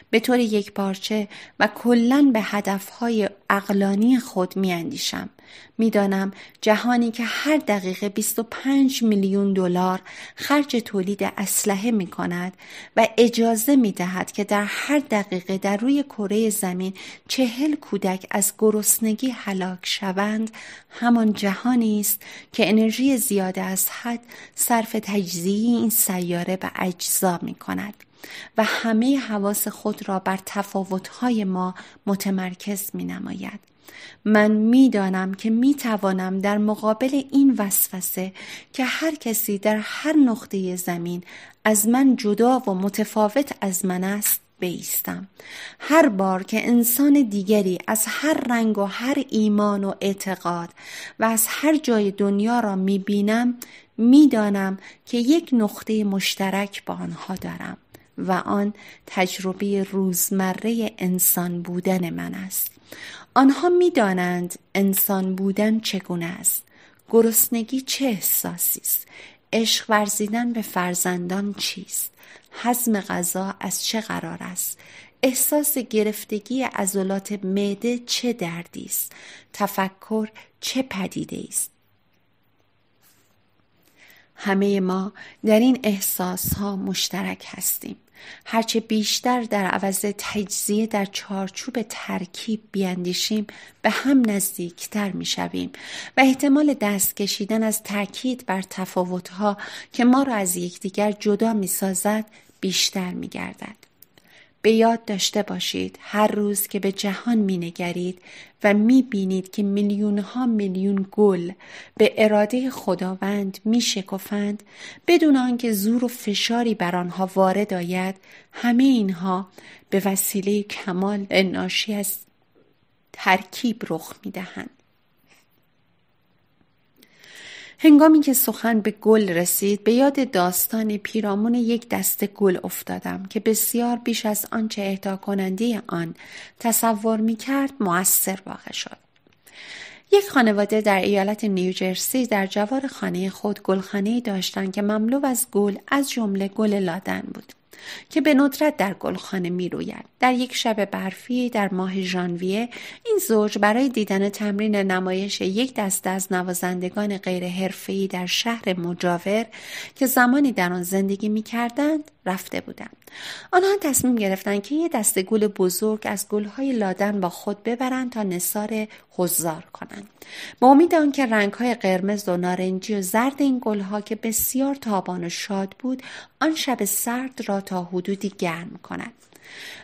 A: به طور یک پارچه و کلا به هدفهای اقلانی خود میاندیشم میدانم جهانی که هر دقیقه 25 میلیون دلار خرج تولید اسلحه می کند و اجازه می دهد که در هر دقیقه در روی کره زمین چهل کودک از گرسنگی هلاک شوند همان جهانی است که انرژی زیاده از حد صرف تجزیه این سیاره به اجزا می کند. و همه حواس خود را بر تفاوتهای ما متمرکز می نماید. من میدانم که می توانم در مقابل این وسوسه که هر کسی در هر نقطه زمین از من جدا و متفاوت از من است بیستم هر بار که انسان دیگری از هر رنگ و هر ایمان و اعتقاد و از هر جای دنیا را می بینم میدانم که یک نقطه مشترک با آنها دارم و آن تجربه روزمره انسان بودن من است آنها میدانند انسان بودن چگونه است گرسنگی چه احساسی است عشق ورزیدن به فرزندان چیست حزم غذا از چه قرار است احساس گرفتگی عضلات معده چه دردی است تفکر چه پدیده است همه ما در این احساس ها مشترک هستیم هرچه بیشتر در عوض تجزیه در چارچوب ترکیب بیاندیشیم به هم نزدیکتر میشویم و احتمال دست کشیدن از تاکید بر تفاوتها که ما را از یکدیگر جدا میسازد بیشتر میگردد به یاد داشته باشید هر روز که به جهان می نگرید و می بینید که میلیون ها میلیون گل به اراده خداوند شکفند بدون آنکه زور و فشاری بر آنها وارد آید همه اینها به وسیله کمال ناشی از ترکیب رخ میدهند هنگامی که سخن به گل رسید به یاد داستان پیرامون یک دسته گل افتادم که بسیار بیش از آنچه اهدا کننده آن تصور می کرد موثر واقع شد. یک خانواده در ایالت نیوجرسی در جوار خانه خود گلخانه داشتند که مملو از گل از جمله گل لادن بود. که به ندرت در گلخانه می روید. در یک شب برفی در ماه ژانویه این زوج برای دیدن تمرین نمایش یک دسته از نوازندگان حرفه‌ای در شهر مجاور که زمانی در آن زندگی می کردند رفته بودند. آنها تصمیم گرفتند که یه دسته گل بزرگ از گلهای لادن با خود ببرند تا نصار حضار کنند به امید آنکه رنگهای قرمز و نارنجی و زرد این گلها که بسیار تابان و شاد بود آن شب سرد را تا حدودی گرم کند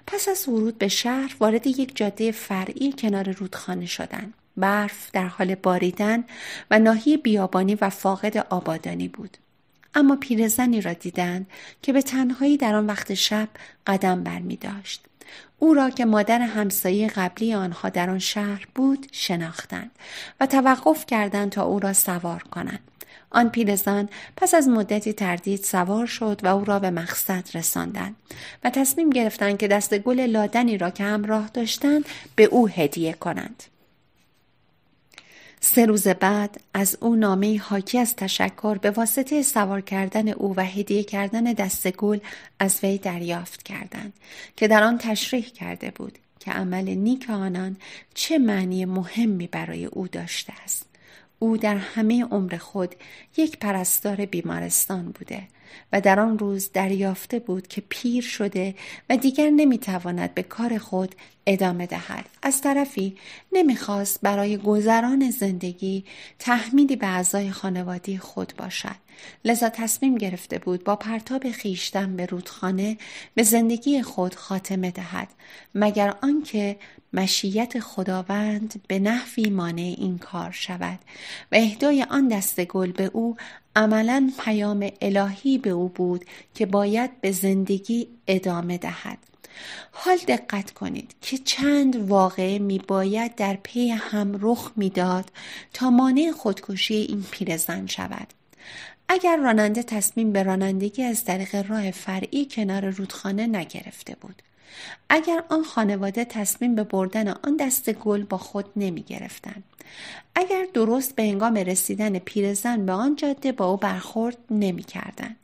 A: پس از ورود به شهر وارد یک جاده فرعی کنار رودخانه شدند برف در حال باریدن و ناحیه بیابانی و فاقد آبادانی بود اما پیرزنی را دیدند که به تنهایی در آن وقت شب قدم برمی داشت. او را که مادر همسایه قبلی آنها در آن شهر بود شناختند و توقف کردند تا او را سوار کنند آن پیرزن پس از مدتی تردید سوار شد و او را به مقصد رساندند و تصمیم گرفتند که دست گل لادنی را که همراه داشتند به او هدیه کنند سه روز بعد از او نامه حاکی از تشکر به واسطه سوار کردن او و هدیه کردن دست گل از وی دریافت کردند که در آن تشریح کرده بود که عمل نیک آنان چه معنی مهمی برای او داشته است او در همه عمر خود یک پرستار بیمارستان بوده و در آن روز دریافته بود که پیر شده و دیگر نمیتواند به کار خود ادامه دهد از طرفی نمیخواست برای گذران زندگی تحمیلی به اعضای خانوادی خود باشد لذا تصمیم گرفته بود با پرتاب خیشتن به رودخانه به زندگی خود خاتمه دهد مگر آنکه مشیت خداوند به نحوی مانع این کار شود و اهدای آن دست گل به او عملا پیام الهی به او بود که باید به زندگی ادامه دهد حال دقت کنید که چند واقعه می باید در پی هم رخ میداد تا مانع خودکشی این پیرزن شود اگر راننده تصمیم به رانندگی از طریق راه فرعی کنار رودخانه نگرفته بود اگر آن خانواده تصمیم به بردن آن دست گل با خود نمی گرفتند اگر درست به هنگام رسیدن پیرزن به آن جاده با او برخورد کردن.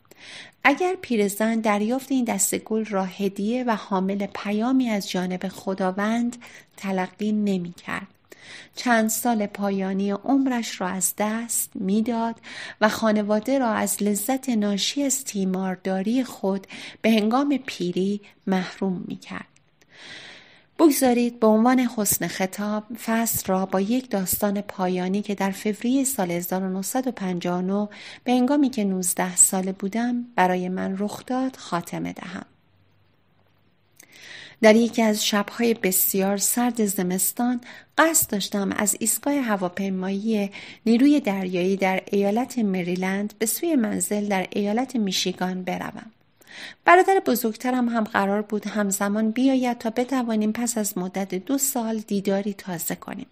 A: اگر پیرزن دریافت این دسته گل را هدیه و حامل پیامی از جانب خداوند تلقی کرد. چند سال پایانی عمرش را از دست میداد و خانواده را از لذت ناشی از تیمارداری خود به هنگام پیری محروم می کرد. بگذارید به عنوان حسن خطاب فصل را با یک داستان پایانی که در فوریه سال 1959 به انگامی که 19 ساله بودم برای من رخ داد خاتمه دهم. در یکی از شبهای بسیار سرد زمستان قصد داشتم از ایستگاه هواپیمایی نیروی دریایی در ایالت مریلند به سوی منزل در ایالت میشیگان بروم. برادر بزرگترم هم قرار بود همزمان بیاید تا بتوانیم پس از مدت دو سال دیداری تازه کنیم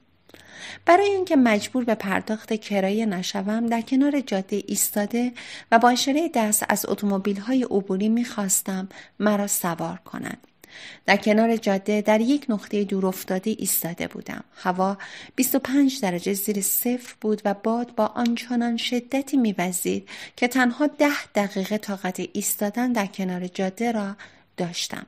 A: برای اینکه مجبور به پرداخت کرایه نشوم در کنار جاده ایستاده و با اشاره دست از اتومبیل های عبوری میخواستم مرا سوار کنند در کنار جاده در یک نقطه دور افتاده ایستاده بودم. هوا 25 درجه زیر صفر بود و باد با آنچنان شدتی میوزید که تنها ده دقیقه طاقت ایستادن در کنار جاده را داشتم.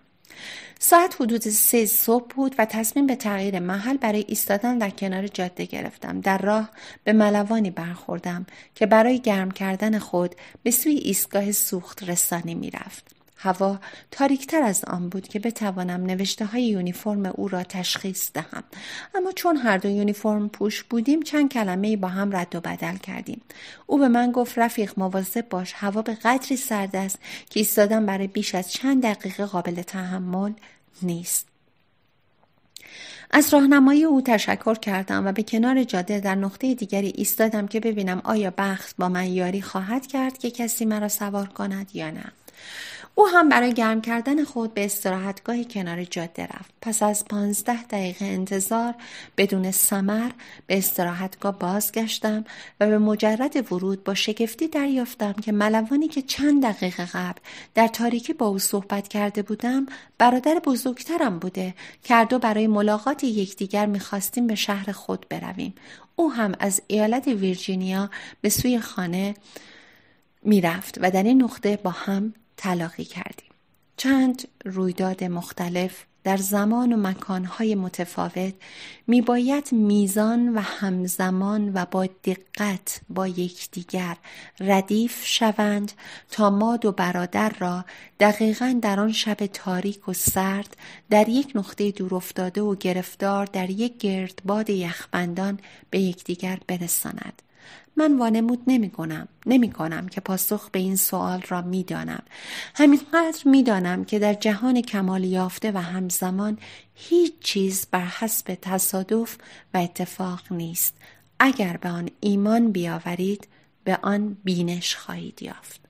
A: ساعت حدود سه صبح بود و تصمیم به تغییر محل برای ایستادن در کنار جاده گرفتم در راه به ملوانی برخوردم که برای گرم کردن خود به سوی ایستگاه سوخت رسانی میرفت هوا تاریکتر از آن بود که بتوانم نوشته های یونیفرم او را تشخیص دهم اما چون هر دو یونیفرم پوش بودیم چند کلمه با هم رد و بدل کردیم او به من گفت رفیق مواظب باش هوا به قدری سرد است که ایستادن برای بیش از چند دقیقه قابل تحمل نیست از راهنمایی او تشکر کردم و به کنار جاده در نقطه دیگری ایستادم که ببینم آیا بخت با من یاری خواهد کرد که کسی مرا سوار کند یا نه او هم برای گرم کردن خود به استراحتگاه کنار جاده رفت. پس از پانزده دقیقه انتظار بدون سمر به استراحتگاه بازگشتم و به مجرد ورود با شگفتی دریافتم که ملوانی که چند دقیقه قبل در تاریکی با او صحبت کرده بودم برادر بزرگترم بوده که و برای ملاقات یکدیگر میخواستیم به شهر خود برویم. او هم از ایالت ویرجینیا به سوی خانه میرفت و در این نقطه با هم تلاقی کردیم. چند رویداد مختلف در زمان و مکانهای متفاوت می باید میزان و همزمان و با دقت با یکدیگر ردیف شوند تا ماد و برادر را دقیقا در آن شب تاریک و سرد در یک نقطه افتاده و گرفتار در یک گردباد یخبندان به یکدیگر برساند من وانمود نمی کنم. نمی کنم که پاسخ به این سوال را می دانم. همینقدر می دانم که در جهان کمال یافته و همزمان هیچ چیز بر حسب تصادف و اتفاق نیست. اگر به آن ایمان بیاورید به آن بینش خواهید یافت.